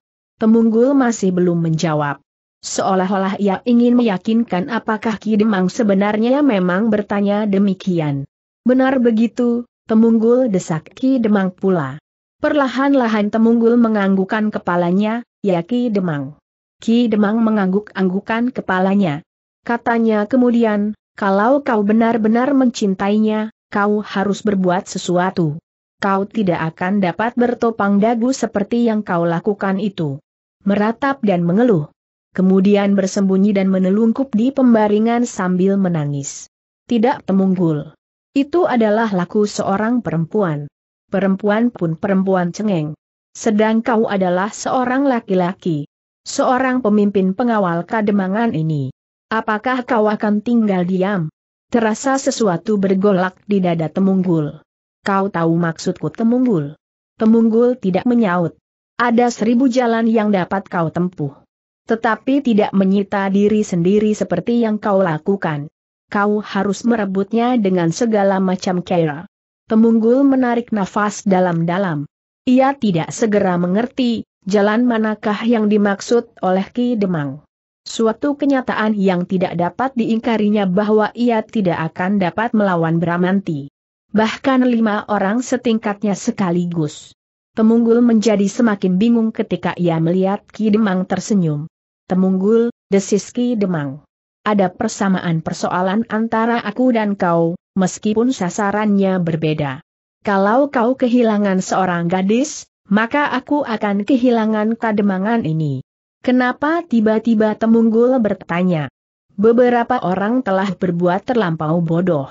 [SPEAKER 1] Pemunggul masih belum menjawab. Seolah-olah ia ingin meyakinkan apakah Ki Demang sebenarnya memang bertanya demikian. Benar begitu, Temunggul desak Ki Demang pula. Perlahan-lahan Temunggul menganggukan kepalanya, ya Ki Demang. Ki Demang mengangguk-anggukan kepalanya. Katanya kemudian, kalau kau benar-benar mencintainya, kau harus berbuat sesuatu. Kau tidak akan dapat bertopang dagu seperti yang kau lakukan itu. Meratap dan mengeluh kemudian bersembunyi dan menelungkup di pembaringan sambil menangis. Tidak temunggul. Itu adalah laku seorang perempuan. Perempuan pun perempuan cengeng. Sedang kau adalah seorang laki-laki. Seorang pemimpin pengawal kademangan ini. Apakah kau akan tinggal diam? Terasa sesuatu bergolak di dada Temunggul. Kau tahu maksudku Temunggul? Temunggul tidak menyaut. Ada seribu jalan yang dapat kau tempuh. Tetapi tidak menyita diri sendiri seperti yang kau lakukan. Kau harus merebutnya dengan segala macam cara. Temunggul menarik nafas dalam-dalam. Ia tidak segera mengerti, jalan manakah yang dimaksud oleh Ki Demang. Suatu kenyataan yang tidak dapat diingkarinya bahwa ia tidak akan dapat melawan Bramanti. Bahkan lima orang setingkatnya sekaligus. Temunggul menjadi semakin bingung ketika ia melihat Ki Demang tersenyum. Temunggul, Desiski Demang. Ada persamaan persoalan antara aku dan kau, meskipun sasarannya berbeda. Kalau kau kehilangan seorang gadis, maka aku akan kehilangan kademangan ini. Kenapa tiba-tiba Temunggul bertanya? Beberapa orang telah berbuat terlampau bodoh.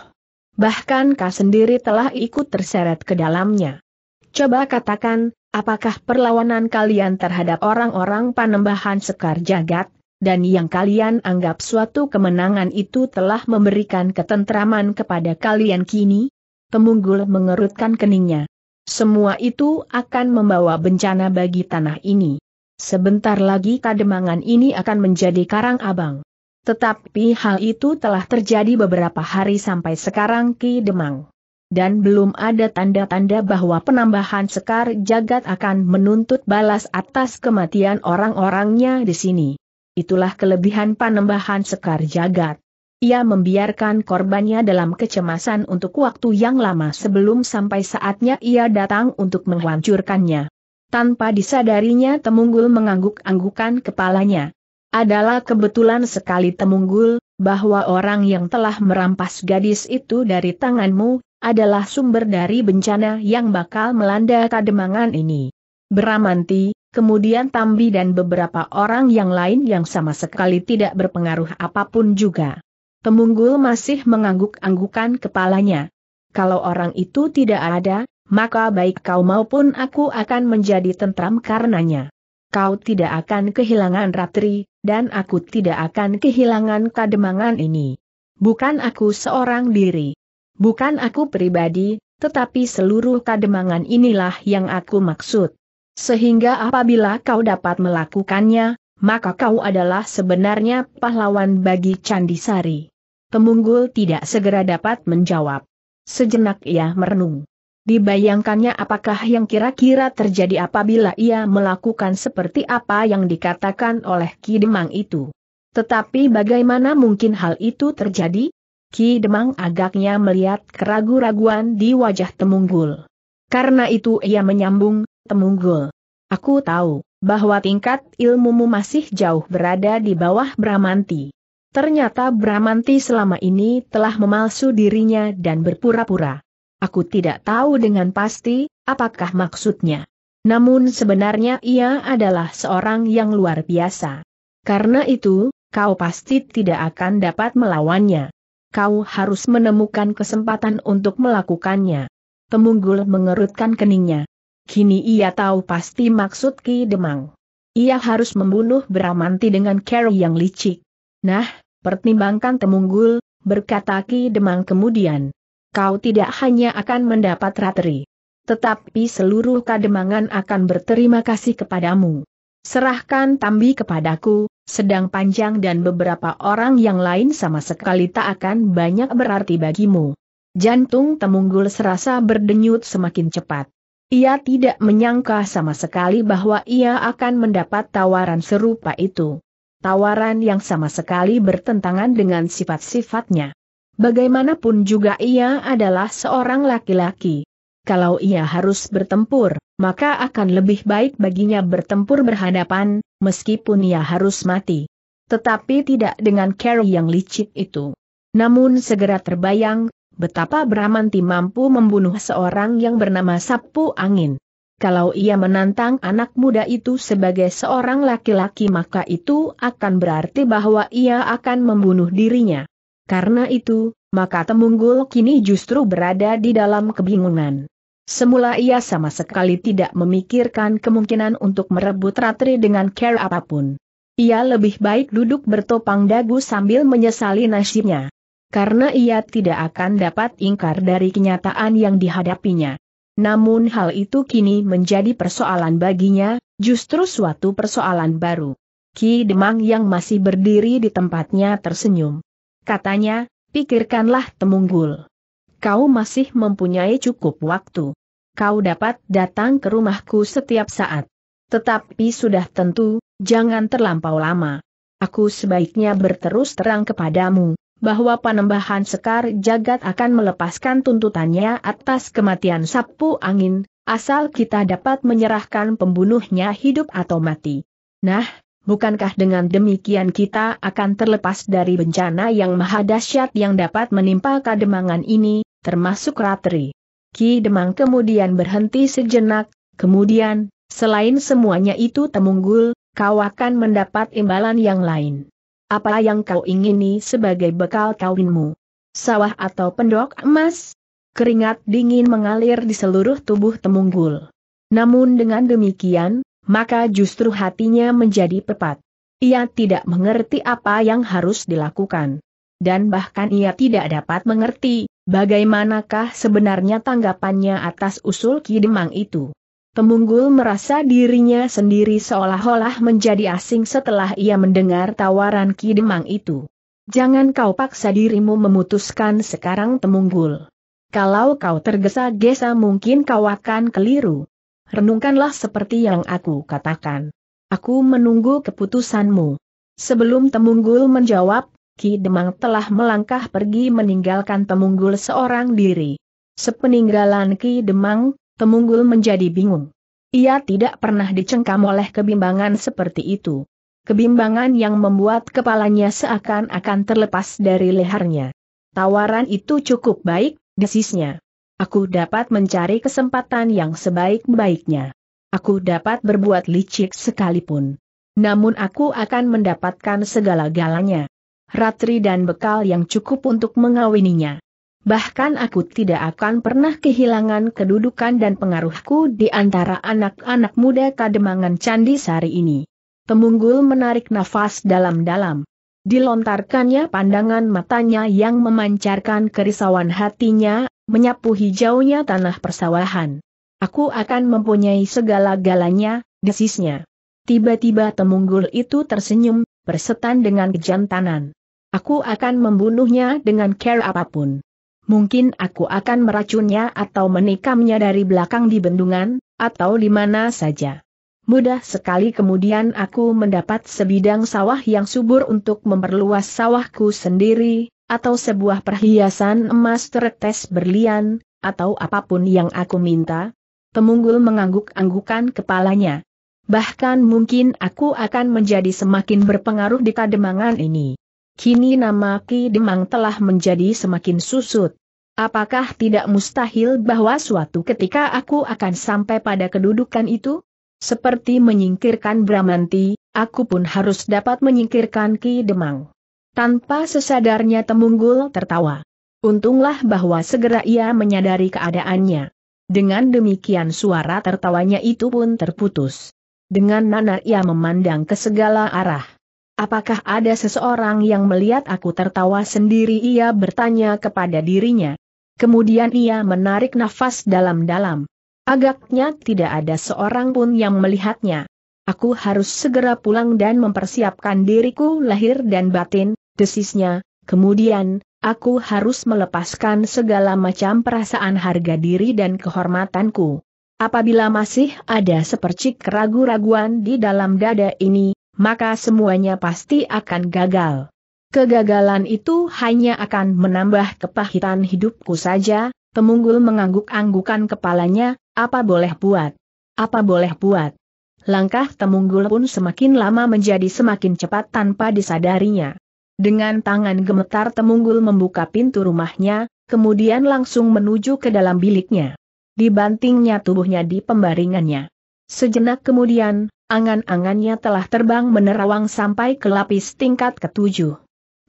[SPEAKER 1] Bahkan kau sendiri telah ikut terseret ke dalamnya. Coba katakan, Apakah perlawanan kalian terhadap orang-orang panembahan sekar jagat, dan yang kalian anggap suatu kemenangan itu telah memberikan ketentraman kepada kalian kini? Temunggul mengerutkan keningnya. Semua itu akan membawa bencana bagi tanah ini. Sebentar lagi kademangan ini akan menjadi karang abang. Tetapi hal itu telah terjadi beberapa hari sampai sekarang Ki Demang dan belum ada tanda-tanda bahwa penambahan sekar jagat akan menuntut balas atas kematian orang-orangnya di sini. Itulah kelebihan penambahan sekar jagat. Ia membiarkan korbannya dalam kecemasan untuk waktu yang lama sebelum sampai saatnya ia datang untuk menghancurkannya. Tanpa disadarinya Temunggul mengangguk-anggukan kepalanya. Adalah kebetulan sekali Temunggul, bahwa orang yang telah merampas gadis itu dari tanganmu, adalah sumber dari bencana yang bakal melanda Kademangan ini. Beramanti, kemudian Tambi dan beberapa orang yang lain yang sama sekali tidak berpengaruh apapun juga. Pemunggul masih mengangguk-anggukan kepalanya. Kalau orang itu tidak ada, maka baik kau maupun aku akan menjadi tentram karenanya. Kau tidak akan kehilangan Ratri, dan aku tidak akan kehilangan kademangan ini. Bukan aku seorang diri. Bukan aku pribadi, tetapi seluruh kademangan inilah yang aku maksud. Sehingga apabila kau dapat melakukannya, maka kau adalah sebenarnya pahlawan bagi Candisari. Temunggul tidak segera dapat menjawab. Sejenak ia merenung. Dibayangkannya apakah yang kira-kira terjadi apabila ia melakukan seperti apa yang dikatakan oleh Kidemang itu. Tetapi bagaimana mungkin hal itu terjadi? Ki Demang agaknya melihat keraguan raguan di wajah Temunggul. Karena itu ia menyambung, Temunggul. Aku tahu, bahwa tingkat ilmumu masih jauh berada di bawah Bramanti. Ternyata Bramanti selama ini telah memalsu dirinya dan berpura-pura. Aku tidak tahu dengan pasti, apakah maksudnya. Namun sebenarnya ia adalah seorang yang luar biasa. Karena itu, kau pasti tidak akan dapat melawannya kau harus menemukan kesempatan untuk melakukannya. Temunggul mengerutkan keningnya. Kini ia tahu pasti maksud Ki Demang. Ia harus membunuh Bramanti dengan cara yang licik. Nah, pertimbangkan Temunggul, berkata Ki Demang kemudian. Kau tidak hanya akan mendapat ratri, Tetapi seluruh kademangan akan berterima kasih kepadamu. Serahkan Tambi kepadaku, sedang panjang dan beberapa orang yang lain sama sekali tak akan banyak berarti bagimu. Jantung Temunggul serasa berdenyut semakin cepat. Ia tidak menyangka sama sekali bahwa ia akan mendapat tawaran serupa itu. Tawaran yang sama sekali bertentangan dengan sifat-sifatnya. Bagaimanapun juga ia adalah seorang laki-laki kalau ia harus bertempur, maka akan lebih baik baginya bertempur berhadapan, meskipun ia harus mati. Tetapi tidak dengan Carrie yang licik itu. Namun segera terbayang, betapa Bramanti mampu membunuh seorang yang bernama Sapu Angin. Kalau ia menantang anak muda itu sebagai seorang laki-laki maka itu akan berarti bahwa ia akan membunuh dirinya. Karena itu, maka Temunggul kini justru berada di dalam kebingungan. Semula ia sama sekali tidak memikirkan kemungkinan untuk merebut Ratri dengan care apapun. Ia lebih baik duduk bertopang dagu sambil menyesali nasibnya. Karena ia tidak akan dapat ingkar dari kenyataan yang dihadapinya. Namun hal itu kini menjadi persoalan baginya, justru suatu persoalan baru. Ki Demang yang masih berdiri di tempatnya tersenyum. Katanya, pikirkanlah Temunggul kau masih mempunyai cukup waktu. Kau dapat datang ke rumahku setiap saat. Tetapi sudah tentu, jangan terlampau lama. Aku sebaiknya berterus terang kepadamu, bahwa panembahan Sekar Jagat akan melepaskan tuntutannya atas kematian sapu angin, asal kita dapat menyerahkan pembunuhnya hidup atau mati. Nah, Bukankah dengan demikian kita akan terlepas dari bencana yang maha dahsyat yang dapat menimpa kademangan ini, termasuk Ratri. Ki Demang kemudian berhenti sejenak, kemudian, selain semuanya itu temunggul, kau akan mendapat imbalan yang lain. Apa yang kau ingini sebagai bekal kawinmu? Sawah atau pendok emas? Keringat dingin mengalir di seluruh tubuh temunggul. Namun dengan demikian, maka justru hatinya menjadi pepat. Ia tidak mengerti apa yang harus dilakukan. Dan bahkan ia tidak dapat mengerti, Bagaimanakah sebenarnya tanggapannya atas usul Ki Demang itu? Temunggul merasa dirinya sendiri seolah-olah menjadi asing setelah ia mendengar tawaran Ki Demang itu. Jangan kau paksa dirimu memutuskan sekarang Temunggul. Kalau kau tergesa-gesa mungkin kau akan keliru. Renungkanlah seperti yang aku katakan. Aku menunggu keputusanmu. Sebelum Temunggul menjawab, Ki Demang telah melangkah pergi meninggalkan Temunggul seorang diri. Sepeninggalan Ki Demang, Temunggul menjadi bingung. Ia tidak pernah dicengkam oleh kebimbangan seperti itu. Kebimbangan yang membuat kepalanya seakan-akan terlepas dari lehernya. Tawaran itu cukup baik, desisnya. Aku dapat mencari kesempatan yang sebaik-baiknya. Aku dapat berbuat licik sekalipun. Namun aku akan mendapatkan segala-galanya ratri dan bekal yang cukup untuk mengawininya. Bahkan aku tidak akan pernah kehilangan kedudukan dan pengaruhku di antara anak-anak muda kademangan Candi Sari ini. Temunggul menarik nafas dalam-dalam. Dilontarkannya pandangan matanya yang memancarkan kerisauan hatinya, menyapu hijaunya tanah persawahan. Aku akan mempunyai segala-galanya, desisnya. Tiba-tiba Temunggul itu tersenyum, bersetan dengan kejantanan. Aku akan membunuhnya dengan care apapun. Mungkin aku akan meracunnya atau menikamnya dari belakang di bendungan, atau di mana saja. Mudah sekali kemudian aku mendapat sebidang sawah yang subur untuk memperluas sawahku sendiri, atau sebuah perhiasan emas tertes berlian, atau apapun yang aku minta, Temunggul mengangguk-anggukan kepalanya. Bahkan mungkin aku akan menjadi semakin berpengaruh di kademangan ini. Kini nama Ki Demang telah menjadi semakin susut. Apakah tidak mustahil bahwa suatu ketika aku akan sampai pada kedudukan itu? Seperti menyingkirkan Bramanti, aku pun harus dapat menyingkirkan Ki Demang. Tanpa sesadarnya Temunggul tertawa. Untunglah bahwa segera ia menyadari keadaannya. Dengan demikian suara tertawanya itu pun terputus dengan nanar ia memandang ke segala arah. Apakah ada seseorang yang melihat aku tertawa sendiri ia bertanya kepada dirinya. Kemudian ia menarik nafas dalam-dalam. Agaknya tidak ada seorang pun yang melihatnya. Aku harus segera pulang dan mempersiapkan diriku lahir dan batin, desisnya, kemudian, aku harus melepaskan segala macam perasaan harga diri dan kehormatanku. Apabila masih ada sepercik keraguan-raguan di dalam dada ini, maka semuanya pasti akan gagal. Kegagalan itu hanya akan menambah kepahitan hidupku saja, Pemunggul mengangguk-anggukan kepalanya, apa boleh buat? Apa boleh buat? Langkah Temunggul pun semakin lama menjadi semakin cepat tanpa disadarinya. Dengan tangan gemetar Temunggul membuka pintu rumahnya, kemudian langsung menuju ke dalam biliknya. Dibantingnya tubuhnya di pembaringannya. Sejenak kemudian, angan-angannya telah terbang menerawang sampai ke lapis tingkat ketujuh.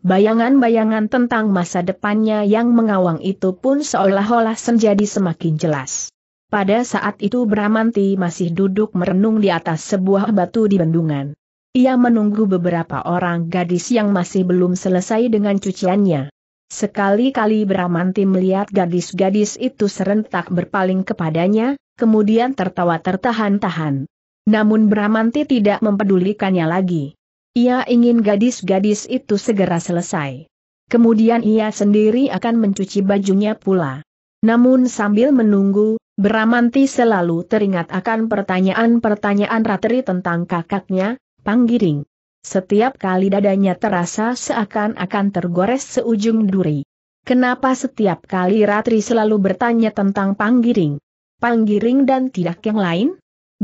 [SPEAKER 1] Bayangan-bayangan tentang masa depannya yang mengawang itu pun seolah-olah menjadi semakin jelas. Pada saat itu Bramanti masih duduk merenung di atas sebuah batu di bendungan. Ia menunggu beberapa orang gadis yang masih belum selesai dengan cuciannya. Sekali-kali Bramanti melihat gadis-gadis itu serentak berpaling kepadanya, kemudian tertawa tertahan-tahan. Namun Bramanti tidak mempedulikannya lagi. Ia ingin gadis-gadis itu segera selesai. Kemudian ia sendiri akan mencuci bajunya pula. Namun sambil menunggu, Bramanti selalu teringat akan pertanyaan-pertanyaan Ratri tentang kakaknya, Panggiring. Setiap kali dadanya terasa seakan-akan tergores seujung duri. Kenapa setiap kali Ratri selalu bertanya tentang panggiring? Panggiring dan tidak yang lain?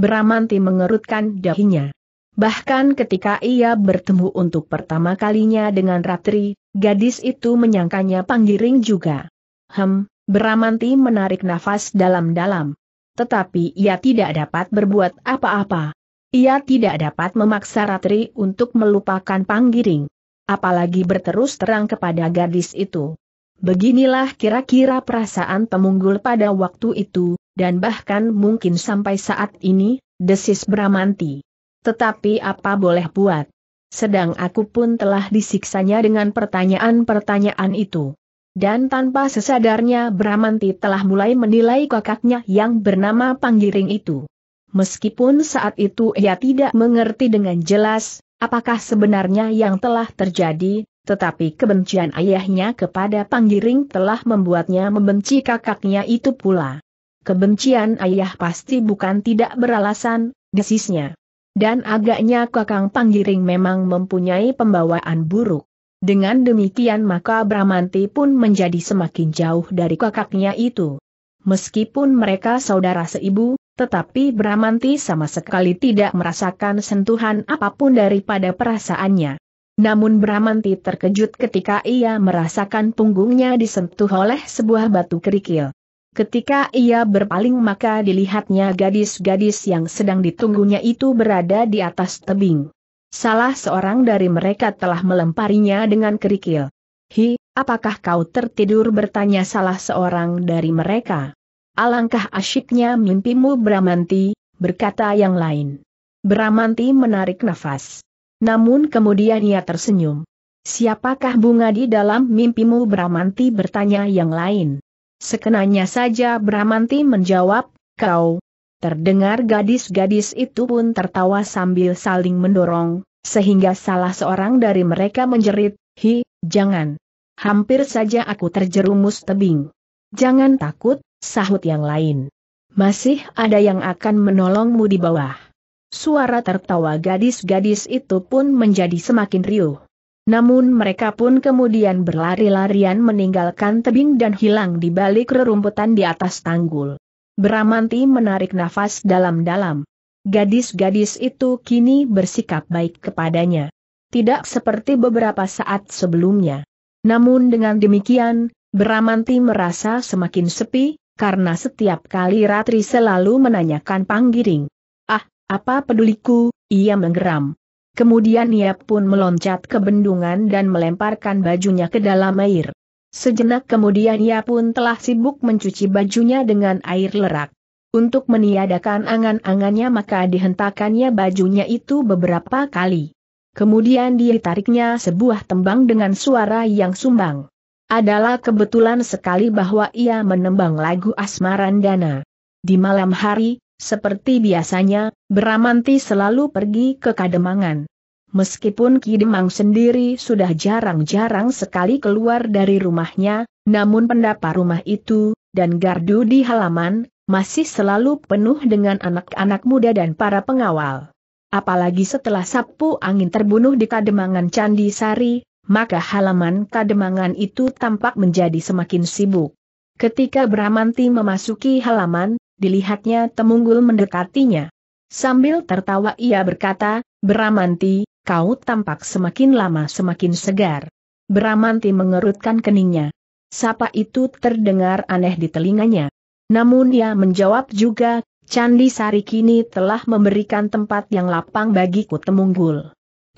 [SPEAKER 1] Beramanti mengerutkan dahinya. Bahkan ketika ia bertemu untuk pertama kalinya dengan Ratri, gadis itu menyangkanya panggiring juga. Hem, Beramanti menarik nafas dalam-dalam. Tetapi ia tidak dapat berbuat apa-apa. Ia tidak dapat memaksa Ratri untuk melupakan Panggiring. Apalagi berterus terang kepada gadis itu. Beginilah kira-kira perasaan pemunggul pada waktu itu, dan bahkan mungkin sampai saat ini, desis Bramanti. Tetapi apa boleh buat? Sedang aku pun telah disiksanya dengan pertanyaan-pertanyaan itu. Dan tanpa sesadarnya Bramanti telah mulai menilai kakaknya yang bernama Panggiring itu. Meskipun saat itu ia tidak mengerti dengan jelas, apakah sebenarnya yang telah terjadi, tetapi kebencian ayahnya kepada Panggiring telah membuatnya membenci kakaknya itu pula. Kebencian ayah pasti bukan tidak beralasan, desisnya. Dan agaknya kakang Panggiring memang mempunyai pembawaan buruk. Dengan demikian maka Bramanti pun menjadi semakin jauh dari kakaknya itu. Meskipun mereka saudara seibu, tetapi Bramanti sama sekali tidak merasakan sentuhan apapun daripada perasaannya. Namun Bramanti terkejut ketika ia merasakan punggungnya disentuh oleh sebuah batu kerikil. Ketika ia berpaling maka dilihatnya gadis-gadis yang sedang ditunggunya itu berada di atas tebing. Salah seorang dari mereka telah melemparinya dengan kerikil. Hi, apakah kau tertidur bertanya salah seorang dari mereka? Alangkah asyiknya mimpimu Bramanti, berkata yang lain. Bramanti menarik nafas. Namun kemudian ia tersenyum. Siapakah bunga di dalam mimpimu Bramanti bertanya yang lain. Sekenanya saja Bramanti menjawab, kau. Terdengar gadis-gadis itu pun tertawa sambil saling mendorong, sehingga salah seorang dari mereka menjerit, hi, jangan. Hampir saja aku terjerumus tebing. Jangan takut, sahut yang lain. Masih ada yang akan menolongmu di bawah. Suara tertawa gadis-gadis itu pun menjadi semakin riuh. Namun mereka pun kemudian berlari-larian meninggalkan tebing dan hilang di balik rerumputan di atas tanggul. Beramanti menarik nafas dalam-dalam. Gadis-gadis itu kini bersikap baik kepadanya. Tidak seperti beberapa saat sebelumnya. Namun dengan demikian, Beramanti merasa semakin sepi, karena setiap kali Ratri selalu menanyakan panggiring. Ah, apa peduliku, ia menggeram. Kemudian ia pun meloncat ke bendungan dan melemparkan bajunya ke dalam air. Sejenak kemudian ia pun telah sibuk mencuci bajunya dengan air lerak. Untuk meniadakan angan-angannya maka dihentakannya bajunya itu beberapa kali. Kemudian ditariknya sebuah tembang dengan suara yang sumbang. Adalah kebetulan sekali bahwa ia menembang lagu Asmarandana. Di malam hari, seperti biasanya, Bramanti selalu pergi ke Kademangan. Meskipun Kidemang sendiri sudah jarang-jarang sekali keluar dari rumahnya, namun pendapa rumah itu, dan gardu di halaman, masih selalu penuh dengan anak-anak muda dan para pengawal. Apalagi setelah sapu angin terbunuh di Kademangan Candi Sari maka halaman kademangan itu tampak menjadi semakin sibuk. Ketika Bramanti memasuki halaman, dilihatnya Temunggul mendekatinya. Sambil tertawa ia berkata, Bramanti, kau tampak semakin lama semakin segar. Bramanti mengerutkan keningnya. Sapa itu terdengar aneh di telinganya. Namun ia menjawab juga, Candi Sari kini telah memberikan tempat yang lapang bagiku Temunggul.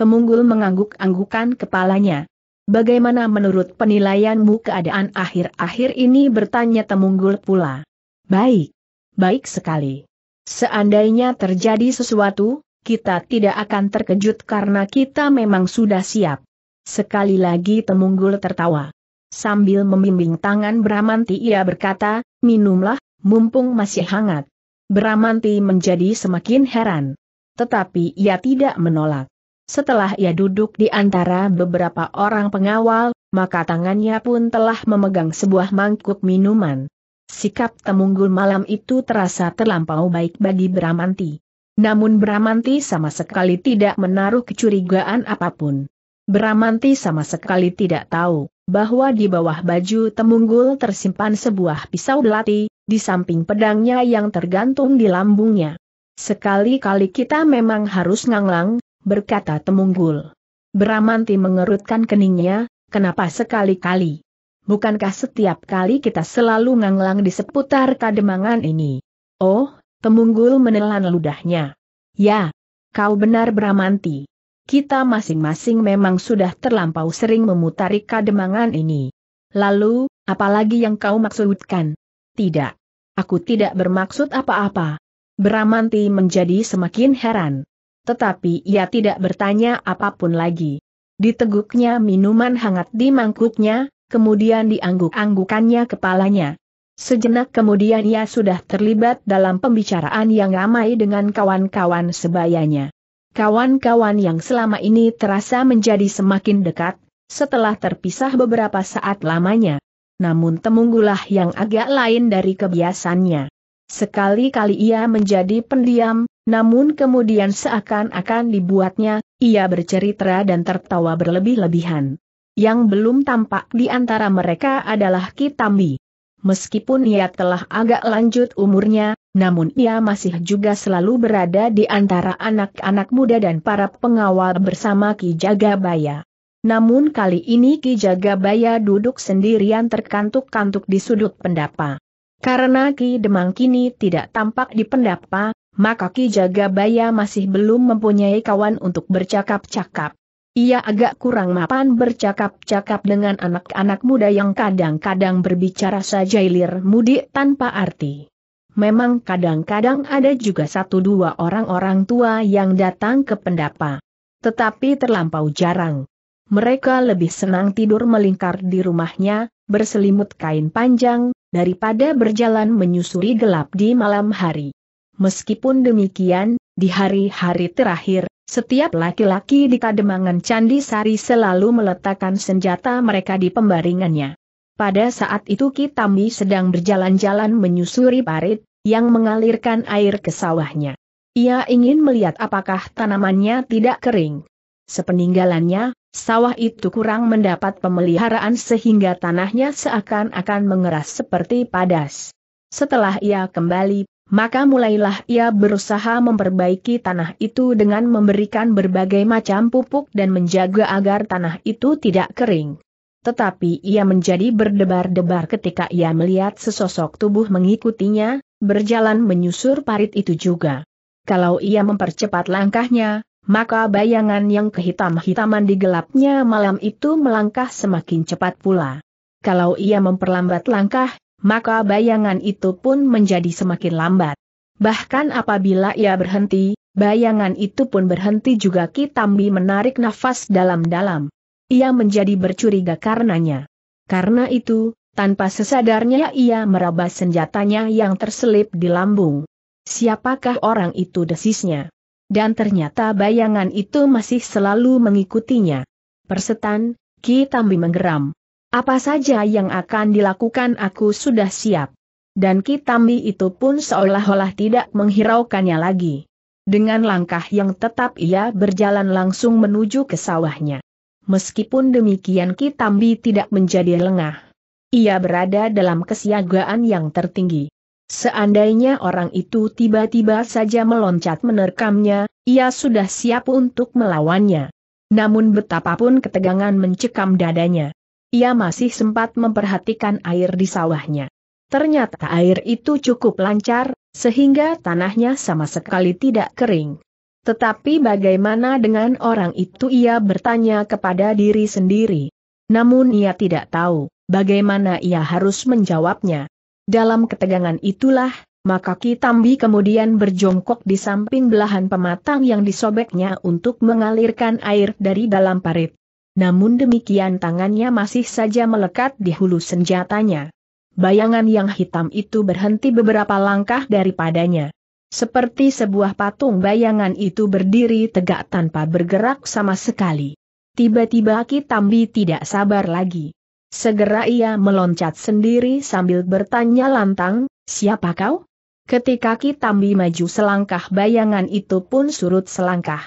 [SPEAKER 1] Temunggul mengangguk-anggukan kepalanya. Bagaimana menurut penilaianmu keadaan akhir-akhir ini bertanya Temunggul pula. Baik. Baik sekali. Seandainya terjadi sesuatu, kita tidak akan terkejut karena kita memang sudah siap. Sekali lagi Temunggul tertawa. Sambil membimbing tangan Bramanti ia berkata, minumlah, mumpung masih hangat. Bramanti menjadi semakin heran. Tetapi ia tidak menolak. Setelah ia duduk di antara beberapa orang pengawal, maka tangannya pun telah memegang sebuah mangkuk minuman. Sikap Temunggul malam itu terasa terlampau baik bagi Bramanti. Namun Bramanti sama sekali tidak menaruh kecurigaan apapun. Bramanti sama sekali tidak tahu bahwa di bawah baju Temunggul tersimpan sebuah pisau belati, di samping pedangnya yang tergantung di lambungnya. Sekali-kali kita memang harus nganglang, berkata Temunggul. Beramanti mengerutkan keningnya, kenapa sekali-kali? Bukankah setiap kali kita selalu nganglang di seputar kademangan ini? Oh, Temunggul menelan ludahnya. Ya, kau benar Beramanti. Kita masing-masing memang sudah terlampau sering memutari kademangan ini. Lalu, apalagi yang kau maksudkan? Tidak. Aku tidak bermaksud apa-apa. Beramanti menjadi semakin heran tetapi ia tidak bertanya apapun lagi. Diteguknya minuman hangat di mangkuknya, kemudian diangguk-anggukannya kepalanya. Sejenak kemudian ia sudah terlibat dalam pembicaraan yang ramai dengan kawan-kawan sebayanya. Kawan-kawan yang selama ini terasa menjadi semakin dekat, setelah terpisah beberapa saat lamanya. Namun temunggulah yang agak lain dari kebiasannya. Sekali-kali ia menjadi pendiam, namun kemudian seakan-akan dibuatnya, ia bercerita dan tertawa berlebih-lebihan. Yang belum tampak di antara mereka adalah Kitambi. Meskipun ia telah agak lanjut umurnya, namun ia masih juga selalu berada di antara anak-anak muda dan para pengawal bersama Ki Jagabaya. Namun kali ini Ki Jagabaya duduk sendirian terkantuk-kantuk di sudut pendapa. Karena Ki Demang kini tidak tampak di pendapa, maka Ki Jagabaya masih belum mempunyai kawan untuk bercakap-cakap. Ia agak kurang mapan bercakap-cakap dengan anak-anak muda yang kadang-kadang berbicara saja ilir mudik tanpa arti. Memang kadang-kadang ada juga satu dua orang-orang tua yang datang ke pendapa. Tetapi terlampau jarang. Mereka lebih senang tidur melingkar di rumahnya, berselimut kain panjang, daripada berjalan menyusuri gelap di malam hari. Meskipun demikian, di hari-hari terakhir, setiap laki-laki di Kademangan Candi Sari selalu meletakkan senjata mereka di pembaringannya. Pada saat itu Kitambi sedang berjalan-jalan menyusuri parit, yang mengalirkan air ke sawahnya. Ia ingin melihat apakah tanamannya tidak kering. Sepeninggalannya, sawah itu kurang mendapat pemeliharaan sehingga tanahnya seakan-akan mengeras seperti padas. Setelah ia kembali maka mulailah ia berusaha memperbaiki tanah itu dengan memberikan berbagai macam pupuk dan menjaga agar tanah itu tidak kering. Tetapi ia menjadi berdebar-debar ketika ia melihat sesosok tubuh mengikutinya, berjalan menyusur parit itu juga. Kalau ia mempercepat langkahnya, maka bayangan yang kehitam-hitaman di gelapnya malam itu melangkah semakin cepat pula. Kalau ia memperlambat langkah, maka bayangan itu pun menjadi semakin lambat. Bahkan apabila ia berhenti, bayangan itu pun berhenti juga Kitambi menarik nafas dalam-dalam. Ia menjadi bercuriga karenanya. Karena itu, tanpa sesadarnya ia meraba senjatanya yang terselip di lambung. Siapakah orang itu desisnya? Dan ternyata bayangan itu masih selalu mengikutinya. Persetan, Kitambi menggeram. Apa saja yang akan dilakukan aku sudah siap. Dan Kitambi itu pun seolah-olah tidak menghiraukannya lagi. Dengan langkah yang tetap ia berjalan langsung menuju ke sawahnya. Meskipun demikian Kitambi tidak menjadi lengah. Ia berada dalam kesiagaan yang tertinggi. Seandainya orang itu tiba-tiba saja meloncat menerkamnya, ia sudah siap untuk melawannya. Namun betapapun ketegangan mencekam dadanya ia masih sempat memperhatikan air di sawahnya. Ternyata air itu cukup lancar, sehingga tanahnya sama sekali tidak kering. Tetapi bagaimana dengan orang itu ia bertanya kepada diri sendiri. Namun ia tidak tahu, bagaimana ia harus menjawabnya. Dalam ketegangan itulah, maka Kitambi kemudian berjongkok di samping belahan pematang yang disobeknya untuk mengalirkan air dari dalam parit. Namun demikian tangannya masih saja melekat di hulu senjatanya. Bayangan yang hitam itu berhenti beberapa langkah daripadanya. Seperti sebuah patung bayangan itu berdiri tegak tanpa bergerak sama sekali. Tiba-tiba Kitambi tidak sabar lagi. Segera ia meloncat sendiri sambil bertanya lantang, siapa kau? Ketika Kitambi maju selangkah bayangan itu pun surut selangkah.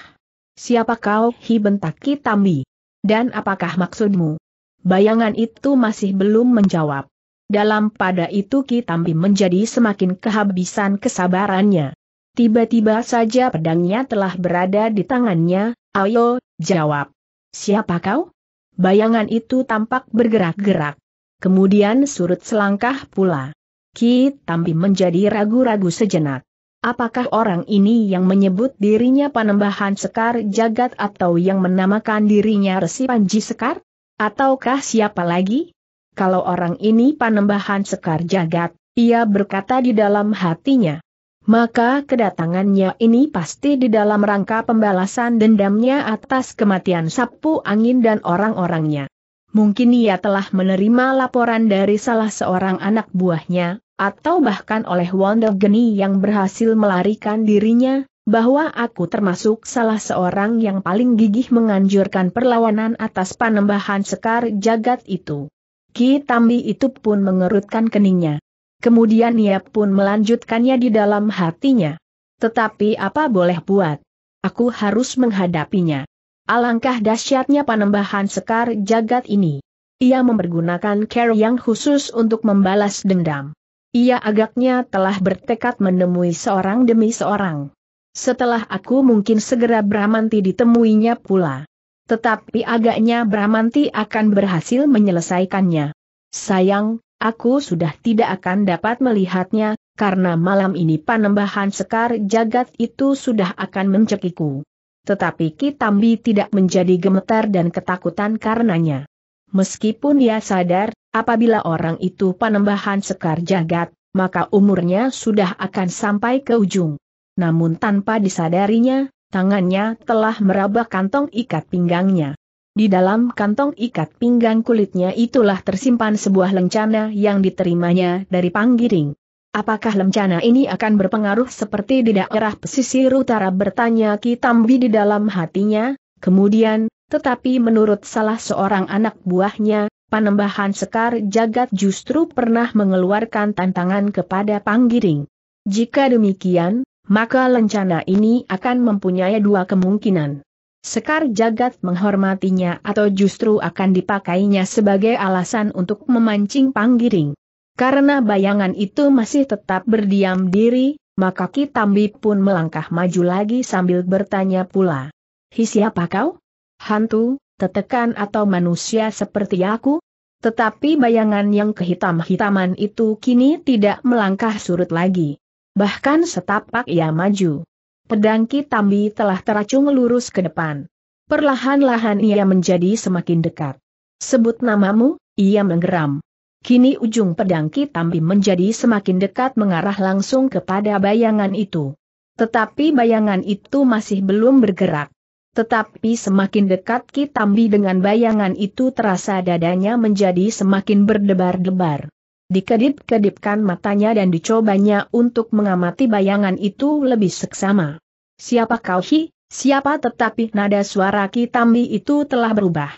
[SPEAKER 1] Siapa kau? Hi bentak Kitambi. Dan apakah maksudmu? Bayangan itu masih belum menjawab. Dalam pada itu Kitambi menjadi semakin kehabisan kesabarannya. Tiba-tiba saja pedangnya telah berada di tangannya, ayo, jawab. Siapa kau? Bayangan itu tampak bergerak-gerak. Kemudian surut selangkah pula. Kitambi menjadi ragu-ragu sejenak. Apakah orang ini yang menyebut dirinya Panembahan Sekar Jagat atau yang menamakan dirinya Resi Panji Sekar? Ataukah siapa lagi? Kalau orang ini Panembahan Sekar Jagat, ia berkata di dalam hatinya. Maka kedatangannya ini pasti di dalam rangka pembalasan dendamnya atas kematian sapu angin dan orang-orangnya. Mungkin ia telah menerima laporan dari salah seorang anak buahnya, atau bahkan oleh Wonder Geni yang berhasil melarikan dirinya, bahwa aku termasuk salah seorang yang paling gigih menganjurkan perlawanan atas panembahan sekar jagat itu. Ki Tambi itu pun mengerutkan keningnya. Kemudian ia pun melanjutkannya di dalam hatinya. Tetapi apa boleh buat? Aku harus menghadapinya. Alangkah dahsyatnya panembahan sekar jagat ini. Ia mempergunakan care yang khusus untuk membalas dendam. Ia agaknya telah bertekad menemui seorang demi seorang. Setelah aku mungkin segera Bramanti ditemuinya pula. Tetapi agaknya Bramanti akan berhasil menyelesaikannya. Sayang, aku sudah tidak akan dapat melihatnya, karena malam ini panembahan sekar jagat itu sudah akan mencekiku. Tetapi Kitambi tidak menjadi gemetar dan ketakutan karenanya. Meskipun ia sadar, Apabila orang itu panembahan sekar jagat, maka umurnya sudah akan sampai ke ujung. Namun tanpa disadarinya, tangannya telah meraba kantong ikat pinggangnya. Di dalam kantong ikat pinggang kulitnya itulah tersimpan sebuah lencana yang diterimanya dari panggiring. Apakah lencana ini akan berpengaruh seperti di daerah pesisir utara bertanya Kitambi di dalam hatinya? Kemudian, tetapi menurut salah seorang anak buahnya, Panembahan Sekar Jagat justru pernah mengeluarkan tantangan kepada Panggiring. Jika demikian, maka lencana ini akan mempunyai dua kemungkinan. Sekar Jagat menghormatinya atau justru akan dipakainya sebagai alasan untuk memancing Panggiring. Karena bayangan itu masih tetap berdiam diri, maka Kitambi pun melangkah maju lagi sambil bertanya pula. Hi siapa kau? Hantu, tetekan atau manusia seperti aku? Tetapi bayangan yang kehitam-hitaman itu kini tidak melangkah surut lagi. Bahkan setapak ia maju. Pedang Tambi telah teracung lurus ke depan. Perlahan-lahan ia menjadi semakin dekat. Sebut namamu, ia menggeram. Kini ujung pedang Tambi menjadi semakin dekat mengarah langsung kepada bayangan itu. Tetapi bayangan itu masih belum bergerak. Tetapi semakin dekat Kitambi dengan bayangan itu terasa dadanya menjadi semakin berdebar-debar. Dikedip-kedipkan matanya dan dicobanya untuk mengamati bayangan itu lebih seksama. Siapa kau hi, siapa tetapi nada suara Kitambi itu telah berubah.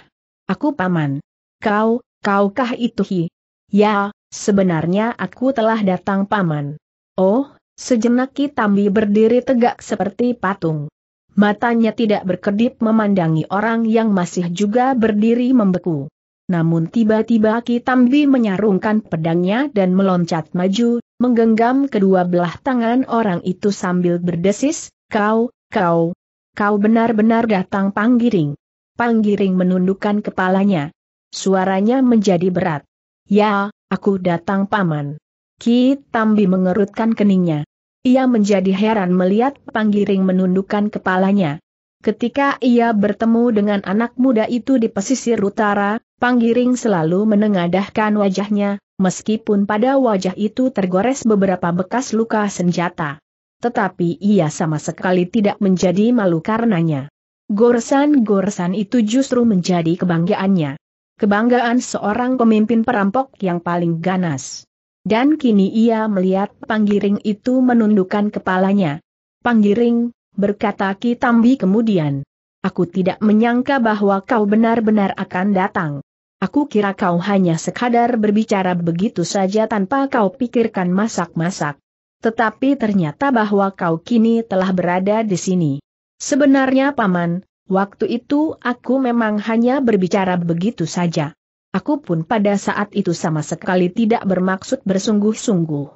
[SPEAKER 1] Aku paman. Kau, kaukah itu hi? Ya, sebenarnya aku telah datang paman. Oh, sejenak Kitambi berdiri tegak seperti patung. Matanya tidak berkedip memandangi orang yang masih juga berdiri membeku. Namun tiba-tiba Ki Tambi menyarungkan pedangnya dan meloncat maju, menggenggam kedua belah tangan orang itu sambil berdesis, kau, kau, kau benar-benar datang Panggiring. Panggiring menundukkan kepalanya. Suaranya menjadi berat. Ya, aku datang paman. Ki Tambi mengerutkan keningnya. Ia menjadi heran melihat Panggiring menundukkan kepalanya. Ketika ia bertemu dengan anak muda itu di pesisir utara, Panggiring selalu menengadahkan wajahnya, meskipun pada wajah itu tergores beberapa bekas luka senjata. Tetapi ia sama sekali tidak menjadi malu karenanya. Goresan-goresan itu justru menjadi kebanggaannya. Kebanggaan seorang pemimpin perampok yang paling ganas. Dan kini ia melihat panggiring itu menundukkan kepalanya. Panggiring, berkata Kitambi kemudian. Aku tidak menyangka bahwa kau benar-benar akan datang. Aku kira kau hanya sekadar berbicara begitu saja tanpa kau pikirkan masak-masak. Tetapi ternyata bahwa kau kini telah berada di sini. Sebenarnya paman, waktu itu aku memang hanya berbicara begitu saja. Aku pun pada saat itu sama sekali tidak bermaksud bersungguh-sungguh.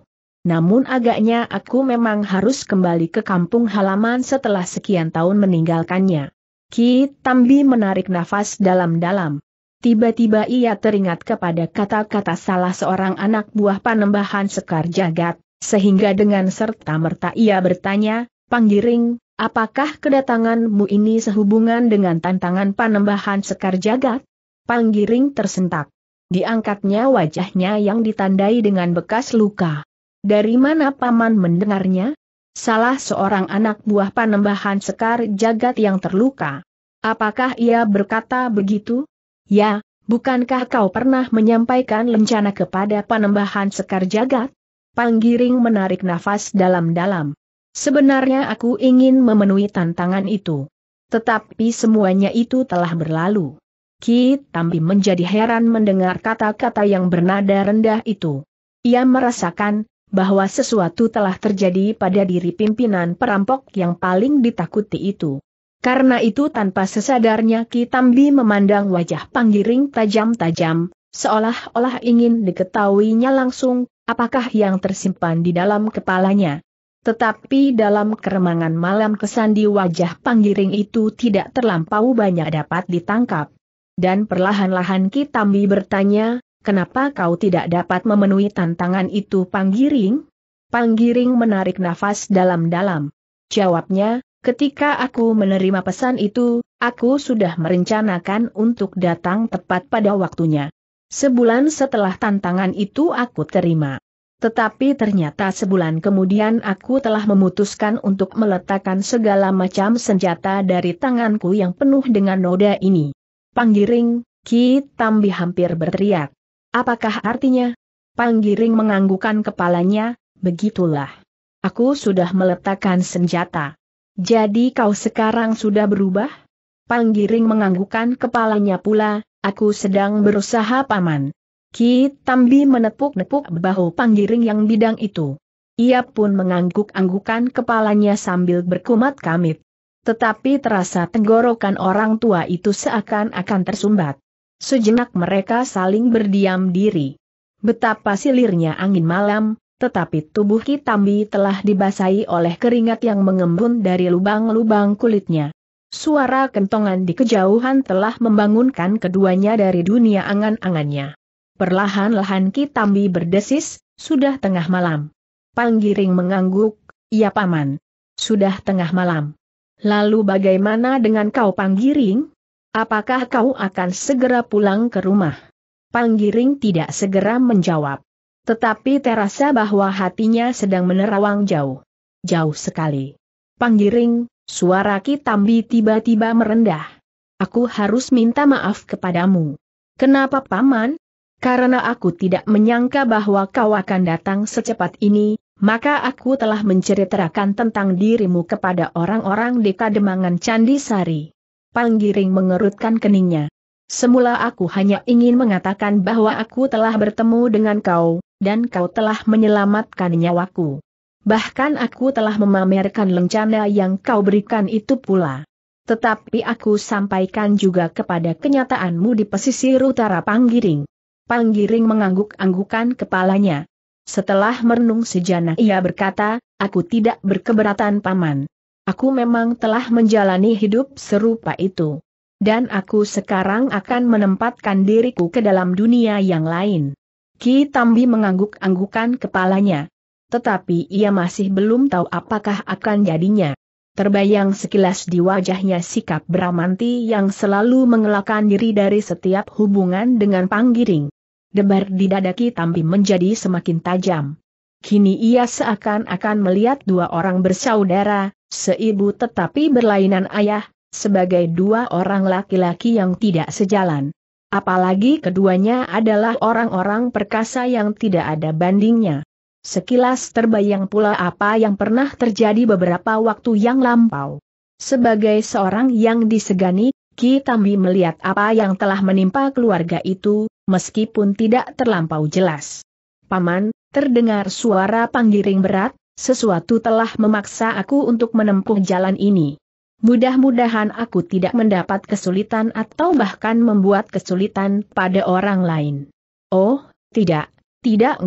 [SPEAKER 1] Namun agaknya aku memang harus kembali ke kampung halaman setelah sekian tahun meninggalkannya. Ki Tambi menarik nafas dalam-dalam. Tiba-tiba ia teringat kepada kata-kata salah seorang anak buah panembahan Sekar Jagat, sehingga dengan serta-merta ia bertanya, Panggiring, apakah kedatanganmu ini sehubungan dengan tantangan panembahan Sekar Jagat? Panggiring tersentak. Diangkatnya wajahnya yang ditandai dengan bekas luka. Dari mana paman mendengarnya? Salah seorang anak buah panembahan Sekar Jagat yang terluka. Apakah ia berkata begitu? Ya, bukankah kau pernah menyampaikan lencana kepada panembahan Sekar Jagat? Panggiring menarik nafas dalam-dalam. Sebenarnya aku ingin memenuhi tantangan itu. Tetapi semuanya itu telah berlalu. Ki Tambi menjadi heran mendengar kata-kata yang bernada rendah itu. Ia merasakan bahwa sesuatu telah terjadi pada diri pimpinan perampok yang paling ditakuti itu. Karena itu tanpa sesadarnya Ki Tambi memandang wajah panggiring tajam-tajam, seolah-olah ingin diketahuinya langsung, apakah yang tersimpan di dalam kepalanya. Tetapi dalam keremangan malam kesan di wajah panggiring itu tidak terlampau banyak dapat ditangkap dan perlahan-lahan Kitambi bertanya, kenapa kau tidak dapat memenuhi tantangan itu Panggiring? Panggiring menarik nafas dalam-dalam. Jawabnya, ketika aku menerima pesan itu, aku sudah merencanakan untuk datang tepat pada waktunya. Sebulan setelah tantangan itu aku terima. Tetapi ternyata sebulan kemudian aku telah memutuskan untuk meletakkan segala macam senjata dari tanganku yang penuh dengan noda ini. Panggiring, Ki Tambi hampir berteriak. Apakah artinya? Panggiring menganggukan kepalanya, begitulah. Aku sudah meletakkan senjata. Jadi kau sekarang sudah berubah? Panggiring menganggukan kepalanya pula, aku sedang berusaha paman. Ki Tambi menepuk-nepuk bahu panggiring yang bidang itu. Ia pun mengangguk-anggukan kepalanya sambil berkumat kamit. Tetapi terasa tenggorokan orang tua itu seakan-akan tersumbat. Sejenak mereka saling berdiam diri. Betapa silirnya angin malam, tetapi tubuh Kitambi telah dibasahi oleh keringat yang mengembun dari lubang-lubang kulitnya. Suara kentongan di kejauhan telah membangunkan keduanya dari dunia angan-angannya. Perlahan-lahan Kitambi berdesis, sudah tengah malam. Panggiring mengangguk, ya paman. Sudah tengah malam. Lalu bagaimana dengan kau Panggiring? Apakah kau akan segera pulang ke rumah? Panggiring tidak segera menjawab. Tetapi terasa bahwa hatinya sedang menerawang jauh. Jauh sekali. Panggiring, suara Kitambi tiba-tiba merendah. Aku harus minta maaf kepadamu. Kenapa paman? Karena aku tidak menyangka bahwa kau akan datang secepat ini, maka aku telah menceritakan tentang dirimu kepada orang-orang di Kademangan Sari. Panggiring mengerutkan keningnya. Semula aku hanya ingin mengatakan bahwa aku telah bertemu dengan kau, dan kau telah menyelamatkan nyawaku. Bahkan aku telah memamerkan lencana yang kau berikan itu pula. Tetapi aku sampaikan juga kepada kenyataanmu di pesisir utara Panggiring. Panggiring mengangguk-anggukan kepalanya. Setelah merenung sejenak ia berkata, aku tidak berkeberatan paman. Aku memang telah menjalani hidup serupa itu. Dan aku sekarang akan menempatkan diriku ke dalam dunia yang lain. Ki Tambi mengangguk-anggukan kepalanya. Tetapi ia masih belum tahu apakah akan jadinya. Terbayang sekilas di wajahnya sikap Bramanti yang selalu mengelakkan diri dari setiap hubungan dengan Panggiring debar di dada Kitambi menjadi semakin tajam. Kini ia seakan-akan melihat dua orang bersaudara, seibu tetapi berlainan ayah, sebagai dua orang laki-laki yang tidak sejalan. Apalagi keduanya adalah orang-orang perkasa yang tidak ada bandingnya. Sekilas terbayang pula apa yang pernah terjadi beberapa waktu yang lampau. Sebagai seorang yang disegani, Kitambi melihat apa yang telah menimpa keluarga itu, meskipun tidak terlampau jelas. Paman, terdengar suara panggiring berat, sesuatu telah memaksa aku untuk menempuh jalan ini. Mudah-mudahan aku tidak mendapat kesulitan atau bahkan membuat kesulitan pada orang lain. Oh, tidak, tidak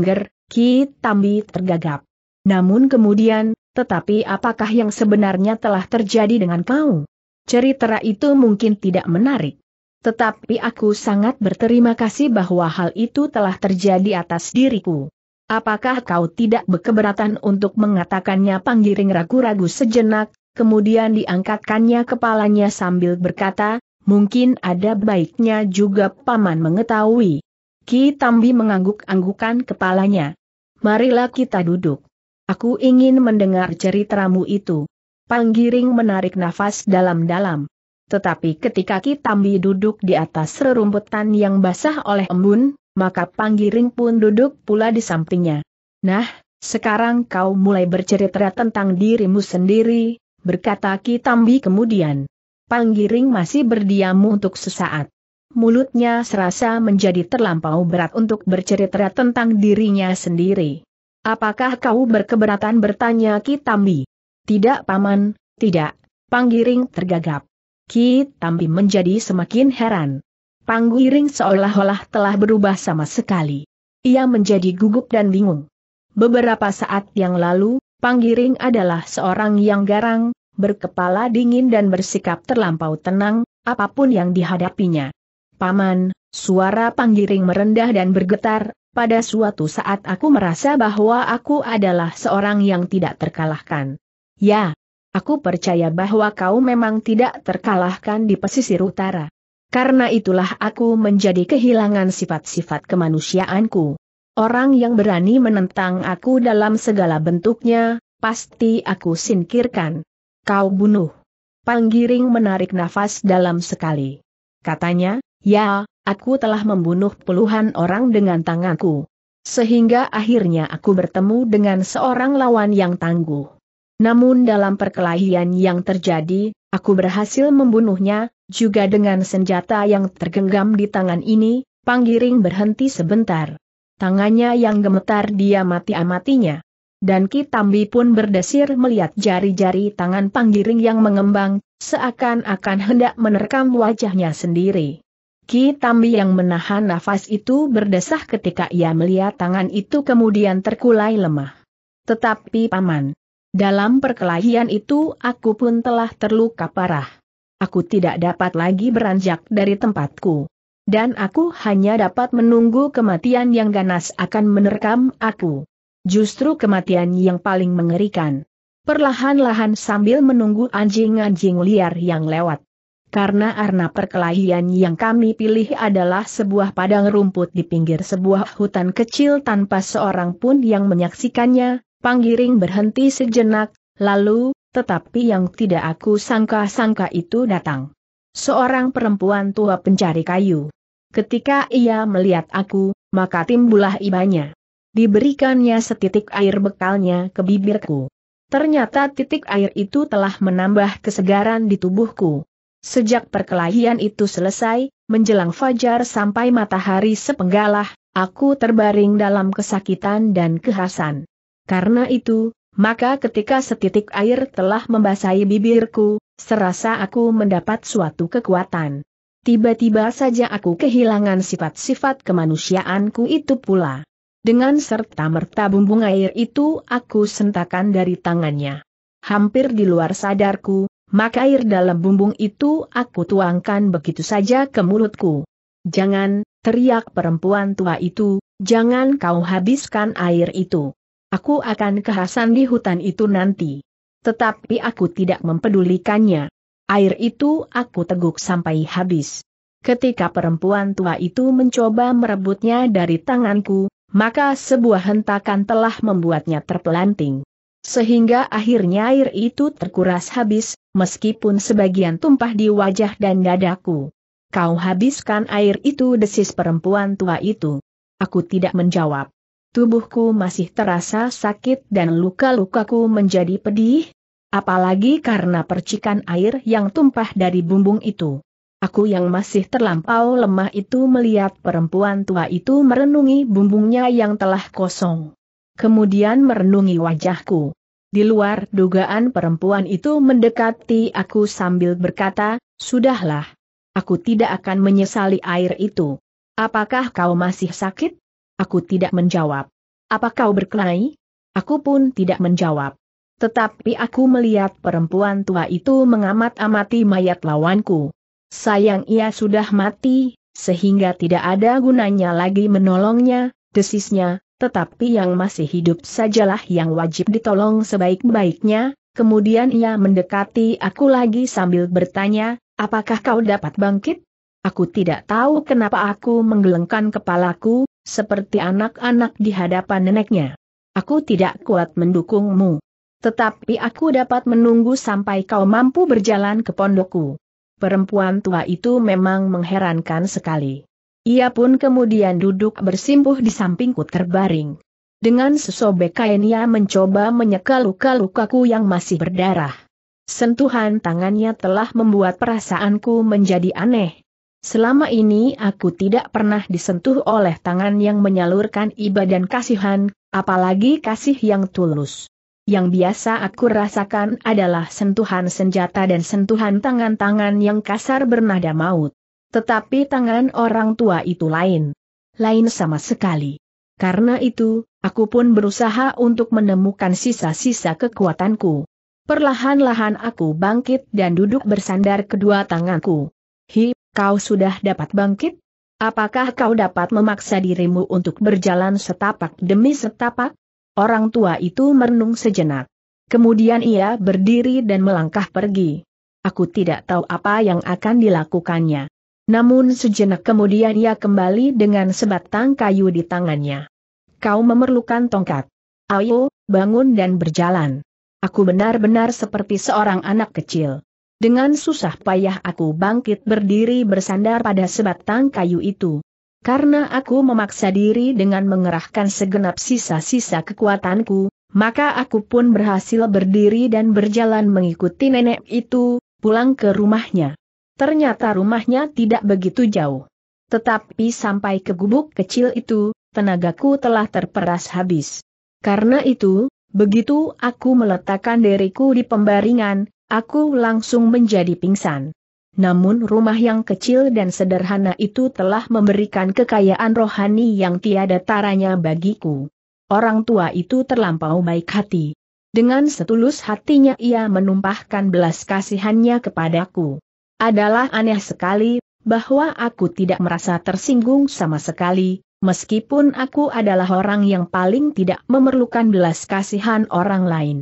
[SPEAKER 1] Ki Kitambi tergagap. Namun kemudian, tetapi apakah yang sebenarnya telah terjadi dengan kau? Cerita itu mungkin tidak menarik. Tetapi aku sangat berterima kasih bahwa hal itu telah terjadi atas diriku. Apakah kau tidak berkeberatan untuk mengatakannya panggiring ragu-ragu sejenak, kemudian diangkatkannya kepalanya sambil berkata, mungkin ada baiknya juga paman mengetahui. Ki Tambi mengangguk-anggukan kepalanya. Marilah kita duduk. Aku ingin mendengar ceritamu itu. Panggiring menarik nafas dalam-dalam. Tetapi ketika Kitambi duduk di atas rerumputan yang basah oleh embun, maka Panggiring pun duduk pula di sampingnya. Nah, sekarang kau mulai bercerita tentang dirimu sendiri, berkata Kitambi kemudian. Panggiring masih berdiam untuk sesaat. Mulutnya serasa menjadi terlampau berat untuk bercerita tentang dirinya sendiri. Apakah kau berkeberatan bertanya Kitambi? Tidak paman, tidak. Panggiring tergagap. Ki tampil menjadi semakin heran. Panggiring seolah-olah telah berubah sama sekali. Ia menjadi gugup dan bingung. Beberapa saat yang lalu, Panggiring adalah seorang yang garang, berkepala dingin dan bersikap terlampau tenang, apapun yang dihadapinya. Paman, suara Panggiring merendah dan bergetar, pada suatu saat aku merasa bahwa aku adalah seorang yang tidak terkalahkan. Ya, aku percaya bahwa kau memang tidak terkalahkan di pesisir utara. Karena itulah aku menjadi kehilangan sifat-sifat kemanusiaanku. Orang yang berani menentang aku dalam segala bentuknya, pasti aku singkirkan. Kau bunuh. Panggiring menarik nafas dalam sekali. Katanya, ya, aku telah membunuh puluhan orang dengan tanganku. Sehingga akhirnya aku bertemu dengan seorang lawan yang tangguh. Namun dalam perkelahian yang terjadi, aku berhasil membunuhnya, juga dengan senjata yang tergenggam di tangan ini, Panggiring berhenti sebentar. Tangannya yang gemetar dia mati-amatinya. Dan Kitambi pun berdesir melihat jari-jari tangan Panggiring yang mengembang, seakan-akan hendak menerkam wajahnya sendiri. Ki Tambi yang menahan nafas itu berdesah ketika ia melihat tangan itu kemudian terkulai lemah. Tetapi paman, dalam perkelahian itu aku pun telah terluka parah. Aku tidak dapat lagi beranjak dari tempatku. Dan aku hanya dapat menunggu kematian yang ganas akan menerkam aku. Justru kematian yang paling mengerikan. Perlahan-lahan sambil menunggu anjing-anjing liar yang lewat. Karena arna perkelahian yang kami pilih adalah sebuah padang rumput di pinggir sebuah hutan kecil tanpa seorang pun yang menyaksikannya, Panggiring berhenti sejenak, lalu, tetapi yang tidak aku sangka-sangka itu datang. Seorang perempuan tua pencari kayu. Ketika ia melihat aku, maka timbulah ibanya. Diberikannya setitik air bekalnya ke bibirku. Ternyata titik air itu telah menambah kesegaran di tubuhku. Sejak perkelahian itu selesai, menjelang fajar sampai matahari sepenggalah, aku terbaring dalam kesakitan dan kehasan. Karena itu, maka ketika setitik air telah membasahi bibirku, serasa aku mendapat suatu kekuatan. Tiba-tiba saja aku kehilangan sifat-sifat kemanusiaanku itu pula. Dengan serta merta bumbung air itu aku sentakan dari tangannya. Hampir di luar sadarku, maka air dalam bumbung itu aku tuangkan begitu saja ke mulutku. Jangan, teriak perempuan tua itu, jangan kau habiskan air itu. Aku akan kehasan di hutan itu nanti. Tetapi aku tidak mempedulikannya. Air itu aku teguk sampai habis. Ketika perempuan tua itu mencoba merebutnya dari tanganku, maka sebuah hentakan telah membuatnya terpelanting. Sehingga akhirnya air itu terkuras habis, meskipun sebagian tumpah di wajah dan dadaku. Kau habiskan air itu desis perempuan tua itu. Aku tidak menjawab tubuhku masih terasa sakit dan luka-lukaku menjadi pedih, apalagi karena percikan air yang tumpah dari bumbung itu. Aku yang masih terlampau lemah itu melihat perempuan tua itu merenungi bumbungnya yang telah kosong. Kemudian merenungi wajahku. Di luar dugaan perempuan itu mendekati aku sambil berkata, Sudahlah. Aku tidak akan menyesali air itu. Apakah kau masih sakit? Aku tidak menjawab. Apa kau berkelahi? Aku pun tidak menjawab. Tetapi aku melihat perempuan tua itu mengamat-amati mayat lawanku. Sayang ia sudah mati, sehingga tidak ada gunanya lagi menolongnya, desisnya, tetapi yang masih hidup sajalah yang wajib ditolong sebaik-baiknya, Kemudian ia mendekati aku lagi sambil bertanya, apakah kau dapat bangkit? Aku tidak tahu kenapa aku menggelengkan kepalaku, seperti anak-anak di hadapan neneknya. Aku tidak kuat mendukungmu. Tetapi aku dapat menunggu sampai kau mampu berjalan ke pondokku. Perempuan tua itu memang mengherankan sekali. Ia pun kemudian duduk bersimpuh di sampingku terbaring. Dengan sesobek kain ia mencoba menyeka luka-lukaku yang masih berdarah. Sentuhan tangannya telah membuat perasaanku menjadi aneh. Selama ini aku tidak pernah disentuh oleh tangan yang menyalurkan ibadah dan kasihan, apalagi kasih yang tulus. Yang biasa aku rasakan adalah sentuhan senjata dan sentuhan tangan-tangan yang kasar bernada maut. Tetapi tangan orang tua itu lain. Lain sama sekali. Karena itu, aku pun berusaha untuk menemukan sisa-sisa kekuatanku. Perlahan-lahan aku bangkit dan duduk bersandar kedua tanganku. Hip, Kau sudah dapat bangkit? Apakah kau dapat memaksa dirimu untuk berjalan setapak demi setapak? Orang tua itu merenung sejenak. Kemudian ia berdiri dan melangkah pergi. Aku tidak tahu apa yang akan dilakukannya. Namun sejenak kemudian ia kembali dengan sebatang kayu di tangannya. Kau memerlukan tongkat. Ayo, bangun dan berjalan. Aku benar-benar seperti seorang anak kecil. Dengan susah payah aku bangkit berdiri bersandar pada sebatang kayu itu. Karena aku memaksa diri dengan mengerahkan segenap sisa-sisa kekuatanku, maka aku pun berhasil berdiri dan berjalan mengikuti nenek itu, pulang ke rumahnya. Ternyata rumahnya tidak begitu jauh. Tetapi sampai ke gubuk kecil itu, tenagaku telah terperas habis. Karena itu, begitu aku meletakkan diriku di pembaringan, Aku langsung menjadi pingsan. Namun rumah yang kecil dan sederhana itu telah memberikan kekayaan rohani yang tiada taranya bagiku. Orang tua itu terlampau baik hati. Dengan setulus hatinya ia menumpahkan belas kasihannya kepadaku. Adalah aneh sekali, bahwa aku tidak merasa tersinggung sama sekali, meskipun aku adalah orang yang paling tidak memerlukan belas kasihan orang lain.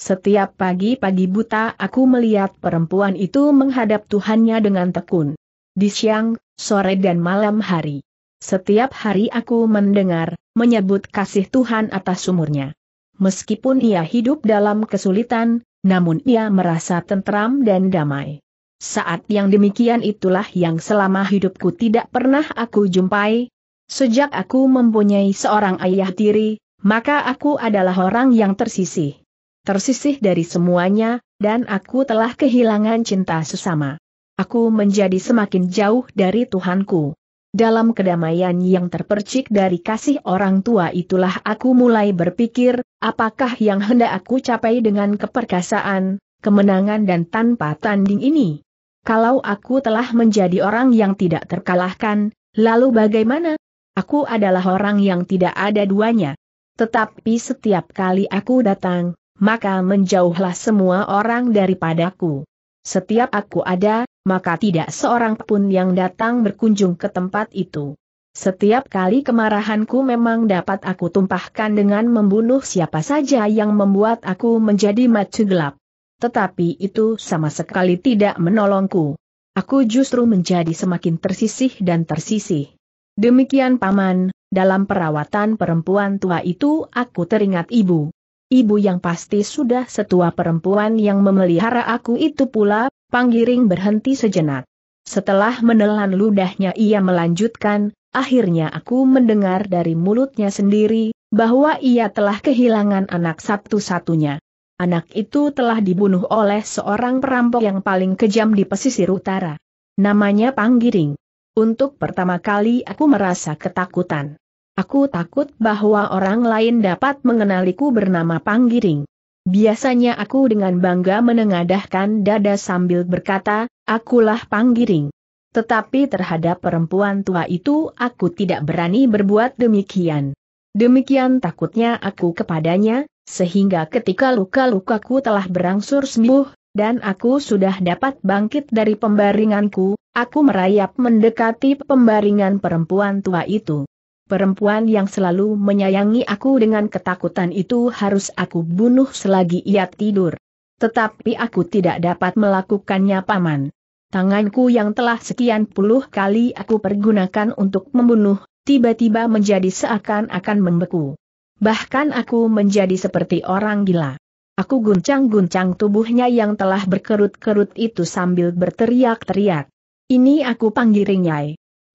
[SPEAKER 1] Setiap pagi-pagi buta aku melihat perempuan itu menghadap Tuhannya dengan tekun. Di siang, sore dan malam hari. Setiap hari aku mendengar, menyebut kasih Tuhan atas sumurnya. Meskipun ia hidup dalam kesulitan, namun ia merasa tentram dan damai. Saat yang demikian itulah yang selama hidupku tidak pernah aku jumpai. Sejak aku mempunyai seorang ayah tiri, maka aku adalah orang yang tersisih tersisih dari semuanya, dan aku telah kehilangan cinta sesama. Aku menjadi semakin jauh dari Tuhanku. Dalam kedamaian yang terpercik dari kasih orang tua itulah aku mulai berpikir, apakah yang hendak aku capai dengan keperkasaan, kemenangan dan tanpa tanding ini? Kalau aku telah menjadi orang yang tidak terkalahkan, lalu bagaimana? Aku adalah orang yang tidak ada duanya. Tetapi setiap kali aku datang, maka menjauhlah semua orang daripadaku. Setiap aku ada, maka tidak seorang pun yang datang berkunjung ke tempat itu. Setiap kali kemarahanku memang dapat aku tumpahkan dengan membunuh siapa saja yang membuat aku menjadi mata gelap. Tetapi itu sama sekali tidak menolongku. Aku justru menjadi semakin tersisih dan tersisih. Demikian paman, dalam perawatan perempuan tua itu aku teringat ibu ibu yang pasti sudah setua perempuan yang memelihara aku itu pula, panggiring berhenti sejenak. Setelah menelan ludahnya ia melanjutkan, akhirnya aku mendengar dari mulutnya sendiri, bahwa ia telah kehilangan anak satu-satunya. Anak itu telah dibunuh oleh seorang perampok yang paling kejam di pesisir utara. Namanya Panggiring. Untuk pertama kali aku merasa ketakutan. Aku takut bahwa orang lain dapat mengenaliku bernama Panggiring. Biasanya aku dengan bangga menengadahkan dada sambil berkata, akulah Panggiring. Tetapi terhadap perempuan tua itu aku tidak berani berbuat demikian. Demikian takutnya aku kepadanya, sehingga ketika luka-lukaku telah berangsur sembuh, dan aku sudah dapat bangkit dari pembaringanku, aku merayap mendekati pembaringan perempuan tua itu. Perempuan yang selalu menyayangi aku dengan ketakutan itu harus aku bunuh selagi ia tidur. Tetapi aku tidak dapat melakukannya paman. Tanganku yang telah sekian puluh kali aku pergunakan untuk membunuh, tiba-tiba menjadi seakan-akan membeku. Bahkan aku menjadi seperti orang gila. Aku guncang-guncang tubuhnya yang telah berkerut-kerut itu sambil berteriak-teriak. Ini aku panggiring Nyai.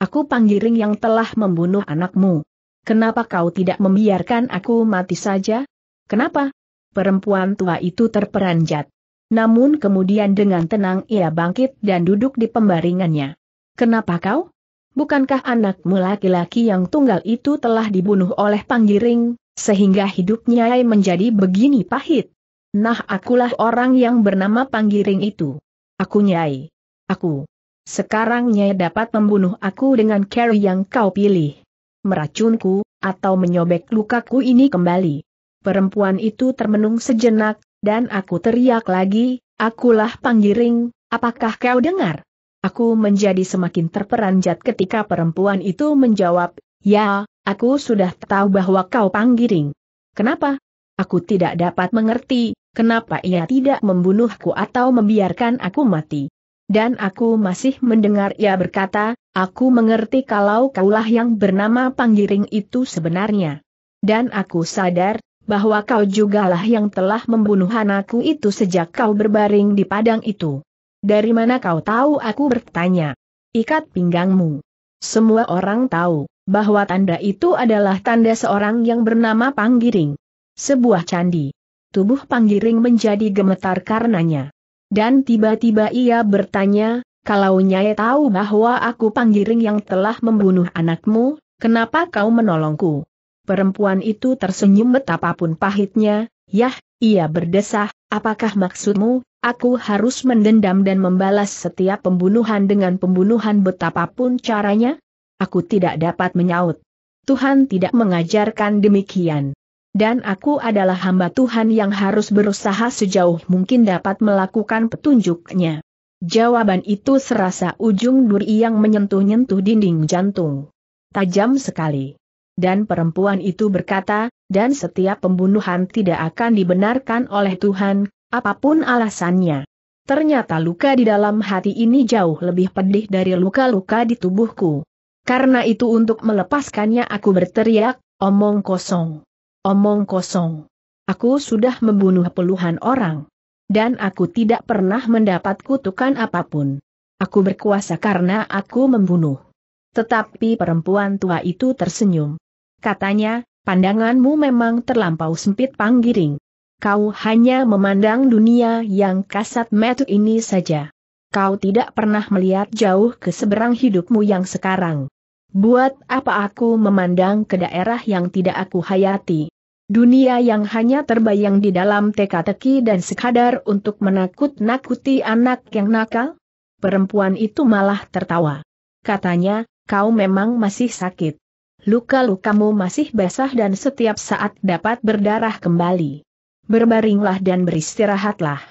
[SPEAKER 1] Aku Panggiring yang telah membunuh anakmu. Kenapa kau tidak membiarkan aku mati saja? Kenapa? Perempuan tua itu terperanjat. Namun kemudian dengan tenang ia bangkit dan duduk di pembaringannya. Kenapa kau? Bukankah anakmu laki-laki yang tunggal itu telah dibunuh oleh Panggiring, sehingga hidupnya menjadi begini pahit? Nah akulah orang yang bernama Panggiring itu. Aku Nyai. Aku. Sekarang Nyai dapat membunuh aku dengan cara yang kau pilih. Meracunku, atau menyobek lukaku ini kembali. Perempuan itu termenung sejenak, dan aku teriak lagi, akulah panggiring, apakah kau dengar? Aku menjadi semakin terperanjat ketika perempuan itu menjawab, ya, aku sudah tahu bahwa kau panggiring. Kenapa? Aku tidak dapat mengerti, kenapa ia tidak membunuhku atau membiarkan aku mati. Dan aku masih mendengar ia berkata, aku mengerti kalau kaulah yang bernama Panggiring itu sebenarnya. Dan aku sadar, bahwa kau jugalah yang telah membunuh anakku itu sejak kau berbaring di padang itu. Dari mana kau tahu aku bertanya? Ikat pinggangmu. Semua orang tahu, bahwa tanda itu adalah tanda seorang yang bernama Panggiring. Sebuah candi. Tubuh Panggiring menjadi gemetar karenanya. Dan tiba-tiba ia bertanya, kalau Nyai tahu bahwa aku panggiring yang telah membunuh anakmu, kenapa kau menolongku? Perempuan itu tersenyum betapapun pahitnya, yah, ia berdesah, apakah maksudmu, aku harus mendendam dan membalas setiap pembunuhan dengan pembunuhan betapapun caranya? Aku tidak dapat menyaut. Tuhan tidak mengajarkan demikian dan aku adalah hamba Tuhan yang harus berusaha sejauh mungkin dapat melakukan petunjuknya. Jawaban itu serasa ujung duri yang menyentuh-nyentuh dinding jantung. Tajam sekali. Dan perempuan itu berkata, dan setiap pembunuhan tidak akan dibenarkan oleh Tuhan, apapun alasannya. Ternyata luka di dalam hati ini jauh lebih pedih dari luka-luka di tubuhku. Karena itu untuk melepaskannya aku berteriak, omong kosong. Omong kosong. Aku sudah membunuh puluhan orang. Dan aku tidak pernah mendapat kutukan apapun. Aku berkuasa karena aku membunuh. Tetapi perempuan tua itu tersenyum. Katanya, pandanganmu memang terlampau sempit panggiring. Kau hanya memandang dunia yang kasat mata ini saja. Kau tidak pernah melihat jauh ke seberang hidupmu yang sekarang. Buat apa aku memandang ke daerah yang tidak aku hayati? Dunia yang hanya terbayang di dalam teka-teki dan sekadar untuk menakut-nakuti anak yang nakal? Perempuan itu malah tertawa. Katanya, kau memang masih sakit. Luka-lukamu masih basah dan setiap saat dapat berdarah kembali. Berbaringlah dan beristirahatlah.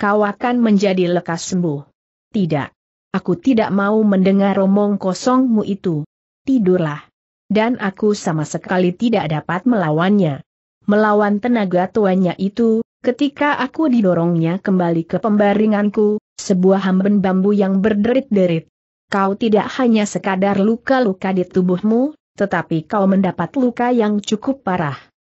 [SPEAKER 1] Kau akan menjadi lekas sembuh. Tidak. Aku tidak mau mendengar omong kosongmu itu. Tidurlah. Dan aku sama sekali tidak dapat melawannya melawan tenaga tuanya itu, ketika aku didorongnya kembali ke pembaringanku, sebuah hamben bambu yang berderit-derit. Kau tidak hanya sekadar luka-luka di tubuhmu, tetapi kau mendapat luka yang cukup parah.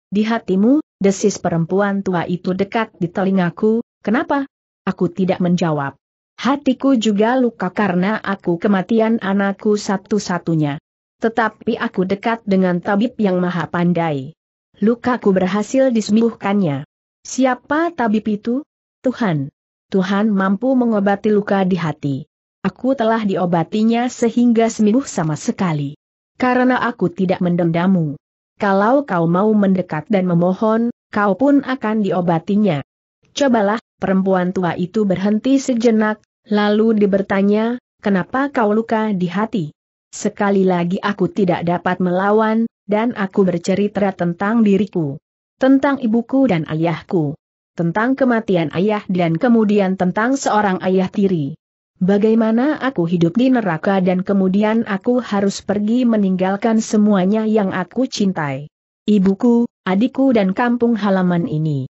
[SPEAKER 1] Di hatimu, desis perempuan tua itu dekat di telingaku, kenapa? Aku tidak menjawab. Hatiku juga luka karena aku kematian anakku satu-satunya. Tetapi aku dekat dengan tabib yang maha pandai. Lukaku berhasil disembuhkannya. Siapa tabib itu? Tuhan. Tuhan mampu mengobati luka di hati. Aku telah diobatinya sehingga sembuh sama sekali. Karena aku tidak mendendammu. Kalau kau mau mendekat dan memohon, kau pun akan diobatinya. Cobalah, perempuan tua itu berhenti sejenak, lalu dibertanya, kenapa kau luka di hati? Sekali lagi aku tidak dapat melawan, dan aku bercerita tentang diriku, tentang ibuku dan ayahku, tentang kematian ayah dan kemudian tentang seorang ayah tiri. Bagaimana aku hidup di neraka dan kemudian aku harus pergi meninggalkan semuanya yang aku cintai. Ibuku, adikku dan kampung halaman ini.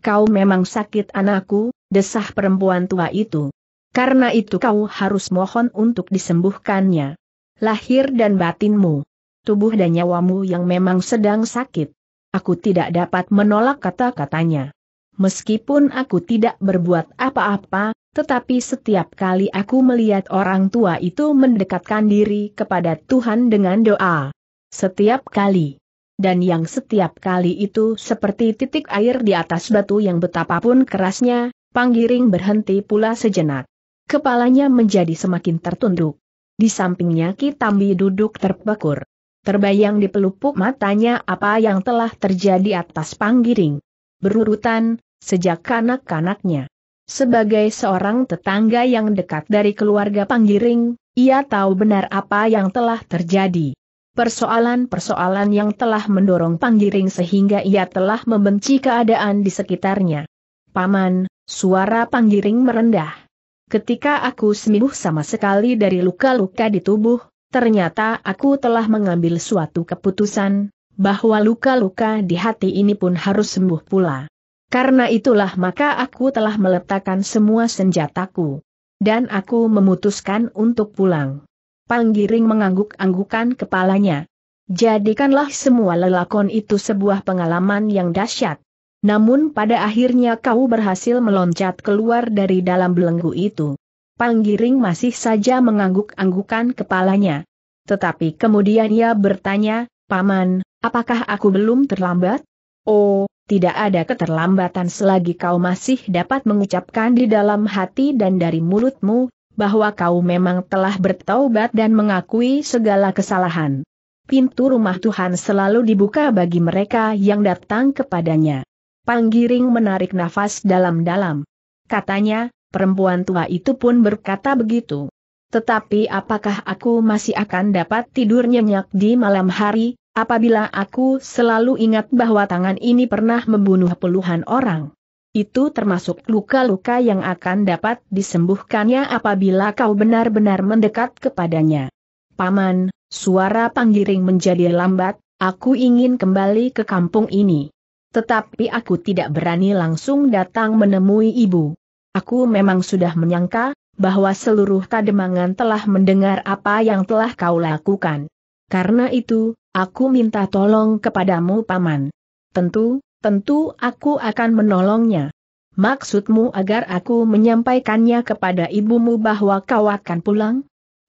[SPEAKER 1] Kau memang sakit anakku, desah perempuan tua itu. Karena itu kau harus mohon untuk disembuhkannya. Lahir dan batinmu, tubuh dan nyawamu yang memang sedang sakit. Aku tidak dapat menolak kata-katanya. Meskipun aku tidak berbuat apa-apa, tetapi setiap kali aku melihat orang tua itu mendekatkan diri kepada Tuhan dengan doa. Setiap kali. Dan yang setiap kali itu seperti titik air di atas batu yang betapapun kerasnya, Panggiring berhenti pula sejenak. Kepalanya menjadi semakin tertunduk. Di sampingnya Kitambi duduk terpekur. Terbayang di pelupuk matanya apa yang telah terjadi atas panggiring. Berurutan, sejak kanak-kanaknya. Sebagai seorang tetangga yang dekat dari keluarga panggiring, ia tahu benar apa yang telah terjadi. Persoalan-persoalan yang telah mendorong panggiring sehingga ia telah membenci keadaan di sekitarnya. Paman, suara panggiring merendah. Ketika aku sembuh sama sekali dari luka-luka di tubuh, ternyata aku telah mengambil suatu keputusan, bahwa luka-luka di hati ini pun harus sembuh pula. Karena itulah maka aku telah meletakkan semua senjataku. Dan aku memutuskan untuk pulang. Panggiring mengangguk-anggukan kepalanya. Jadikanlah semua lelakon itu sebuah pengalaman yang dahsyat. Namun pada akhirnya kau berhasil meloncat keluar dari dalam belenggu itu. Panggiring masih saja mengangguk-anggukan kepalanya. Tetapi kemudian ia bertanya, Paman, apakah aku belum terlambat? Oh, tidak ada keterlambatan selagi kau masih dapat mengucapkan di dalam hati dan dari mulutmu, bahwa kau memang telah bertaubat dan mengakui segala kesalahan. Pintu rumah Tuhan selalu dibuka bagi mereka yang datang kepadanya. Panggiring menarik nafas dalam-dalam. Katanya, Perempuan tua itu pun berkata begitu. Tetapi apakah aku masih akan dapat tidur nyenyak di malam hari, apabila aku selalu ingat bahwa tangan ini pernah membunuh puluhan orang? Itu termasuk luka-luka yang akan dapat disembuhkannya apabila kau benar-benar mendekat kepadanya. Paman, suara panggiring menjadi lambat, aku ingin kembali ke kampung ini. Tetapi aku tidak berani langsung datang menemui ibu. Aku memang sudah menyangka, bahwa seluruh kademangan telah mendengar apa yang telah kau lakukan. Karena itu, aku minta tolong kepadamu paman. Tentu, tentu aku akan menolongnya. Maksudmu agar aku menyampaikannya kepada ibumu bahwa kau akan pulang?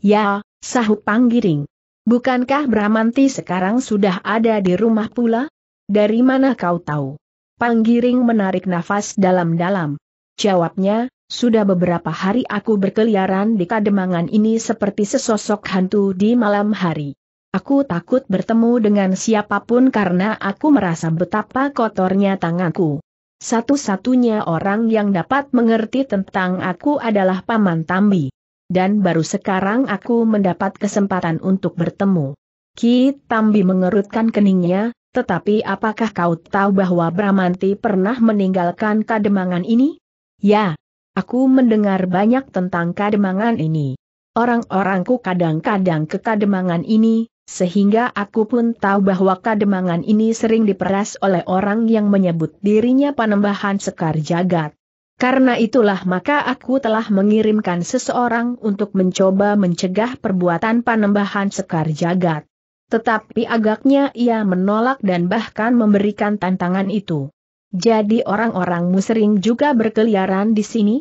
[SPEAKER 1] Ya, sahut Panggiring. Bukankah Bramanti sekarang sudah ada di rumah pula? Dari mana kau tahu? Panggiring menarik nafas dalam-dalam. Jawabnya, sudah beberapa hari aku berkeliaran di kademangan ini seperti sesosok hantu di malam hari. Aku takut bertemu dengan siapapun karena aku merasa betapa kotornya tanganku. Satu-satunya orang yang dapat mengerti tentang aku adalah Paman Tambi. Dan baru sekarang aku mendapat kesempatan untuk bertemu. Ki Tambi mengerutkan keningnya, tetapi apakah kau tahu bahwa Bramanti pernah meninggalkan kademangan ini? Ya, aku mendengar banyak tentang kademangan ini. Orang-orangku kadang-kadang ke kademangan ini, sehingga aku pun tahu bahwa kademangan ini sering diperas oleh orang yang menyebut dirinya panembahan sekar jagat. Karena itulah maka aku telah mengirimkan seseorang untuk mencoba mencegah perbuatan panembahan sekar jagat. Tetapi agaknya ia menolak dan bahkan memberikan tantangan itu. Jadi orang-orangmu sering juga berkeliaran di sini?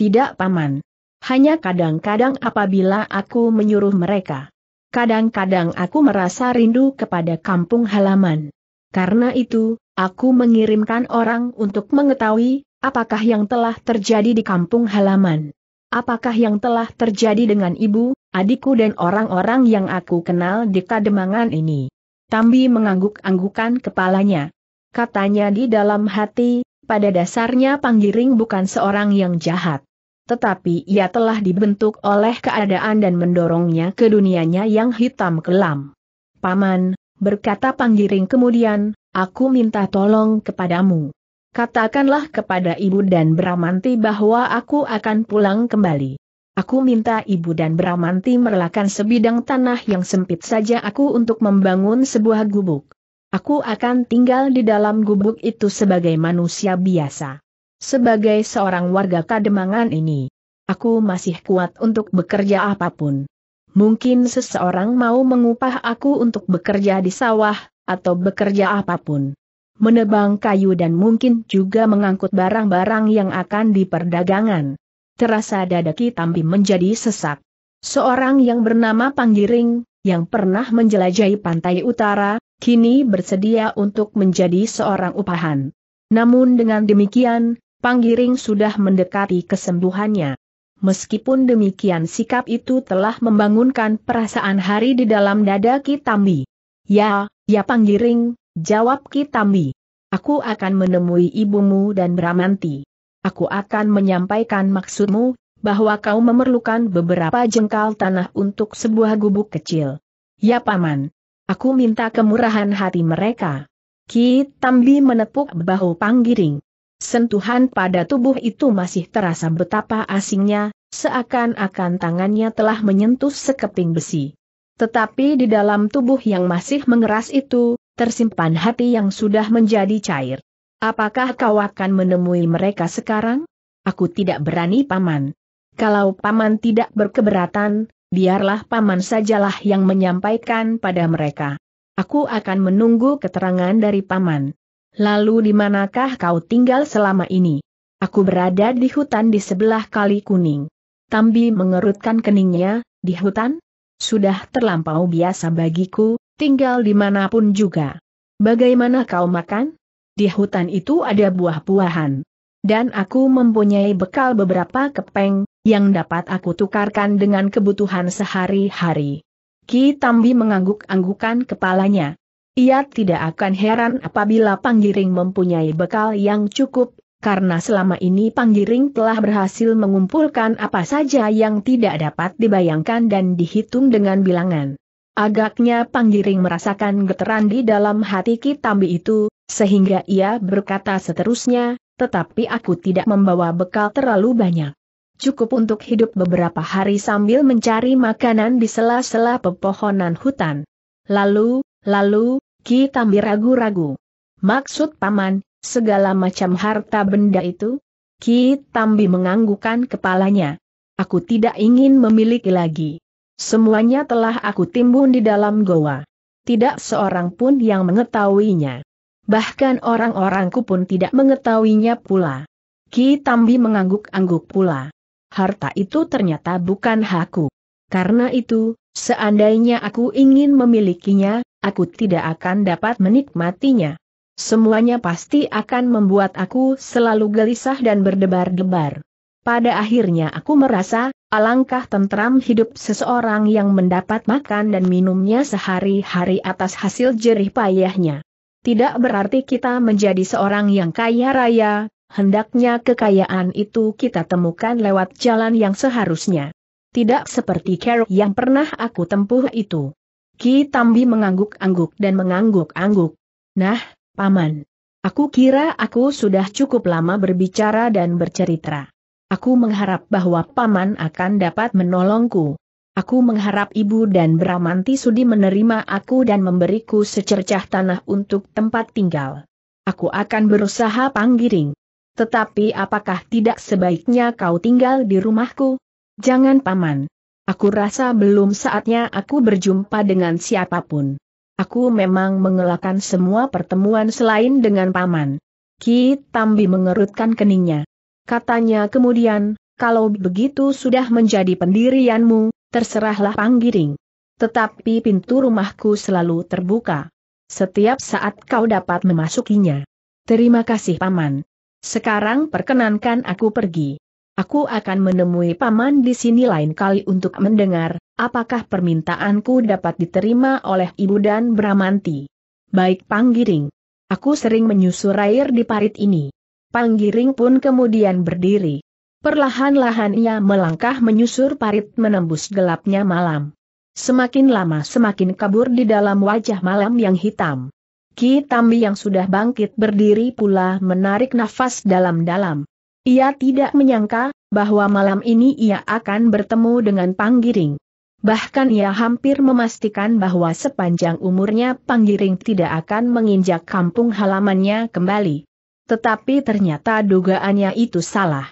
[SPEAKER 1] Tidak paman. Hanya kadang-kadang apabila aku menyuruh mereka. Kadang-kadang aku merasa rindu kepada kampung halaman. Karena itu, aku mengirimkan orang untuk mengetahui, apakah yang telah terjadi di kampung halaman. Apakah yang telah terjadi dengan ibu, adikku dan orang-orang yang aku kenal di kademangan ini. Tambi mengangguk-anggukan kepalanya. Katanya di dalam hati, pada dasarnya Panggiring bukan seorang yang jahat. Tetapi ia telah dibentuk oleh keadaan dan mendorongnya ke dunianya yang hitam kelam. Paman, berkata Panggiring kemudian, aku minta tolong kepadamu. Katakanlah kepada ibu dan Bramanti bahwa aku akan pulang kembali. Aku minta ibu dan Bramanti merelakan sebidang tanah yang sempit saja aku untuk membangun sebuah gubuk. Aku akan tinggal di dalam gubuk itu sebagai manusia biasa. Sebagai seorang warga Kademangan ini, aku masih kuat untuk bekerja apapun. Mungkin seseorang mau mengupah aku untuk bekerja di sawah, atau bekerja apapun. Menebang kayu dan mungkin juga mengangkut barang-barang yang akan diperdagangan. Terasa dadaki Tambi menjadi sesak. Seorang yang bernama Panggiring, yang pernah menjelajahi pantai utara, kini bersedia untuk menjadi seorang upahan. Namun dengan demikian, Panggiring sudah mendekati kesembuhannya. Meskipun demikian sikap itu telah membangunkan perasaan hari di dalam dada Kitambi. Ya, ya Panggiring, jawab Kitambi. Aku akan menemui ibumu dan Bramanti. Aku akan menyampaikan maksudmu, bahwa kau memerlukan beberapa jengkal tanah untuk sebuah gubuk kecil. Ya Paman, Aku minta kemurahan hati mereka. Ki Tambi menepuk bahu panggiring. Sentuhan pada tubuh itu masih terasa betapa asingnya, seakan-akan tangannya telah menyentuh sekeping besi. Tetapi di dalam tubuh yang masih mengeras itu, tersimpan hati yang sudah menjadi cair. Apakah kau akan menemui mereka sekarang? Aku tidak berani paman. Kalau paman tidak berkeberatan, biarlah paman sajalah yang menyampaikan pada mereka. Aku akan menunggu keterangan dari paman. Lalu di manakah kau tinggal selama ini? Aku berada di hutan di sebelah kali kuning. Tambi mengerutkan keningnya, di hutan? Sudah terlampau biasa bagiku, tinggal dimanapun juga. Bagaimana kau makan? Di hutan itu ada buah-buahan. Dan aku mempunyai bekal beberapa kepeng, yang dapat aku tukarkan dengan kebutuhan sehari-hari. Ki Tambi mengangguk-anggukan kepalanya. Ia tidak akan heran apabila Panggiring mempunyai bekal yang cukup, karena selama ini Panggiring telah berhasil mengumpulkan apa saja yang tidak dapat dibayangkan dan dihitung dengan bilangan. Agaknya Panggiring merasakan geteran di dalam hati Ki Tambi itu, sehingga ia berkata seterusnya, tetapi aku tidak membawa bekal terlalu banyak cukup untuk hidup beberapa hari sambil mencari makanan di sela-sela pepohonan hutan. Lalu, lalu, Ki Tambi ragu-ragu. Maksud paman, segala macam harta benda itu? Ki Tambi menganggukan kepalanya. Aku tidak ingin memiliki lagi. Semuanya telah aku timbun di dalam goa. Tidak seorang pun yang mengetahuinya. Bahkan orang-orangku pun tidak mengetahuinya pula. Ki Tambi mengangguk-angguk pula harta itu ternyata bukan hakku. Karena itu, seandainya aku ingin memilikinya, aku tidak akan dapat menikmatinya. Semuanya pasti akan membuat aku selalu gelisah dan berdebar-debar. Pada akhirnya aku merasa, alangkah tentram hidup seseorang yang mendapat makan dan minumnya sehari-hari atas hasil jerih payahnya. Tidak berarti kita menjadi seorang yang kaya raya, hendaknya kekayaan itu kita temukan lewat jalan yang seharusnya. Tidak seperti keruk yang pernah aku tempuh itu. Ki Tambi mengangguk-angguk dan mengangguk-angguk. Nah, Paman. Aku kira aku sudah cukup lama berbicara dan bercerita. Aku mengharap bahwa Paman akan dapat menolongku. Aku mengharap ibu dan Bramanti sudi menerima aku dan memberiku secercah tanah untuk tempat tinggal. Aku akan berusaha panggiring. Tetapi apakah tidak sebaiknya kau tinggal di rumahku? Jangan paman. Aku rasa belum saatnya aku berjumpa dengan siapapun. Aku memang mengelakkan semua pertemuan selain dengan paman. Ki Tambi mengerutkan keningnya. Katanya kemudian, kalau begitu sudah menjadi pendirianmu, terserahlah panggiring. Tetapi pintu rumahku selalu terbuka. Setiap saat kau dapat memasukinya. Terima kasih paman. Sekarang perkenankan aku pergi. Aku akan menemui paman di sini lain kali untuk mendengar, apakah permintaanku dapat diterima oleh ibu dan Bramanti. Baik Panggiring. Aku sering menyusur air di parit ini. Panggiring pun kemudian berdiri. Perlahan-lahan ia melangkah menyusur parit menembus gelapnya malam. Semakin lama semakin kabur di dalam wajah malam yang hitam. Ki Tambi yang sudah bangkit berdiri pula menarik nafas dalam-dalam. Ia tidak menyangka bahwa malam ini ia akan bertemu dengan Panggiring. Bahkan ia hampir memastikan bahwa sepanjang umurnya Panggiring tidak akan menginjak kampung halamannya kembali. Tetapi ternyata dugaannya itu salah.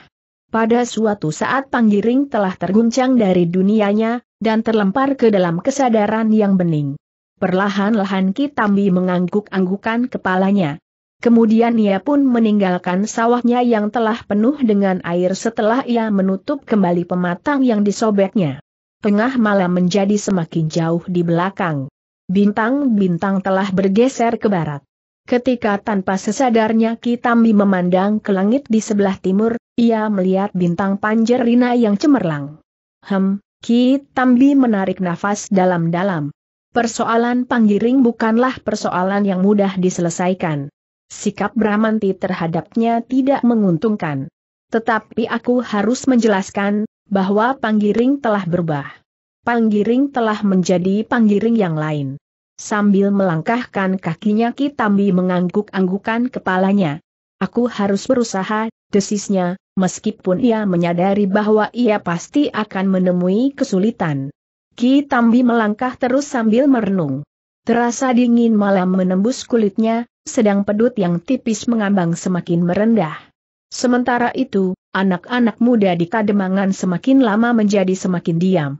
[SPEAKER 1] Pada suatu saat Panggiring telah terguncang dari dunianya, dan terlempar ke dalam kesadaran yang bening. Perlahan-lahan Kitambi mengangguk-anggukan kepalanya. Kemudian ia pun meninggalkan sawahnya yang telah penuh dengan air setelah ia menutup kembali pematang yang disobeknya. Tengah malam menjadi semakin jauh di belakang. Bintang-bintang telah bergeser ke barat. Ketika tanpa sesadarnya Kitambi memandang ke langit di sebelah timur, ia melihat bintang panjerina yang cemerlang. Hem, Kitambi menarik nafas dalam-dalam. Persoalan panggiring bukanlah persoalan yang mudah diselesaikan. Sikap Bramanti terhadapnya tidak menguntungkan. Tetapi aku harus menjelaskan, bahwa panggiring telah berubah. Panggiring telah menjadi panggiring yang lain. Sambil melangkahkan kakinya Kitambi mengangguk-anggukan kepalanya. Aku harus berusaha, desisnya, meskipun ia menyadari bahwa ia pasti akan menemui kesulitan. Ki Tambi melangkah terus sambil merenung. Terasa dingin malam menembus kulitnya, sedang pedut yang tipis mengambang semakin merendah. Sementara itu, anak-anak muda di kademangan semakin lama menjadi semakin diam.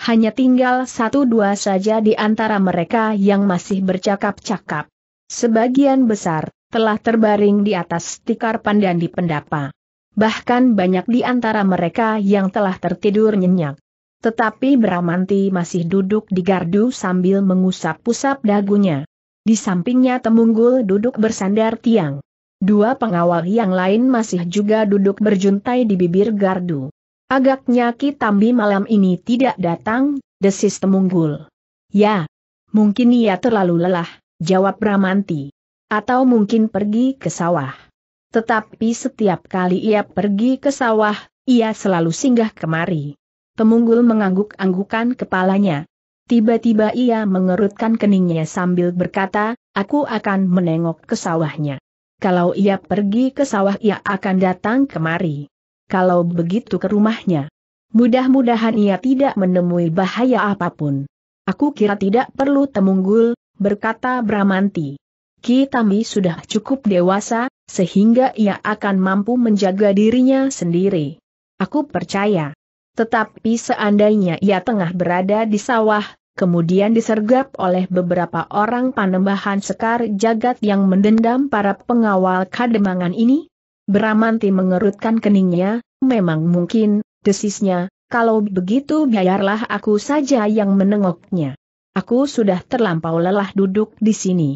[SPEAKER 1] Hanya tinggal satu dua saja di antara mereka yang masih bercakap-cakap. Sebagian besar, telah terbaring di atas tikar pandan di pendapa. Bahkan banyak di antara mereka yang telah tertidur nyenyak. Tetapi Bramanti masih duduk di gardu sambil mengusap-usap dagunya. Di sampingnya Temunggul duduk bersandar tiang. Dua pengawal yang lain masih juga duduk berjuntai di bibir gardu. Agaknya Kitambi malam ini tidak datang, desis Temunggul. Ya, mungkin ia terlalu lelah, jawab Bramanti. Atau mungkin pergi ke sawah. Tetapi setiap kali ia pergi ke sawah, ia selalu singgah kemari. Temunggul mengangguk-anggukan kepalanya. Tiba-tiba ia mengerutkan keningnya sambil berkata, aku akan menengok ke sawahnya. Kalau ia pergi ke sawah ia akan datang kemari. Kalau begitu ke rumahnya. Mudah-mudahan ia tidak menemui bahaya apapun. Aku kira tidak perlu temunggul, berkata Bramanti. Ki Tambi sudah cukup dewasa, sehingga ia akan mampu menjaga dirinya sendiri. Aku percaya. Tetapi seandainya ia tengah berada di sawah, kemudian disergap oleh beberapa orang panembahan sekar jagat yang mendendam para pengawal kademangan ini, Beramanti mengerutkan keningnya, memang mungkin, desisnya, kalau begitu biarlah aku saja yang menengoknya. Aku sudah terlampau lelah duduk di sini.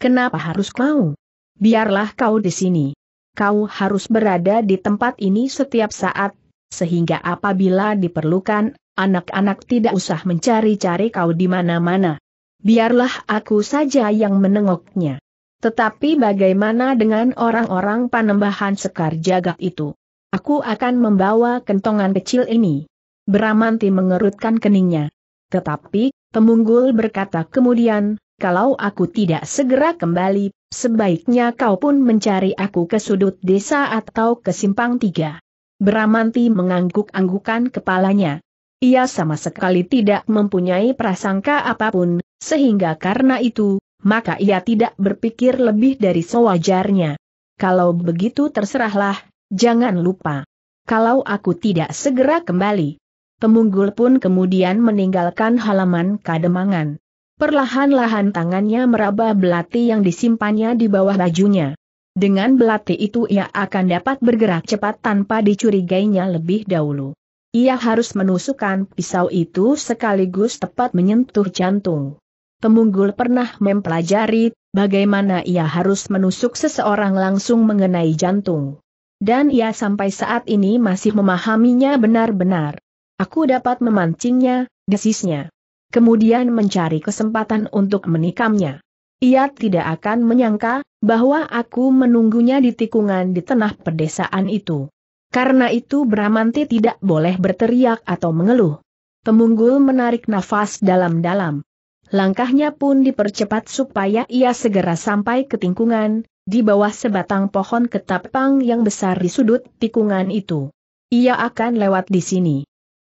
[SPEAKER 1] Kenapa harus kau? Biarlah kau di sini. Kau harus berada di tempat ini setiap saat, sehingga apabila diperlukan, anak-anak tidak usah mencari-cari kau di mana-mana. Biarlah aku saja yang menengoknya. Tetapi bagaimana dengan orang-orang panembahan Sekar Jagat itu? Aku akan membawa kentongan kecil ini. Beramanti mengerutkan keningnya. Tetapi, Pemunggul berkata kemudian, kalau aku tidak segera kembali, sebaiknya kau pun mencari aku ke sudut desa atau ke simpang tiga. Beramanti mengangguk-anggukan kepalanya. Ia sama sekali tidak mempunyai prasangka apapun, sehingga karena itu, maka ia tidak berpikir lebih dari sewajarnya. Kalau begitu terserahlah, jangan lupa. Kalau aku tidak segera kembali. Pemunggul pun kemudian meninggalkan halaman kademangan. Perlahan-lahan tangannya meraba belati yang disimpannya di bawah bajunya. Dengan belati itu ia akan dapat bergerak cepat tanpa dicurigainya lebih dahulu. Ia harus menusukkan pisau itu sekaligus tepat menyentuh jantung. Pemunggul pernah mempelajari bagaimana ia harus menusuk seseorang langsung mengenai jantung. Dan ia sampai saat ini masih memahaminya benar-benar. Aku dapat memancingnya, desisnya. Kemudian mencari kesempatan untuk menikamnya. Ia tidak akan menyangka bahwa aku menunggunya di tikungan di tengah pedesaan itu. Karena itu Bramanti tidak boleh berteriak atau mengeluh. Temunggul menarik nafas dalam-dalam. Langkahnya pun dipercepat supaya ia segera sampai ke tikungan, di bawah sebatang pohon ketapang yang besar di sudut tikungan itu. Ia akan lewat di sini.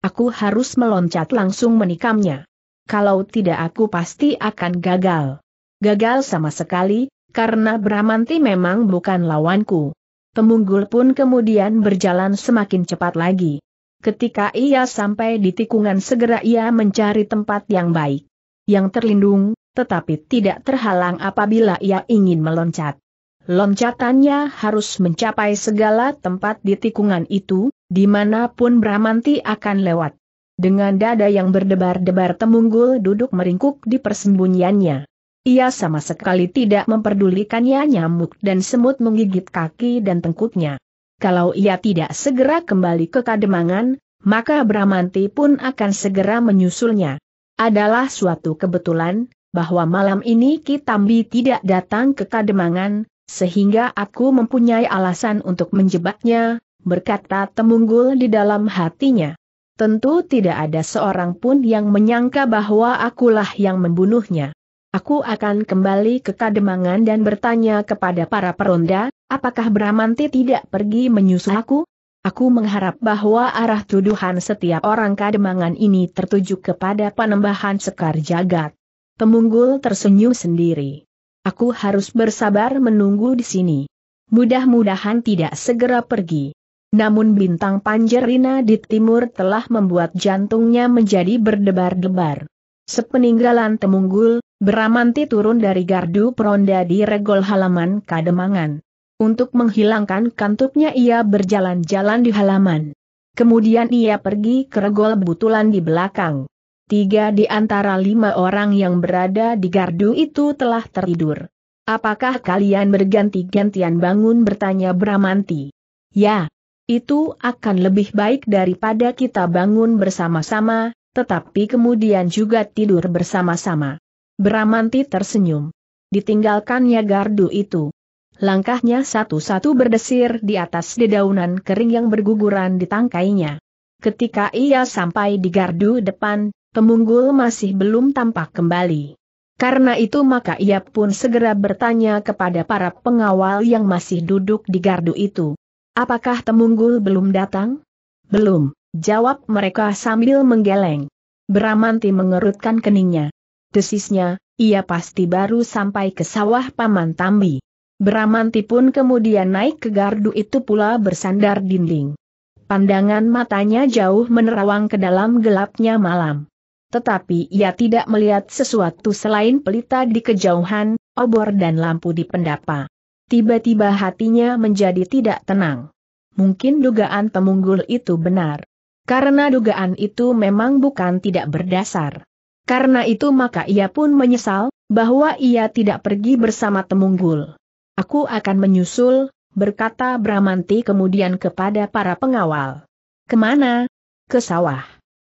[SPEAKER 1] Aku harus meloncat langsung menikamnya. Kalau tidak aku pasti akan gagal. Gagal sama sekali, karena Bramanti memang bukan lawanku. Temunggul pun kemudian berjalan semakin cepat lagi. Ketika ia sampai di tikungan segera ia mencari tempat yang baik. Yang terlindung, tetapi tidak terhalang apabila ia ingin meloncat. Loncatannya harus mencapai segala tempat di tikungan itu, dimanapun Bramanti akan lewat. Dengan dada yang berdebar-debar Temunggul duduk meringkuk di persembunyiannya. Ia sama sekali tidak memperdulikannya nyamuk dan semut menggigit kaki dan tengkuknya. Kalau ia tidak segera kembali ke kademangan, maka Bramanti pun akan segera menyusulnya. Adalah suatu kebetulan, bahwa malam ini Kitambi tidak datang ke kademangan, sehingga aku mempunyai alasan untuk menjebaknya, berkata Temunggul di dalam hatinya. Tentu tidak ada seorang pun yang menyangka bahwa akulah yang membunuhnya. Aku akan kembali ke Kademangan dan bertanya kepada para peronda, apakah Bramanti tidak pergi menyusul aku? Aku mengharap bahwa arah tuduhan setiap orang Kademangan ini tertuju kepada penembahan Sekar Jagat. Temunggul tersenyum sendiri. Aku harus bersabar menunggu di sini. Mudah-mudahan tidak segera pergi. Namun bintang panjerina di timur telah membuat jantungnya menjadi berdebar-debar. Sepeninggalan Temunggul, Beramanti turun dari gardu peronda di regol halaman Kademangan. Untuk menghilangkan kantuknya ia berjalan-jalan di halaman. Kemudian ia pergi ke regol butulan di belakang. Tiga di antara lima orang yang berada di gardu itu telah tertidur. Apakah kalian berganti-gantian bangun bertanya Bramanti? Ya, itu akan lebih baik daripada kita bangun bersama-sama, tetapi kemudian juga tidur bersama-sama. Beramanti tersenyum. Ditinggalkannya gardu itu. Langkahnya satu-satu berdesir di atas dedaunan kering yang berguguran di tangkainya. Ketika ia sampai di gardu depan, pemunggul masih belum tampak kembali. Karena itu maka ia pun segera bertanya kepada para pengawal yang masih duduk di gardu itu. Apakah Temunggul belum datang? Belum, jawab mereka sambil menggeleng. Beramanti mengerutkan keningnya. Desisnya, ia pasti baru sampai ke sawah Paman Tambi. Beramanti pun kemudian naik ke gardu itu pula bersandar dinding. Pandangan matanya jauh menerawang ke dalam gelapnya malam. Tetapi ia tidak melihat sesuatu selain pelita di kejauhan, obor dan lampu di pendapa. Tiba-tiba hatinya menjadi tidak tenang. Mungkin dugaan pemunggul itu benar. Karena dugaan itu memang bukan tidak berdasar. Karena itu maka ia pun menyesal, bahwa ia tidak pergi bersama Temunggul. Aku akan menyusul, berkata Bramanti kemudian kepada para pengawal. Kemana? Ke sawah.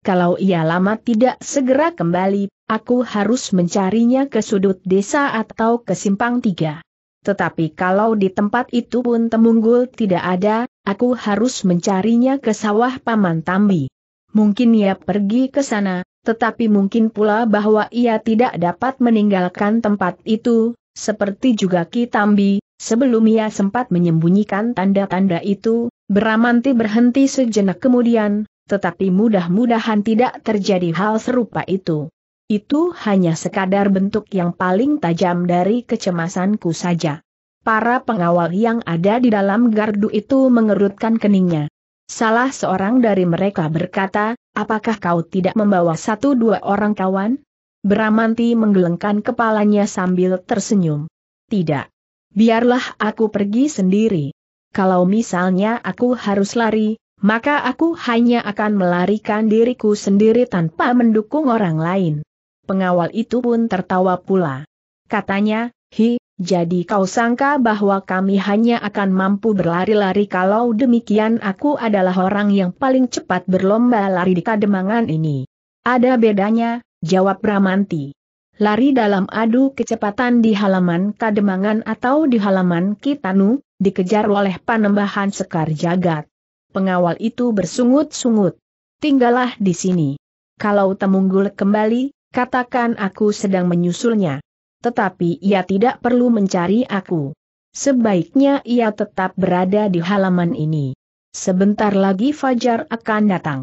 [SPEAKER 1] Kalau ia lama tidak segera kembali, aku harus mencarinya ke sudut desa atau ke simpang tiga. Tetapi kalau di tempat itu pun Temunggul tidak ada, aku harus mencarinya ke sawah Paman Tambi. Mungkin ia pergi ke sana, tetapi mungkin pula bahwa ia tidak dapat meninggalkan tempat itu, seperti juga Kitambi, sebelum ia sempat menyembunyikan tanda-tanda itu, Bramanti berhenti sejenak kemudian, tetapi mudah-mudahan tidak terjadi hal serupa itu. Itu hanya sekadar bentuk yang paling tajam dari kecemasanku saja. Para pengawal yang ada di dalam gardu itu mengerutkan keningnya. Salah seorang dari mereka berkata, apakah kau tidak membawa satu dua orang kawan? Bramanti menggelengkan kepalanya sambil tersenyum. Tidak. Biarlah aku pergi sendiri. Kalau misalnya aku harus lari, maka aku hanya akan melarikan diriku sendiri tanpa mendukung orang lain. Pengawal itu pun tertawa pula. Katanya, Hi, jadi kau sangka bahwa kami hanya akan mampu berlari-lari kalau demikian aku adalah orang yang paling cepat berlomba lari di kademangan ini. Ada bedanya, jawab Ramanti. Lari dalam adu kecepatan di halaman kademangan atau di halaman Kitanu, dikejar oleh panembahan sekar jagat. Pengawal itu bersungut-sungut. Tinggallah di sini. Kalau Temunggul kembali, katakan aku sedang menyusulnya tetapi ia tidak perlu mencari aku. Sebaiknya ia tetap berada di halaman ini. Sebentar lagi Fajar akan datang.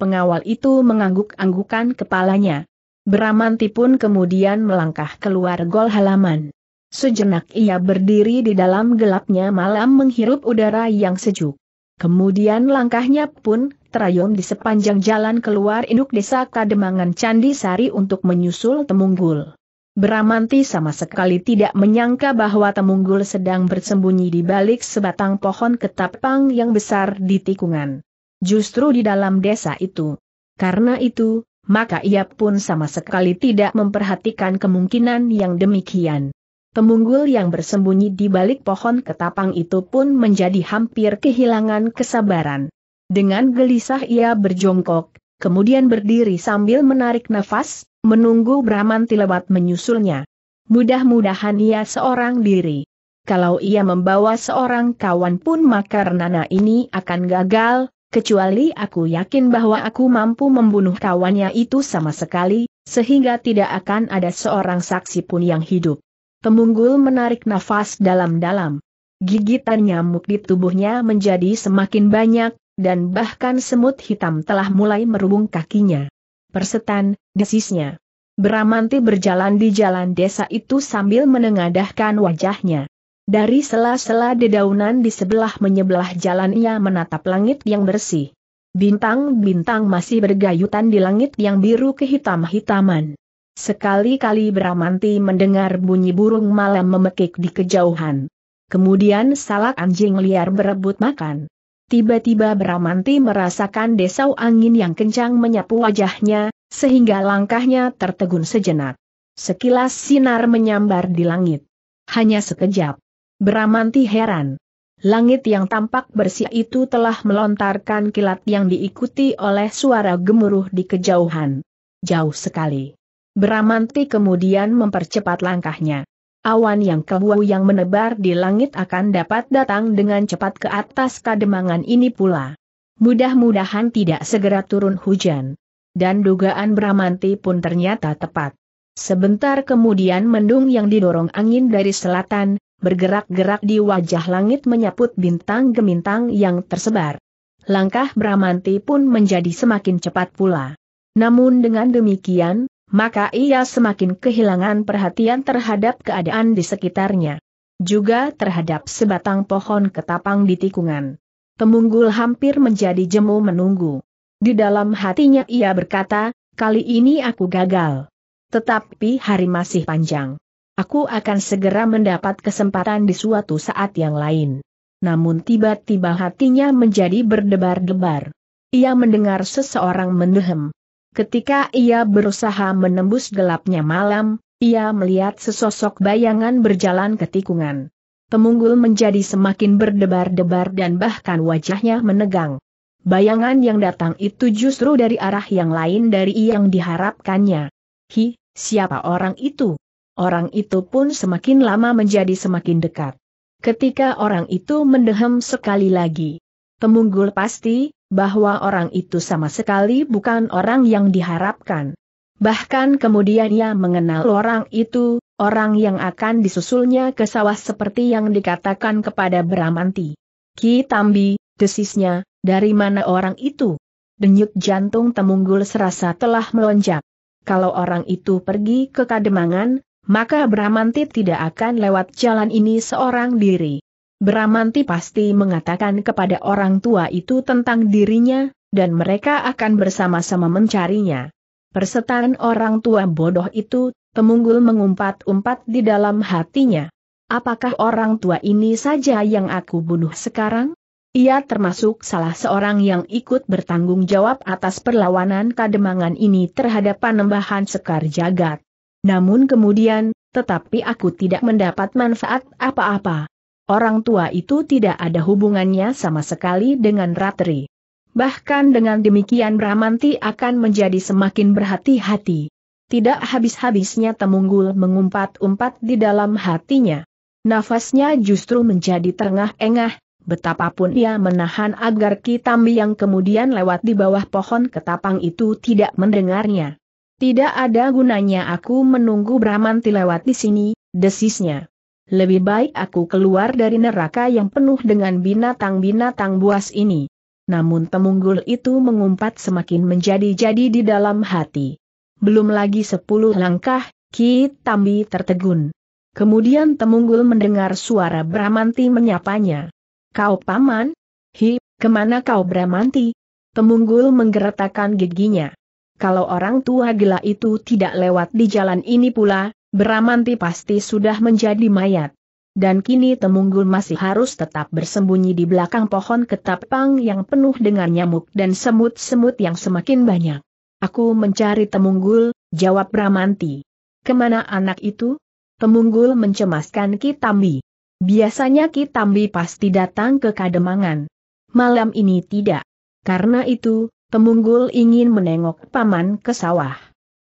[SPEAKER 1] Pengawal itu mengangguk-anggukan kepalanya. Beramanti pun kemudian melangkah keluar gol halaman. Sejenak ia berdiri di dalam gelapnya malam menghirup udara yang sejuk. Kemudian langkahnya pun terayun di sepanjang jalan keluar induk desa Kademangan Candi Sari untuk menyusul Temunggul. Beramanti sama sekali tidak menyangka bahwa Temunggul sedang bersembunyi di balik sebatang pohon ketapang yang besar di tikungan. Justru di dalam desa itu. Karena itu, maka ia pun sama sekali tidak memperhatikan kemungkinan yang demikian. Temunggul yang bersembunyi di balik pohon ketapang itu pun menjadi hampir kehilangan kesabaran. Dengan gelisah ia berjongkok, kemudian berdiri sambil menarik nafas, Menunggu Brahman Tilewat menyusulnya. Mudah-mudahan ia seorang diri. Kalau ia membawa seorang kawan pun maka Renana ini akan gagal, kecuali aku yakin bahwa aku mampu membunuh kawannya itu sama sekali, sehingga tidak akan ada seorang saksi pun yang hidup. Temunggul menarik nafas dalam-dalam. Gigitan nyamuk di tubuhnya menjadi semakin banyak, dan bahkan semut hitam telah mulai merubung kakinya persetan, desisnya. Bramanti berjalan di jalan desa itu sambil menengadahkan wajahnya. Dari sela-sela dedaunan di sebelah menyebelah jalan ia menatap langit yang bersih. Bintang-bintang masih bergayutan di langit yang biru kehitam-hitaman. Sekali-kali Bramanti mendengar bunyi burung malam memekik di kejauhan. Kemudian salak anjing liar berebut makan. Tiba-tiba Bramanti merasakan desau angin yang kencang menyapu wajahnya, sehingga langkahnya tertegun sejenak. Sekilas sinar menyambar di langit. Hanya sekejap. Bramanti heran. Langit yang tampak bersih itu telah melontarkan kilat yang diikuti oleh suara gemuruh di kejauhan. Jauh sekali. Bramanti kemudian mempercepat langkahnya. Awan yang kelau yang menebar di langit akan dapat datang dengan cepat ke atas kademangan ini pula. Mudah-mudahan tidak segera turun hujan. Dan dugaan Bramanti pun ternyata tepat. Sebentar kemudian mendung yang didorong angin dari selatan, bergerak-gerak di wajah langit menyaput bintang gemintang yang tersebar. Langkah Bramanti pun menjadi semakin cepat pula. Namun dengan demikian, maka ia semakin kehilangan perhatian terhadap keadaan di sekitarnya. Juga terhadap sebatang pohon ketapang di tikungan. Kemunggul hampir menjadi jemu menunggu. Di dalam hatinya ia berkata, kali ini aku gagal. Tetapi hari masih panjang. Aku akan segera mendapat kesempatan di suatu saat yang lain. Namun tiba-tiba hatinya menjadi berdebar-debar. Ia mendengar seseorang mendehem. Ketika ia berusaha menembus gelapnya malam, ia melihat sesosok bayangan berjalan ke tikungan. Temunggul menjadi semakin berdebar-debar dan bahkan wajahnya menegang. Bayangan yang datang itu justru dari arah yang lain dari yang diharapkannya. Hi, siapa orang itu? Orang itu pun semakin lama menjadi semakin dekat. Ketika orang itu mendehem sekali lagi, Temunggul pasti, bahwa orang itu sama sekali bukan orang yang diharapkan. Bahkan kemudian ia mengenal orang itu, orang yang akan disusulnya ke sawah seperti yang dikatakan kepada Bramanti. Ki Tambi, desisnya, dari mana orang itu? Denyut jantung Temunggul serasa telah melonjak. Kalau orang itu pergi ke Kademangan, maka Bramanti tidak akan lewat jalan ini seorang diri. Beramanti pasti mengatakan kepada orang tua itu tentang dirinya, dan mereka akan bersama-sama mencarinya. Persetan orang tua bodoh itu, temunggul mengumpat-umpat di dalam hatinya. Apakah orang tua ini saja yang aku bunuh sekarang? Ia termasuk salah seorang yang ikut bertanggung jawab atas perlawanan kademangan ini terhadap panembahan Sekar Jagat. Namun kemudian, tetapi aku tidak mendapat manfaat apa-apa. Orang tua itu tidak ada hubungannya sama sekali dengan Ratri. Bahkan dengan demikian Bramanti akan menjadi semakin berhati-hati. Tidak habis-habisnya Temunggul mengumpat-umpat di dalam hatinya. Nafasnya justru menjadi terengah-engah, betapapun ia menahan agar Kitambi yang kemudian lewat di bawah pohon ketapang itu tidak mendengarnya. Tidak ada gunanya aku menunggu Bramanti lewat di sini, desisnya lebih baik aku keluar dari neraka yang penuh dengan binatang-binatang buas ini. Namun temunggul itu mengumpat semakin menjadi-jadi di dalam hati. Belum lagi sepuluh langkah, Ki Tambi tertegun. Kemudian temunggul mendengar suara Bramanti menyapanya. Kau paman? Hi, kemana kau Bramanti? Temunggul menggeretakkan giginya. Kalau orang tua gila itu tidak lewat di jalan ini pula, Beramanti pasti sudah menjadi mayat. Dan kini Temunggul masih harus tetap bersembunyi di belakang pohon ketapang yang penuh dengan nyamuk dan semut-semut yang semakin banyak. Aku mencari Temunggul, jawab Beramanti. Kemana anak itu? Temunggul mencemaskan Kitambi. Biasanya Kitambi pasti datang ke Kademangan. Malam ini tidak. Karena itu, Temunggul ingin menengok paman ke sawah.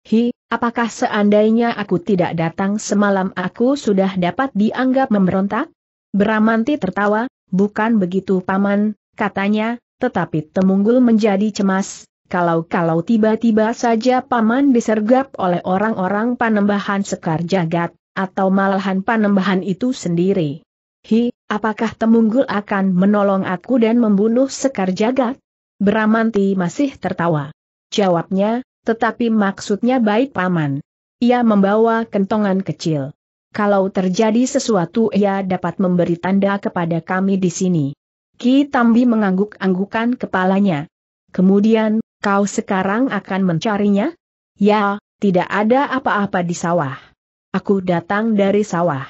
[SPEAKER 1] Hi, apakah seandainya aku tidak datang semalam aku sudah dapat dianggap memberontak? Beramanti tertawa, bukan begitu paman, katanya, tetapi Temunggul menjadi cemas, kalau-kalau tiba-tiba saja paman disergap oleh orang-orang panembahan sekar jagat, atau malahan panembahan itu sendiri. Hi, apakah Temunggul akan menolong aku dan membunuh sekar jagat? Beramanti masih tertawa. Jawabnya, tetapi maksudnya baik paman. Ia membawa kentongan kecil. Kalau terjadi sesuatu ia dapat memberi tanda kepada kami di sini. Ki Tambi mengangguk-anggukan kepalanya. Kemudian, kau sekarang akan mencarinya? Ya, tidak ada apa-apa di sawah. Aku datang dari sawah.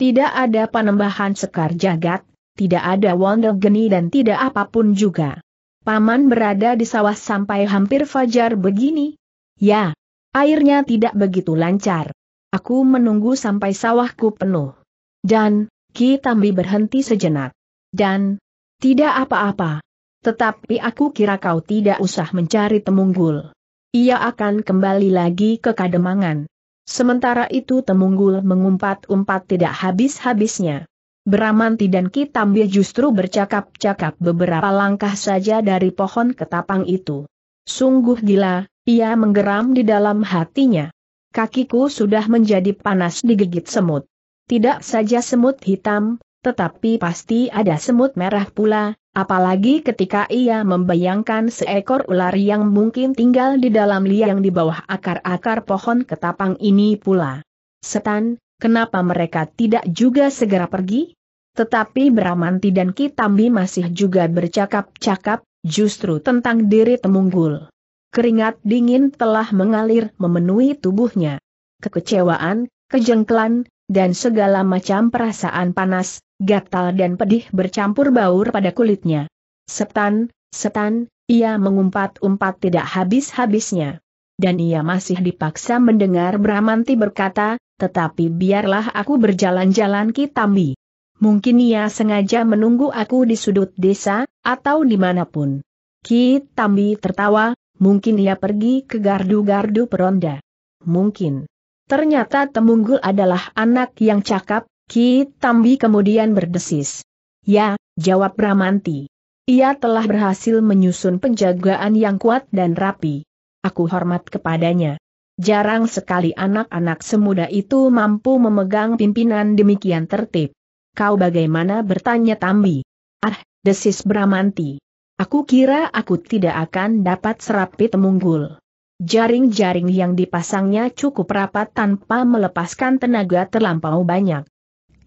[SPEAKER 1] Tidak ada penembahan sekar jagat, tidak ada wonder geni dan tidak apapun juga. Paman berada di sawah sampai hampir fajar begini. Ya, airnya tidak begitu lancar. Aku menunggu sampai sawahku penuh. Dan, Ki Tambi berhenti sejenak. Dan, tidak apa-apa. Tetapi aku kira kau tidak usah mencari Temunggul. Ia akan kembali lagi ke Kademangan. Sementara itu Temunggul mengumpat-umpat tidak habis-habisnya. Beramanti dan Kitambi justru bercakap-cakap beberapa langkah saja dari pohon ketapang itu. Sungguh gila, ia menggeram di dalam hatinya. Kakiku sudah menjadi panas digigit semut. Tidak saja semut hitam, tetapi pasti ada semut merah pula, apalagi ketika ia membayangkan seekor ular yang mungkin tinggal di dalam liang di bawah akar-akar pohon ketapang ini pula. Setan, Kenapa mereka tidak juga segera pergi? Tetapi Bramanti dan Kitambi masih juga bercakap-cakap, justru tentang diri Temunggul. Keringat dingin telah mengalir memenuhi tubuhnya. Kekecewaan, kejengkelan, dan segala macam perasaan panas, gatal dan pedih bercampur baur pada kulitnya. Setan, setan, ia mengumpat-umpat tidak habis-habisnya dan ia masih dipaksa mendengar Bramanti berkata, tetapi biarlah aku berjalan-jalan ke Tambi. Mungkin ia sengaja menunggu aku di sudut desa, atau dimanapun. Ki Tambi tertawa, mungkin ia pergi ke gardu-gardu peronda. Mungkin. Ternyata Temunggul adalah anak yang cakap, Ki Tambi kemudian berdesis. Ya, jawab Bramanti. Ia telah berhasil menyusun penjagaan yang kuat dan rapi aku hormat kepadanya. Jarang sekali anak-anak semuda itu mampu memegang pimpinan demikian tertib. Kau bagaimana bertanya Tambi? Ah, desis Bramanti. Aku kira aku tidak akan dapat serapi temunggul. Jaring-jaring yang dipasangnya cukup rapat tanpa melepaskan tenaga terlampau banyak.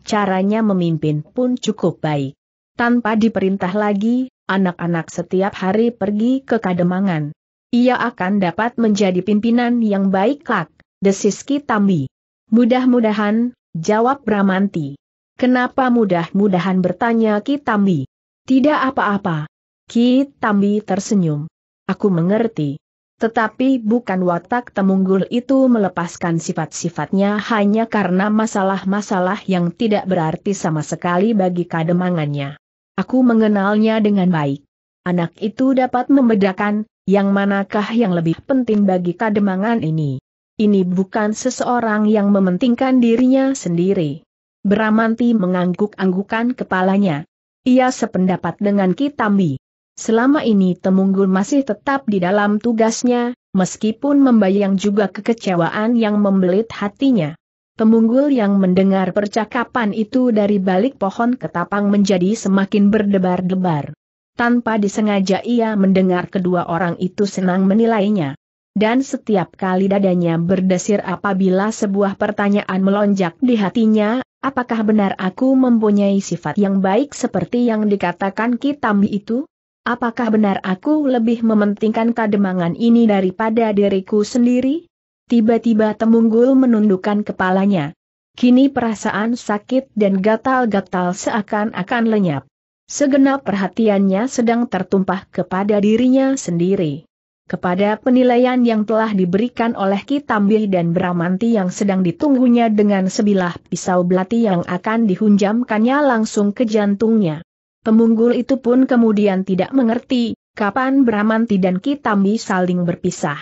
[SPEAKER 1] Caranya memimpin pun cukup baik. Tanpa diperintah lagi, anak-anak setiap hari pergi ke Kademangan. Ia akan dapat menjadi pimpinan yang baik kak, desis Kitambi. Mudah-mudahan, jawab Bramanti. Kenapa mudah-mudahan bertanya Kitambi? Tidak apa-apa. Kitambi tersenyum. Aku mengerti. Tetapi bukan watak temunggul itu melepaskan sifat-sifatnya hanya karena masalah-masalah yang tidak berarti sama sekali bagi kademangannya. Aku mengenalnya dengan baik. Anak itu dapat membedakan, yang manakah yang lebih penting bagi kademangan ini? Ini bukan seseorang yang mementingkan dirinya sendiri. Beramanti mengangguk-anggukan kepalanya. Ia sependapat dengan Kitambi. Selama ini Temunggul masih tetap di dalam tugasnya, meskipun membayang juga kekecewaan yang membelit hatinya. Temunggul yang mendengar percakapan itu dari balik pohon ketapang menjadi semakin berdebar-debar. Tanpa disengaja ia mendengar kedua orang itu senang menilainya. Dan setiap kali dadanya berdesir apabila sebuah pertanyaan melonjak di hatinya, apakah benar aku mempunyai sifat yang baik seperti yang dikatakan Kitambi itu? Apakah benar aku lebih mementingkan kademangan ini daripada diriku sendiri? Tiba-tiba Temunggul menundukkan kepalanya. Kini perasaan sakit dan gatal-gatal seakan-akan lenyap. Segenap perhatiannya sedang tertumpah kepada dirinya sendiri. Kepada penilaian yang telah diberikan oleh Kitambi dan Bramanti yang sedang ditunggunya dengan sebilah pisau belati yang akan dihunjamkannya langsung ke jantungnya. Pemunggul itu pun kemudian tidak mengerti, kapan Bramanti dan Kitambi saling berpisah.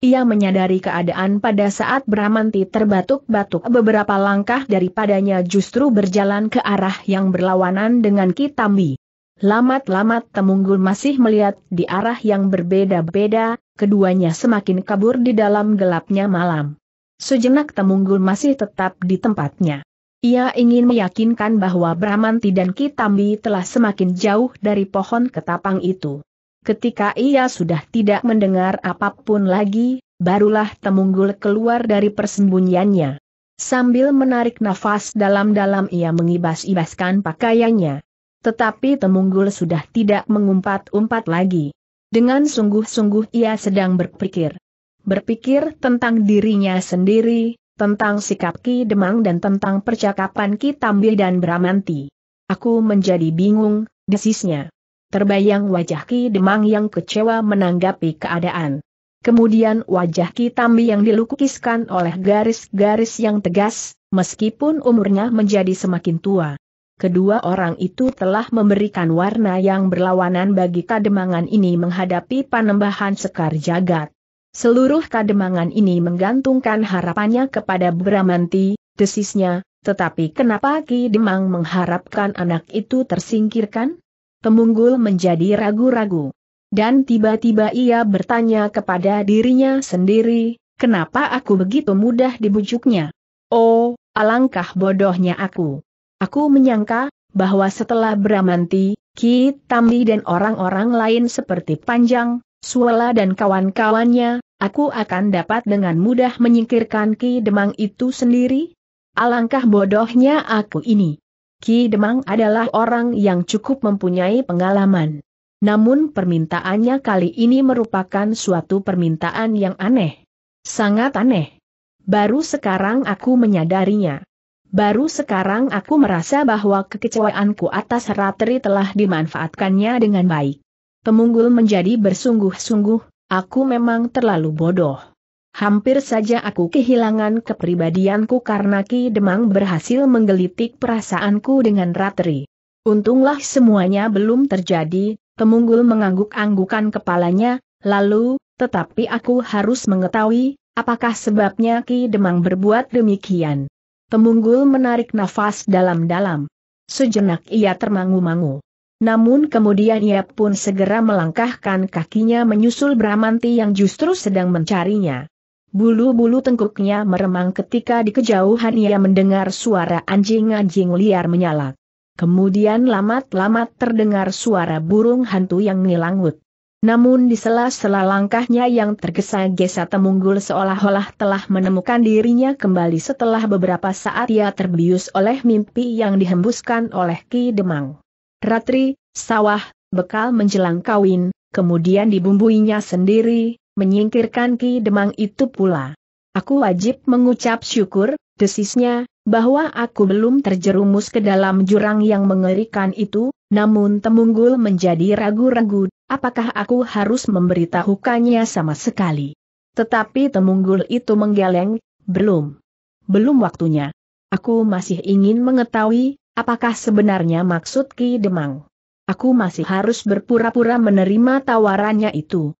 [SPEAKER 1] Ia menyadari keadaan pada saat Bramanti terbatuk-batuk beberapa langkah daripadanya justru berjalan ke arah yang berlawanan dengan Kitambi. Lamat-lamat Temunggul masih melihat di arah yang berbeda-beda, keduanya semakin kabur di dalam gelapnya malam. Sejenak Temunggul masih tetap di tempatnya. Ia ingin meyakinkan bahwa Bramanti dan Kitambi telah semakin jauh dari pohon ketapang itu. Ketika ia sudah tidak mendengar apapun lagi, barulah Temunggul keluar dari persembunyiannya. Sambil menarik nafas dalam-dalam ia mengibas-ibaskan pakaiannya. Tetapi Temunggul sudah tidak mengumpat-umpat lagi. Dengan sungguh-sungguh ia sedang berpikir. Berpikir tentang dirinya sendiri, tentang sikap Ki Demang dan tentang percakapan Ki Tambih dan Bramanti. Aku menjadi bingung, desisnya. Terbayang wajah Ki Demang yang kecewa menanggapi keadaan. Kemudian wajah Ki Tambi yang dilukiskan oleh garis-garis yang tegas, meskipun umurnya menjadi semakin tua. Kedua orang itu telah memberikan warna yang berlawanan bagi kademangan ini menghadapi panembahan sekar jagat. Seluruh kademangan ini menggantungkan harapannya kepada Bramanti, desisnya, tetapi kenapa Ki Demang mengharapkan anak itu tersingkirkan? Temunggul menjadi ragu-ragu. Dan tiba-tiba ia bertanya kepada dirinya sendiri, kenapa aku begitu mudah dibujuknya? Oh, alangkah bodohnya aku. Aku menyangka, bahwa setelah Bramanti, Ki Tambi dan orang-orang lain seperti Panjang, Suela dan kawan-kawannya, aku akan dapat dengan mudah menyingkirkan Ki Demang itu sendiri? Alangkah bodohnya aku ini. Ki Demang adalah orang yang cukup mempunyai pengalaman. Namun permintaannya kali ini merupakan suatu permintaan yang aneh. Sangat aneh. Baru sekarang aku menyadarinya. Baru sekarang aku merasa bahwa kekecewaanku atas Ratri telah dimanfaatkannya dengan baik. Pemunggul menjadi bersungguh-sungguh, aku memang terlalu bodoh. Hampir saja aku kehilangan kepribadianku karena Ki Demang berhasil menggelitik perasaanku dengan Ratri. Untunglah semuanya belum terjadi, Temunggul mengangguk-anggukan kepalanya, lalu, tetapi aku harus mengetahui, apakah sebabnya Ki Demang berbuat demikian. Temunggul menarik nafas dalam-dalam. Sejenak ia termangu-mangu. Namun kemudian ia pun segera melangkahkan kakinya menyusul Bramanti yang justru sedang mencarinya. Bulu-bulu tengkuknya meremang ketika di kejauhan ia mendengar suara anjing-anjing liar menyala. Kemudian lamat-lamat terdengar suara burung hantu yang ngilangut. Namun di sela-sela langkahnya yang tergesa-gesa Temunggul seolah-olah telah menemukan dirinya kembali setelah beberapa saat ia terbius oleh mimpi yang dihembuskan oleh Ki Demang. Ratri, sawah, bekal menjelang kawin, kemudian dibumbuinya sendiri, menyingkirkan Ki Demang itu pula. Aku wajib mengucap syukur, desisnya, bahwa aku belum terjerumus ke dalam jurang yang mengerikan itu, namun Temunggul menjadi ragu-ragu, apakah aku harus memberitahukannya sama sekali. Tetapi Temunggul itu menggeleng, belum. Belum waktunya. Aku masih ingin mengetahui, apakah sebenarnya maksud Ki Demang. Aku masih harus berpura-pura menerima tawarannya itu.